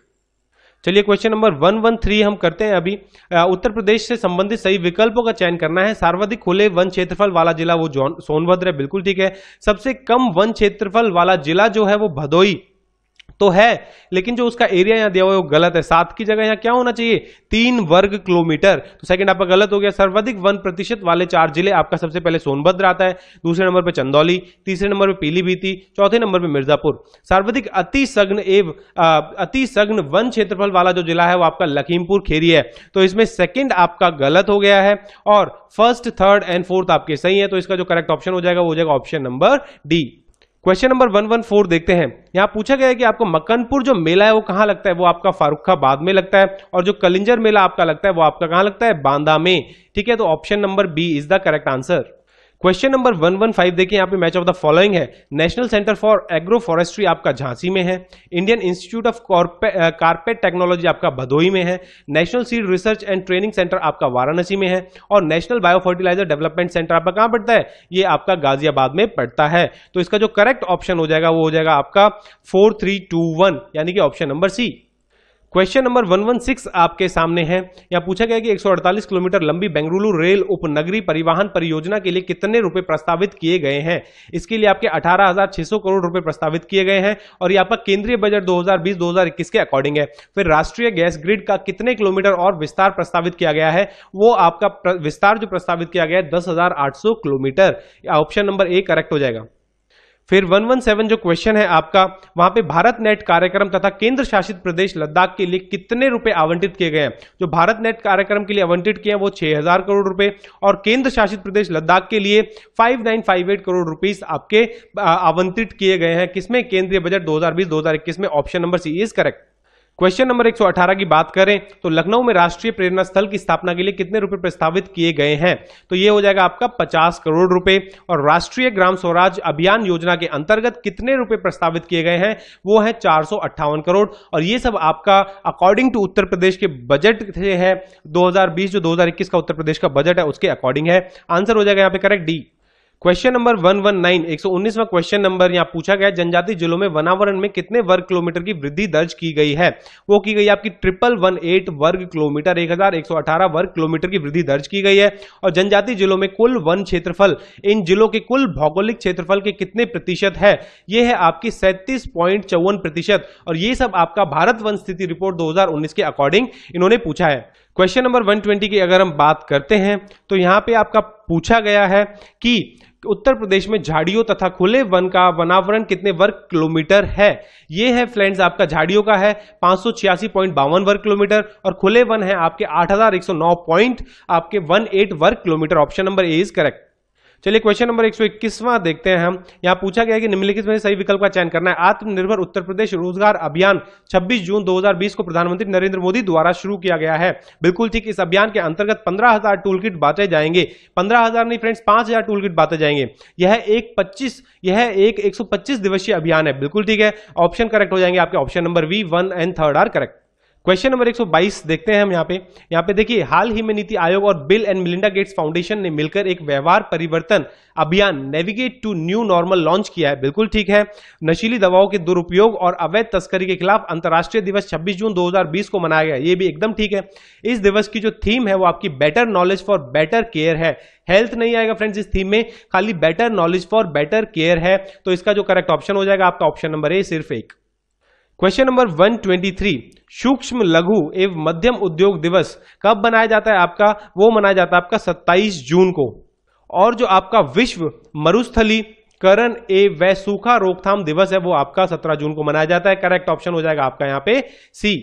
चलिए question number one one three हम करते हैं अभी उत्तर प्रदेश से संबंधित सही विकल्पों का चयन करना है सर्वाधिक खुले वन क्षेत्रफल वाला जिला वो सोनभद्र है बिल्कुल ठीक है सबसे कम वन क्षेत्रफल वाला जिला जो है वो भदोई तो है लेकिन जो उसका एरिया यहां दिया हुआ है वो गलत है सात की जगह यहां क्या होना चाहिए तीन वर्ग किलोमीटर तो सेकंड आपका गलत हो गया सर्वाधिक वन प्रतिशत वाले चार जिले आपका सबसे पहले सोनभद्र आता है दूसरे नंबर पर चंदौली तीसरे नंबर पर पीलीभीती चौथे नंबर पर मिर्जापुर सर्वाधिक अति सघन एव अति सघन वन क्षेत्रफल वाला जो जिला है वो आपका लखीमपुर खेरी है तो इसमें सेकेंड आपका गलत हो गया है और फर्स्ट थर्ड एंड फोर्थ आपके सही है तो इसका जो करेक्ट ऑप्शन हो जाएगा वो हो जाएगा option number D question number one one four देखते हैं यहां पूछा गया है कि आपको मकनपुर जो मेला है वो कहां लगता है वो आपका फारुखाबाद में लगता है और जो कलिंजर मेला आपका लगता है वो आपका कहां लगता है बांदा में ठीक है तो option number B is the correct answer question number 115 देखिए यहाँ पे मैच ऑफ द फॉलोइंग है national centre for agroforestry आपका झांसी में है Indian institute of carpet technology आपका भदोई में है national seed research and training centre आपका वाराणसी में है और national biofertilizer development centre आपका कहाँ पड़ता है ये आपका गाजियाबाद में पड़ता है तो इसका जो करेक्ट ऑप्शन हो जाएगा वो हो जाएगा आपका फोर थ्री टू वन यानी कि option number C question number 116 आपके सामने है यह पूछा गया कि 148 किलोमीटर लंबी बेंगलुरु रेल उपनगरी परिवहन परियोजना के लिए कितने रुपए प्रस्तावित किए गए हैं इसके लिए आपके 18,600 करोड़ रुपए प्रस्तावित किए गए हैं और यहाँ पर केंद्रीय बजट 2020-2021 के अकॉर्डिंग है फिर राष्ट्रीय गैस ग्रिड का कितने किलोमीटर और विस्तार प्रस्तावित किया गया है वो आपका विस्तार जो प्रस्तावित किया गया है दस kilometre option number A correct हो जाएगा फिर 117 जो क्वेश्चन है आपका वहां पे भारत नेट कार्यक्रम तथा केंद्र शासित प्रदेश लद्दाख के लिए कितने रुपए आवंटित किए गए हैं जो भारत नेट कार्यक्रम के लिए आवंटित किए हैं वो 6000 करोड़ रुपए और केंद्र शासित प्रदेश लद्दाख के लिए 5958 करोड़ रुपीस आपके आवंटित किए गए हैं किसमें केंद्रीय बजट 2020-2021 में option number C is correct question number 118 की बात करें तो लखनऊ में राष्ट्रीय प्रेरणा स्थल की स्थापना के लिए कितने रुपए प्रस्तावित किए गए हैं तो ये हो जाएगा आपका 50 करोड़ रुपए और राष्ट्रीय ग्राम स्वराज अभियान योजना के अंतर्गत कितने रुपए प्रस्तावित किए गए हैं वो है चार करोड़ और ये सब आपका अकॉर्डिंग टू उत्तर प्रदेश के बजट है दो जो दो का उत्तर प्रदेश का बजट है उसके अकॉर्डिंग है आंसर हो जाएगा यहाँ पे करेक्ट डी क्वेश्चन नंबर 119 119वां क्वेश्चन नंबर यहाँ पूछा गया जनजाति जिलों में वनावरण में कितने वर्ग किलोमीटर की वृद्धि दर्ज की गई है वो की गई आपकी ट्रिपल वन एट वर्ग किलोमीटर 1118 वर्ग किलोमीटर की वृद्धि दर्ज की गई है और जनजाति जिलों में कुल वन क्षेत्रफल इन जिलों के कुल भौगोलिक क्षेत्रफल के कितने प्रतिशत है यह है आपकी सैंतीस प्रतिशत और ये सब आपका भारत वन स्थिति रिपोर्ट दो के अकॉर्डिंग इन्होंने पूछा है क्वेश्चन नंबर 120 की अगर हम बात करते हैं तो यहाँ पे आपका पूछा गया है कि उत्तर प्रदेश में झाड़ियों तथा खुले वन का वनावरण कितने वर्ग किलोमीटर है ये है फ्रेंड्स आपका झाड़ियों का है पांच वर्ग किलोमीटर और खुले वन है आपके आठ पॉइंट आपके वन वर्ग kilometre option number A is correct चलिए क्वेश्चन नंबर एक सौ इक्कीसवां देखते हैं हम यहाँ पूछा गया कि निम्नलिखित में सही विकल्प का चयन करना है आत्मनिर्भर उत्तर प्रदेश रोजगार अभियान 26 जून 2020 को प्रधानमंत्री नरेंद्र मोदी द्वारा शुरू किया गया है बिल्कुल ठीक इस अभियान के अंतर्गत पंद्रह हजार टूल किट बांटे जाएंगे पंद्रह हजार नहीं फ्रेंड्स पांच हजार टूल किट बांटे जाएंगे यह एक पच्चीस यह एक एक दिवसीय अभियान है बिल्कुल ठीक है ऑप्शन करेक्ट हो जाएंगे आपके option number B one and third are correct question number 122 देखते हैं हम यहाँ पे यहाँ पे देखिए हाल ही में नीति आयोग और Bill and Melinda Gates Foundation ने मिलकर एक व्यवहार परिवर्तन अभियान navigate to new normal launch किया है बिल्कुल ठीक है नशीली दवाओं के दुरुपयोग और अवैध तस्करी के खिलाफ अंतर्राष्ट्रीय दिवस 26 जून 2020 को मनाया गया ये भी एकदम ठीक है इस दिवस की जो थीम है वो आपकी better knowledge for better care है हेल्थ नहीं आएगा फ्रेंड्स इस थीम में खाली better knowledge for better care है तो इसका जो करेक्ट ऑप्शन हो जाएगा आपका ऑप्शन नंबर ए सिर्फ एक क्वेश्चन नंबर 123 सूक्ष्म लघु एवं मध्यम उद्योग दिवस कब मनाया जाता है आपका वो मनाया जाता है आपका 27 जून को और जो आपका विश्व मरुस्थली करण ए व सूखा रोकथाम दिवस है वो आपका 17 जून को मनाया जाता है करेक्ट ऑप्शन हो जाएगा आपका यहां पे सी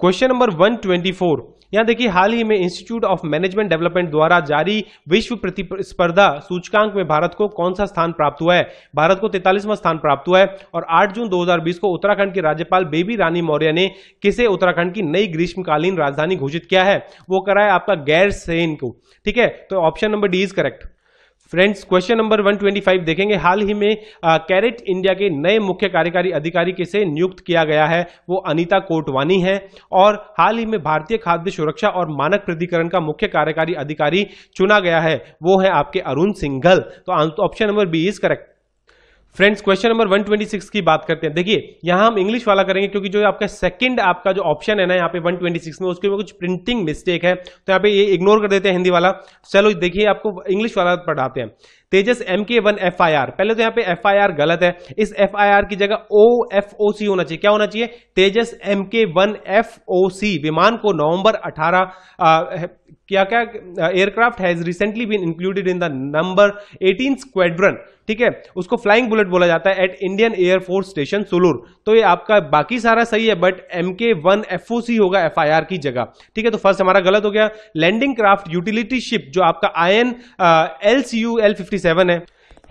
क्वेश्चन नंबर 124 यहां देखिए हाल ही में इंस्टीट्यूट ऑफ मैनेजमेंट डेवलपमेंट द्वारा जारी विश्व प्रतिस्पर्धा सूचकांक में भारत को कौन सा स्थान प्राप्त हुआ है भारत को तैतालीसवां स्थान प्राप्त हुआ है और आठ जून दो को उत्तराखंड की राज्यपाल बेबी रानी मौर्य ने किसे उत्तराखंड की नई ग्रीष्मकालीन राजधानी घोषित किया है वो कराए आपका गैर सेन को ठीक है तो option number D is correct friends question number 125 देखेंगे हाल ही में कैरेट इंडिया के नए मुख्य कार्यकारी अधिकारी किसे नियुक्त किया गया है वो अनीता कोटवानी है और हाल ही में भारतीय खाद्य सुरक्षा और मानक प्राधिकरण का मुख्य कार्यकारी अधिकारी चुना गया है वो है आपके अरुण सिंघल तो option number B is correct friends question number 126 की बात करते हैं देखिए यहां हम इंग्लिश वाला करेंगे क्योंकि जो आपका सेकंड आपका जो ऑप्शन है ना यहाँ पे 126 में उसके में कुछ प्रिंटिंग मिस्टेक है तो यहाँ पे ये इग्नोर कर देते हैं हिंदी वाला चलो देखिए आपको इंग्लिश वाला पढ़ाते हैं Tejas M K one F I R पहले तो यहाँ पे एफ आई आर गलत है इस एफ आई आर की जगह ओ एफ ओ सी होना चाहिए क्या होना चाहिए Tejas M K one F O C विमान को नवंबर अठारह क्या क्या aircraft has recently been included in the number 18 squadron ठीक है उसको फ्लाइंग बुलेट बोला जाता है at Indian air force station Sulur तो ये आपका बाकी सारा सही है but M K one F C होगा एफ आई आर की जगह ठीक है तो फर्स्ट हमारा गलत हो गया लैंडिंग क्राफ्ट यूटिलिटी शिप जो आपका I N L C U L fifty seven है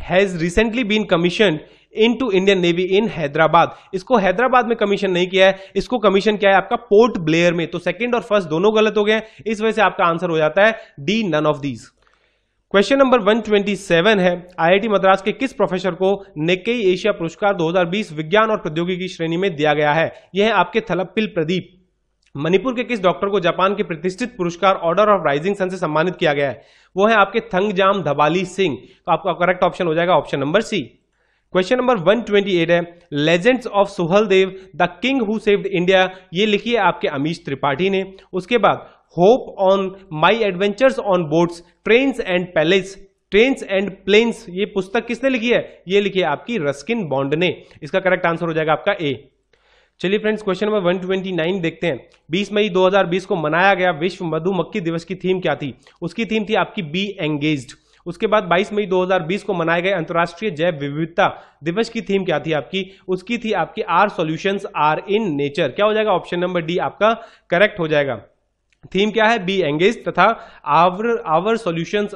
has recently been commission into Indian navy in Hyderabad इसको हैदराबाद में कमीशन नहीं किया है इसको कमीशन किया है आपका पोर्ट ब्लेयर में तो सेकंड और फर्स्ट दोनों गलत हो गए इस वजह से आपका आंसर हो जाता है D none of these question number 127 है आईआईटी मद्रास के किस प्रोफेसर को नेकेई एशिया पुरस्कार 2020 विज्ञान और प्रौद्योगिकी श्रेणी में दिया गया है यह है आपके थलप्पिल प्रदीप मणिपुर के किस डॉक्टर को जापान के प्रतिष्ठित पुरस्कार ऑर्डर ऑफ राइजिंग सन से सम्मानित किया गया है वो है आपके थंगजाम धबाली सिंह तो आपका करेक्ट ऑप्शन हो जाएगा option number C question number 128 है legends of Suhel Dev the king who saved India ये लिखिए आपके अमीश त्रिपाठी ने उसके बाद hop on my adventures on boats train and palace trains and planes ये पुस्तक किसने लिखी है ये लिखी है आपकी रस्किन बॉन्ड ने इसका करेक्ट आंसर हो जाएगा आपका ए चलिए फ्रेंड्स क्वेश्चन नंबर 129 देखते हैं 20 मई 2020 को मनाया गया विश्व मधुमक्खी दिवस की थीम क्या थी उसकी थीम थी आपकी बी एंगेज्ड उसके बाद 22 मई 2020 को मनाए गए अंतर्राष्ट्रीय जैव विविधता दिवस की थीम क्या थी आपकी उसकी थी आपकी are solutions are in nature क्या हो जाएगा ऑप्शन नंबर डी आपका करेक्ट हो जाएगा थीम क्या है बी एंगेज तथा our our solutions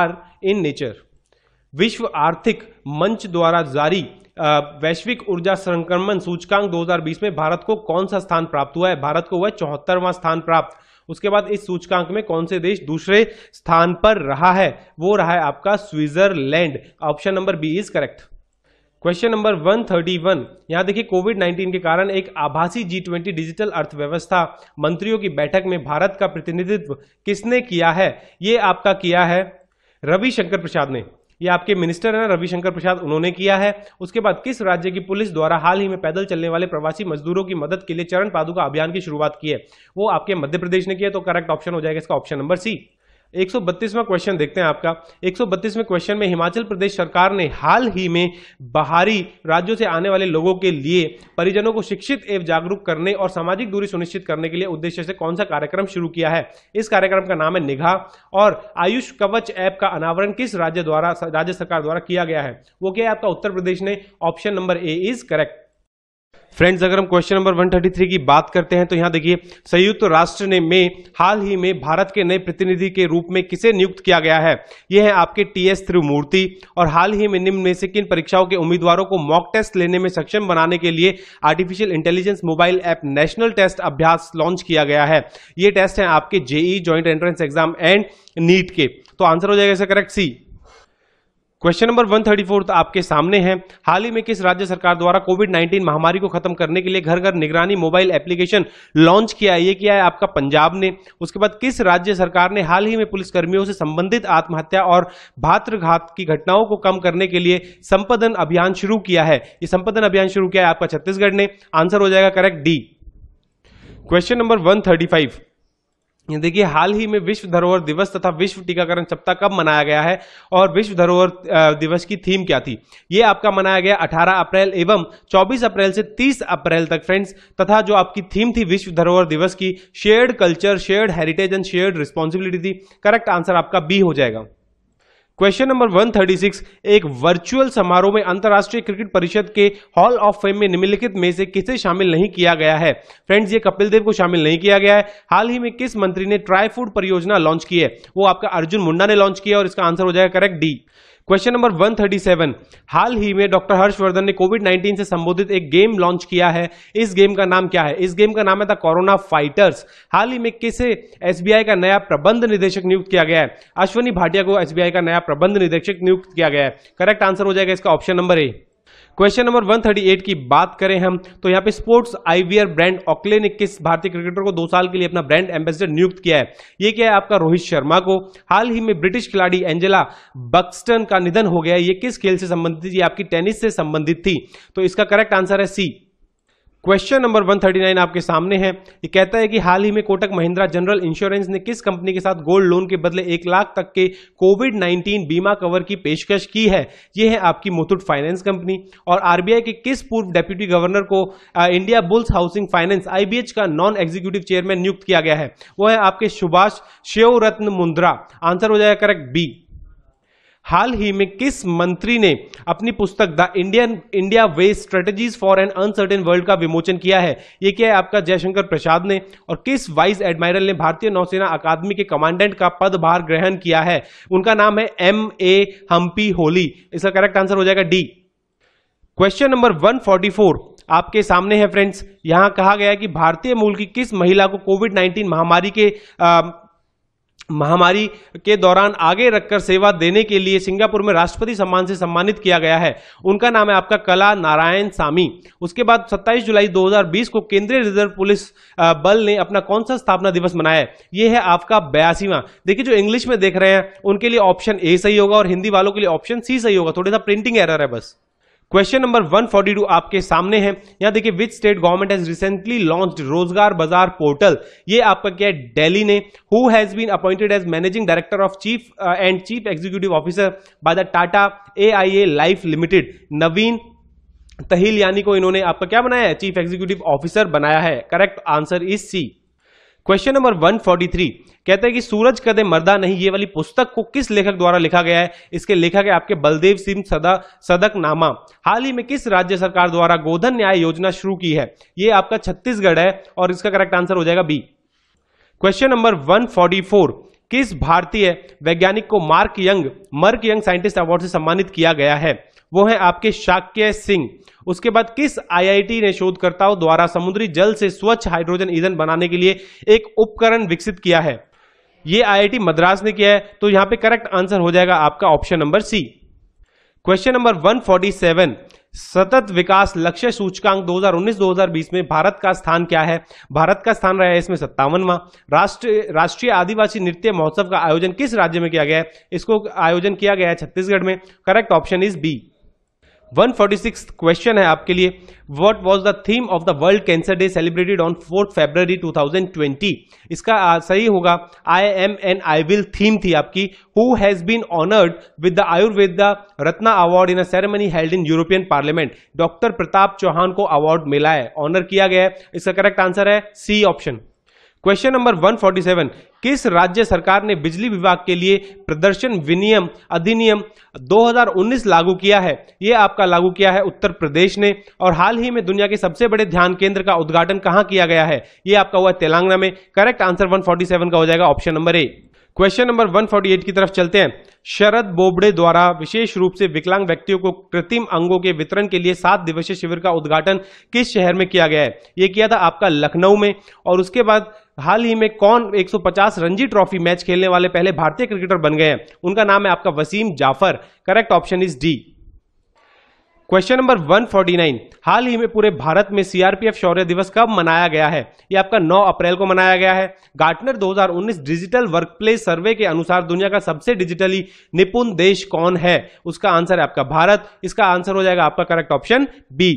are in nature विश्व आर्थिक मंच द्वारा जारी uh, वैश्विक ऊर्जा संक्रमण सूचकांक 2020 में भारत को कौन सा स्थान प्राप्त हुआ है भारत को हुआ चौहत्तरवां स्थान प्राप्त उसके बाद इस सूचकांक में कौन से देश दूसरे स्थान पर रहा है वो रहा है आपका Switzerland option number B is correct question number 131 यहां देखिए कोविड 19 के कारण एक आभासी जी ट्वेंटी डिजिटल अर्थव्यवस्था मंत्रियों की बैठक में भारत का प्रतिनिधित्व किसने किया है ये आपका किया है रविशंकर प्रसाद ने ये आपके मिनिस्टर है रविशंकर प्रसाद उन्होंने किया है उसके बाद किस राज्य की पुलिस द्वारा हाल ही में पैदल चलने वाले प्रवासी मजदूरों की मदद के लिए चरण पादुका अभियान की शुरुआत की है वो आपके मध्य प्रदेश ने किया तो करेक्ट ऑप्शन हो जाएगा इसका ऑप्शन नंबर सी 132वां क्वेश्चन देखते हैं आपका 132वें क्वेश्चन में हिमाचल प्रदेश सरकार ने हाल ही में बाहरी राज्यों से आने वाले लोगों के लिए परिजनों को शिक्षित एवं जागरूक करने और सामाजिक दूरी सुनिश्चित करने के लिए उद्देश्य से कौन सा कार्यक्रम शुरू किया है इस कार्यक्रम का नाम है निगाह और आयुष कवच ऐप का अनावरण किस राज्य द्वारा राज्य सरकार द्वारा किया गया है वो क्या है आपका उत्तर प्रदेश ने option number A is correct friends अगर हम क्वेश्चन नंबर 133 की बात करते हैं तो यहां देखिए संयुक्त राष्ट्र ने में हाल ही में भारत के नए प्रतिनिधि के रूप में किसे नियुक्त किया गया है यह है आपके टी एस त्रिमूर्ति और हाल ही में निम्न में से किन परीक्षाओं के उम्मीदवारों को मॉक टेस्ट लेने में सक्षम बनाने के लिए artificial intelligence mobile app national test Abhyas launch किया गया है ये टेस्ट है आपके JEE joint entrance exam and NEET के तो आंसर हो जाएगा इसका करेक्ट सी क्वेश्चन नंबर 134 आपके सामने है हाल ही में किस राज्य सरकार द्वारा कोविड 19 महामारी को खत्म करने के लिए घर घर निगरानी मोबाइल एप्लीकेशन लॉन्च किया ये किया है आपका पंजाब ने उसके बाद किस राज्य सरकार ने हाल ही में पुलिसकर्मियों से संबंधित आत्महत्या और भातृघात की घटनाओं को कम करने के लिए संपदन अभियान शुरू किया है ये संपदन अभियान शुरू किया है आपका छत्तीसगढ़ ने आंसर हो जाएगा correct D question number one देखिए हाल ही में विश्व धरोहर दिवस तथा विश्व टीकाकरण सप्ताह कब मनाया गया है और विश्व धरोहर दिवस की थीम क्या थी ये आपका मनाया गया 18 अप्रैल एवं 24 अप्रैल से 30 अप्रैल तक फ्रेंड्स तथा जो आपकी थीम थी विश्व धरोहर दिवस की shared culture shared heritage and shared responsibility थी करेक्ट आंसर आपका बी हो जाएगा क्वेश्चन नंबर 136 एक वर्चुअल समारोह में अंतर्राष्ट्रीय क्रिकेट परिषद के हॉल ऑफ फेम में निम्नलिखित में से किसे शामिल नहीं किया गया है फ्रेंड्स ये कपिल देव को शामिल नहीं किया गया है हाल ही में किस मंत्री ने ट्राई फूड परियोजना लॉन्च की है वो आपका अर्जुन मुंडा ने लॉन्च किया और इसका आंसर हो जाएगा करेक्ट डी क्वेश्चन नंबर 137 हाल ही में डॉक्टर हर्षवर्धन ने कोविड 19 से संबोधित एक गेम लॉन्च किया है इस गेम का नाम क्या है इस गेम का नाम है कोरोना फाइटर्स हाल ही में किसे एसबीआई का नया प्रबंध निदेशक नियुक्त किया गया है अश्वनी भाटिया को एसबीआई का नया प्रबंध निदेशक नियुक्त किया गया है करेक्ट आंसर हो जाएगा इसका option number A question number 138 की बात करें हम तो यहाँ पे स्पोर्ट्स आईवीआर ब्रांड ऑकले ने किस भारतीय क्रिकेटर को दो साल के लिए अपना ब्रांड एम्बेसडर नियुक्त किया है ये क्या है आपका रोहित शर्मा को हाल ही में ब्रिटिश खिलाड़ी एंजेला बक्सटन का निधन हो गया ये किस खेल से संबंधित थी आपकी टेनिस से संबंधित थी तो इसका करेक्ट आंसर है सी क्वेश्चन नंबर 139 आपके सामने है ये कहता है कि हाल ही में कोटक महिंद्रा जनरल इंश्योरेंस ने किस कंपनी के साथ गोल्ड लोन के बदले एक लाख तक के कोविड 19 बीमा कवर की पेशकश की है ये है आपकी मुथुट फाइनेंस कंपनी और आरबीआई के किस पूर्व डेप्यूटी गवर्नर को आ, Indiabulls housing finance IBH का नॉन एग्जीक्यूटिव चेयरमैन नियुक्त किया गया है वो है आपके सुभाष शेवरत्न मुन्द्रा मुंद्रा आंसर हो जाएगा करेक्ट बी हाल ही में किस मंत्री ने अपनी पुस्तक the Indian India way strategies for an uncertain world का विमोचन किया है ये क्या है आपका जयशंकर प्रसाद ने और किस वाइस एडमायरल ने भारतीय नौसेना अकादमी के कमांडेंट का पदभार ग्रहण किया है उनका नाम है एम ए हम्पी होली इसका करेक्ट आंसर हो जाएगा डी क्वेश्चन नंबर 144 आपके सामने है फ्रेंड्स यहां कहा गया है कि भारतीय मूल की किस महिला को कोविड 19 महामारी के आ, महामारी के दौरान आगे रखकर सेवा देने के लिए सिंगापुर में राष्ट्रपति सम्मान से सम्मानित किया गया है उनका नाम है आपका कला नारायण सामी उसके बाद 27 जुलाई 2020 को केंद्रीय रिजर्व पुलिस बल ने अपना कौन सा स्थापना दिवस मनाया है ये है आपका बयासीवा देखिए जो इंग्लिश में देख रहे हैं उनके लिए ऑप्शन ए सही होगा और हिंदी वालों के लिए ऑप्शन सी सही होगा थोड़ा सा प्रिंटिंग एरर है बस क्वेश्चन नंबर 142 आपके सामने है यहां देखिए which state government has recently launched Rozgar Bazaar portal ये आपका क्या है दिल्ली ने who has been appointed as managing director of chief and chief executive officer by the Tata AIA life limited Naveen Tahil यानी को इन्होंने आपका क्या बनाया है चीफ एग्जीक्यूटिव ऑफिसर बनाया है correct answer is C question number 143 कहता है कि सूरज कदे मर्दा नहीं ये वाली पुस्तक को किस लेखक द्वारा लिखा गया है इसके लेखक है आपके बलदेव सिंह सदा सदक नामा हाल ही में किस राज्य सरकार द्वारा गोधन न्याय योजना शुरू की है ये आपका छत्तीसगढ़ है और इसका करेक्ट आंसर हो जाएगा बी क्वेश्चन नंबर वन किस भारतीय वैज्ञानिक को Merck young Merck young scientist award से सम्मानित किया गया है वो है आपके शाक्य सिंह उसके बाद किस आईआईटी ने शोधकर्ताओं द्वारा समुद्री जल से स्वच्छ हाइड्रोजन ईंधन बनाने के लिए एक उपकरण विकसित किया है ये आईआईटी मद्रास ने किया है तो यहां पे करेक्ट आंसर हो जाएगा आपका option number C question number 147 सतत विकास लक्ष्य सूचकांक 2019-2020 में भारत का स्थान क्या है भारत का स्थान रहा है इसमें सत्तावनवा राष्ट्रीय राष्ट्रीय आदिवासी नृत्य महोत्सव का आयोजन किस राज्य में किया गया है इसको आयोजन किया गया है छत्तीसगढ़ में correct option is B six question है आपके लिए what was the theme of the world cancer day celebrated on fourth thousand 2020 इसका सही होगा I am and I will theme थी आपकी who has been honoured with the Ayurveda Ratna award in a ceremony held in European parliament doctor Pratap Chauhan को award मिला है honour किया गया है इसका करेक्ट आंसर है सी ऑप्शन क्वेश्चन नंबर 147 किस राज्य सरकार ने बिजली विभाग के लिए प्रदर्शन विनियम अधिनियम 2019 लागू किया है यह आपका लागू किया है उत्तर प्रदेश ने और हाल ही में दुनिया के सबसे बड़े ध्यान केंद्र का उद्घाटन कहां किया गया है यह आपका हुआ तेलंगाना में करेक्ट आंसर 147 का हो जाएगा option number A question number 148 की तरफ चलते हैं शरद बोबड़े द्वारा विशेष रूप से विकलांग व्यक्तियों को कृत्रिम अंगों के वितरण के लिए सात दिवसीय शिविर का उद्घाटन किस शहर में किया गया है यह किया था आपका लखनऊ में और उसके बाद हाल ही में कौन 150 रणजी ट्रॉफी मैच खेलने वाले पहले भारतीय क्रिकेटर बन गए हैं उनका नाम है आपका Wasim Jaffer correct option is D question number 149 हाल ही में पूरे भारत में सीआरपीएफ शौर्य दिवस कब मनाया गया है ये आपका 9 अप्रैल को मनाया गया है गार्टनर 2019 डिजिटल वर्कप्लेस सर्वे के अनुसार दुनिया का सबसे डिजिटली निपुण देश कौन है उसका आंसर है आपका भारत इसका आंसर हो जाएगा आपका correct option B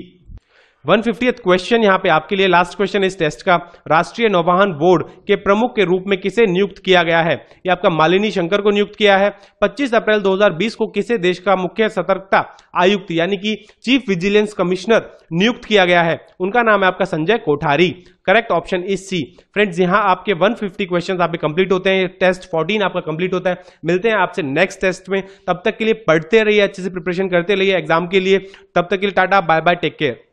one fifty question यहाँ पे आपके लिए लास्ट क्वेश्चन इस टेस्ट का राष्ट्रीय नौवाहन बोर्ड के प्रमुख के रूप में किसे नियुक्त किया गया है ये आपका मालिनी शंकर को नियुक्त किया है 25 अप्रैल 2020 को किसे देश का मुख्य सतर्कता आयुक्त यानी कि चीफ विजिलेंस कमिश्नर नियुक्त किया गया है उनका नाम है आपका Sanjay Kothari correct option is C friends यहाँ आपके 150 क्वेश्चन आपके कंप्लीट होते हैं टेस्ट 14 आपका कंप्लीट होता है मिलते हैं आपसे नेक्स्ट टेस्ट में तब तक के लिए पढ़ते रहिए अच्छे से प्रिपरेशन करते रहिए एग्जाम के लिए तब तक के लिए tata bye bye take care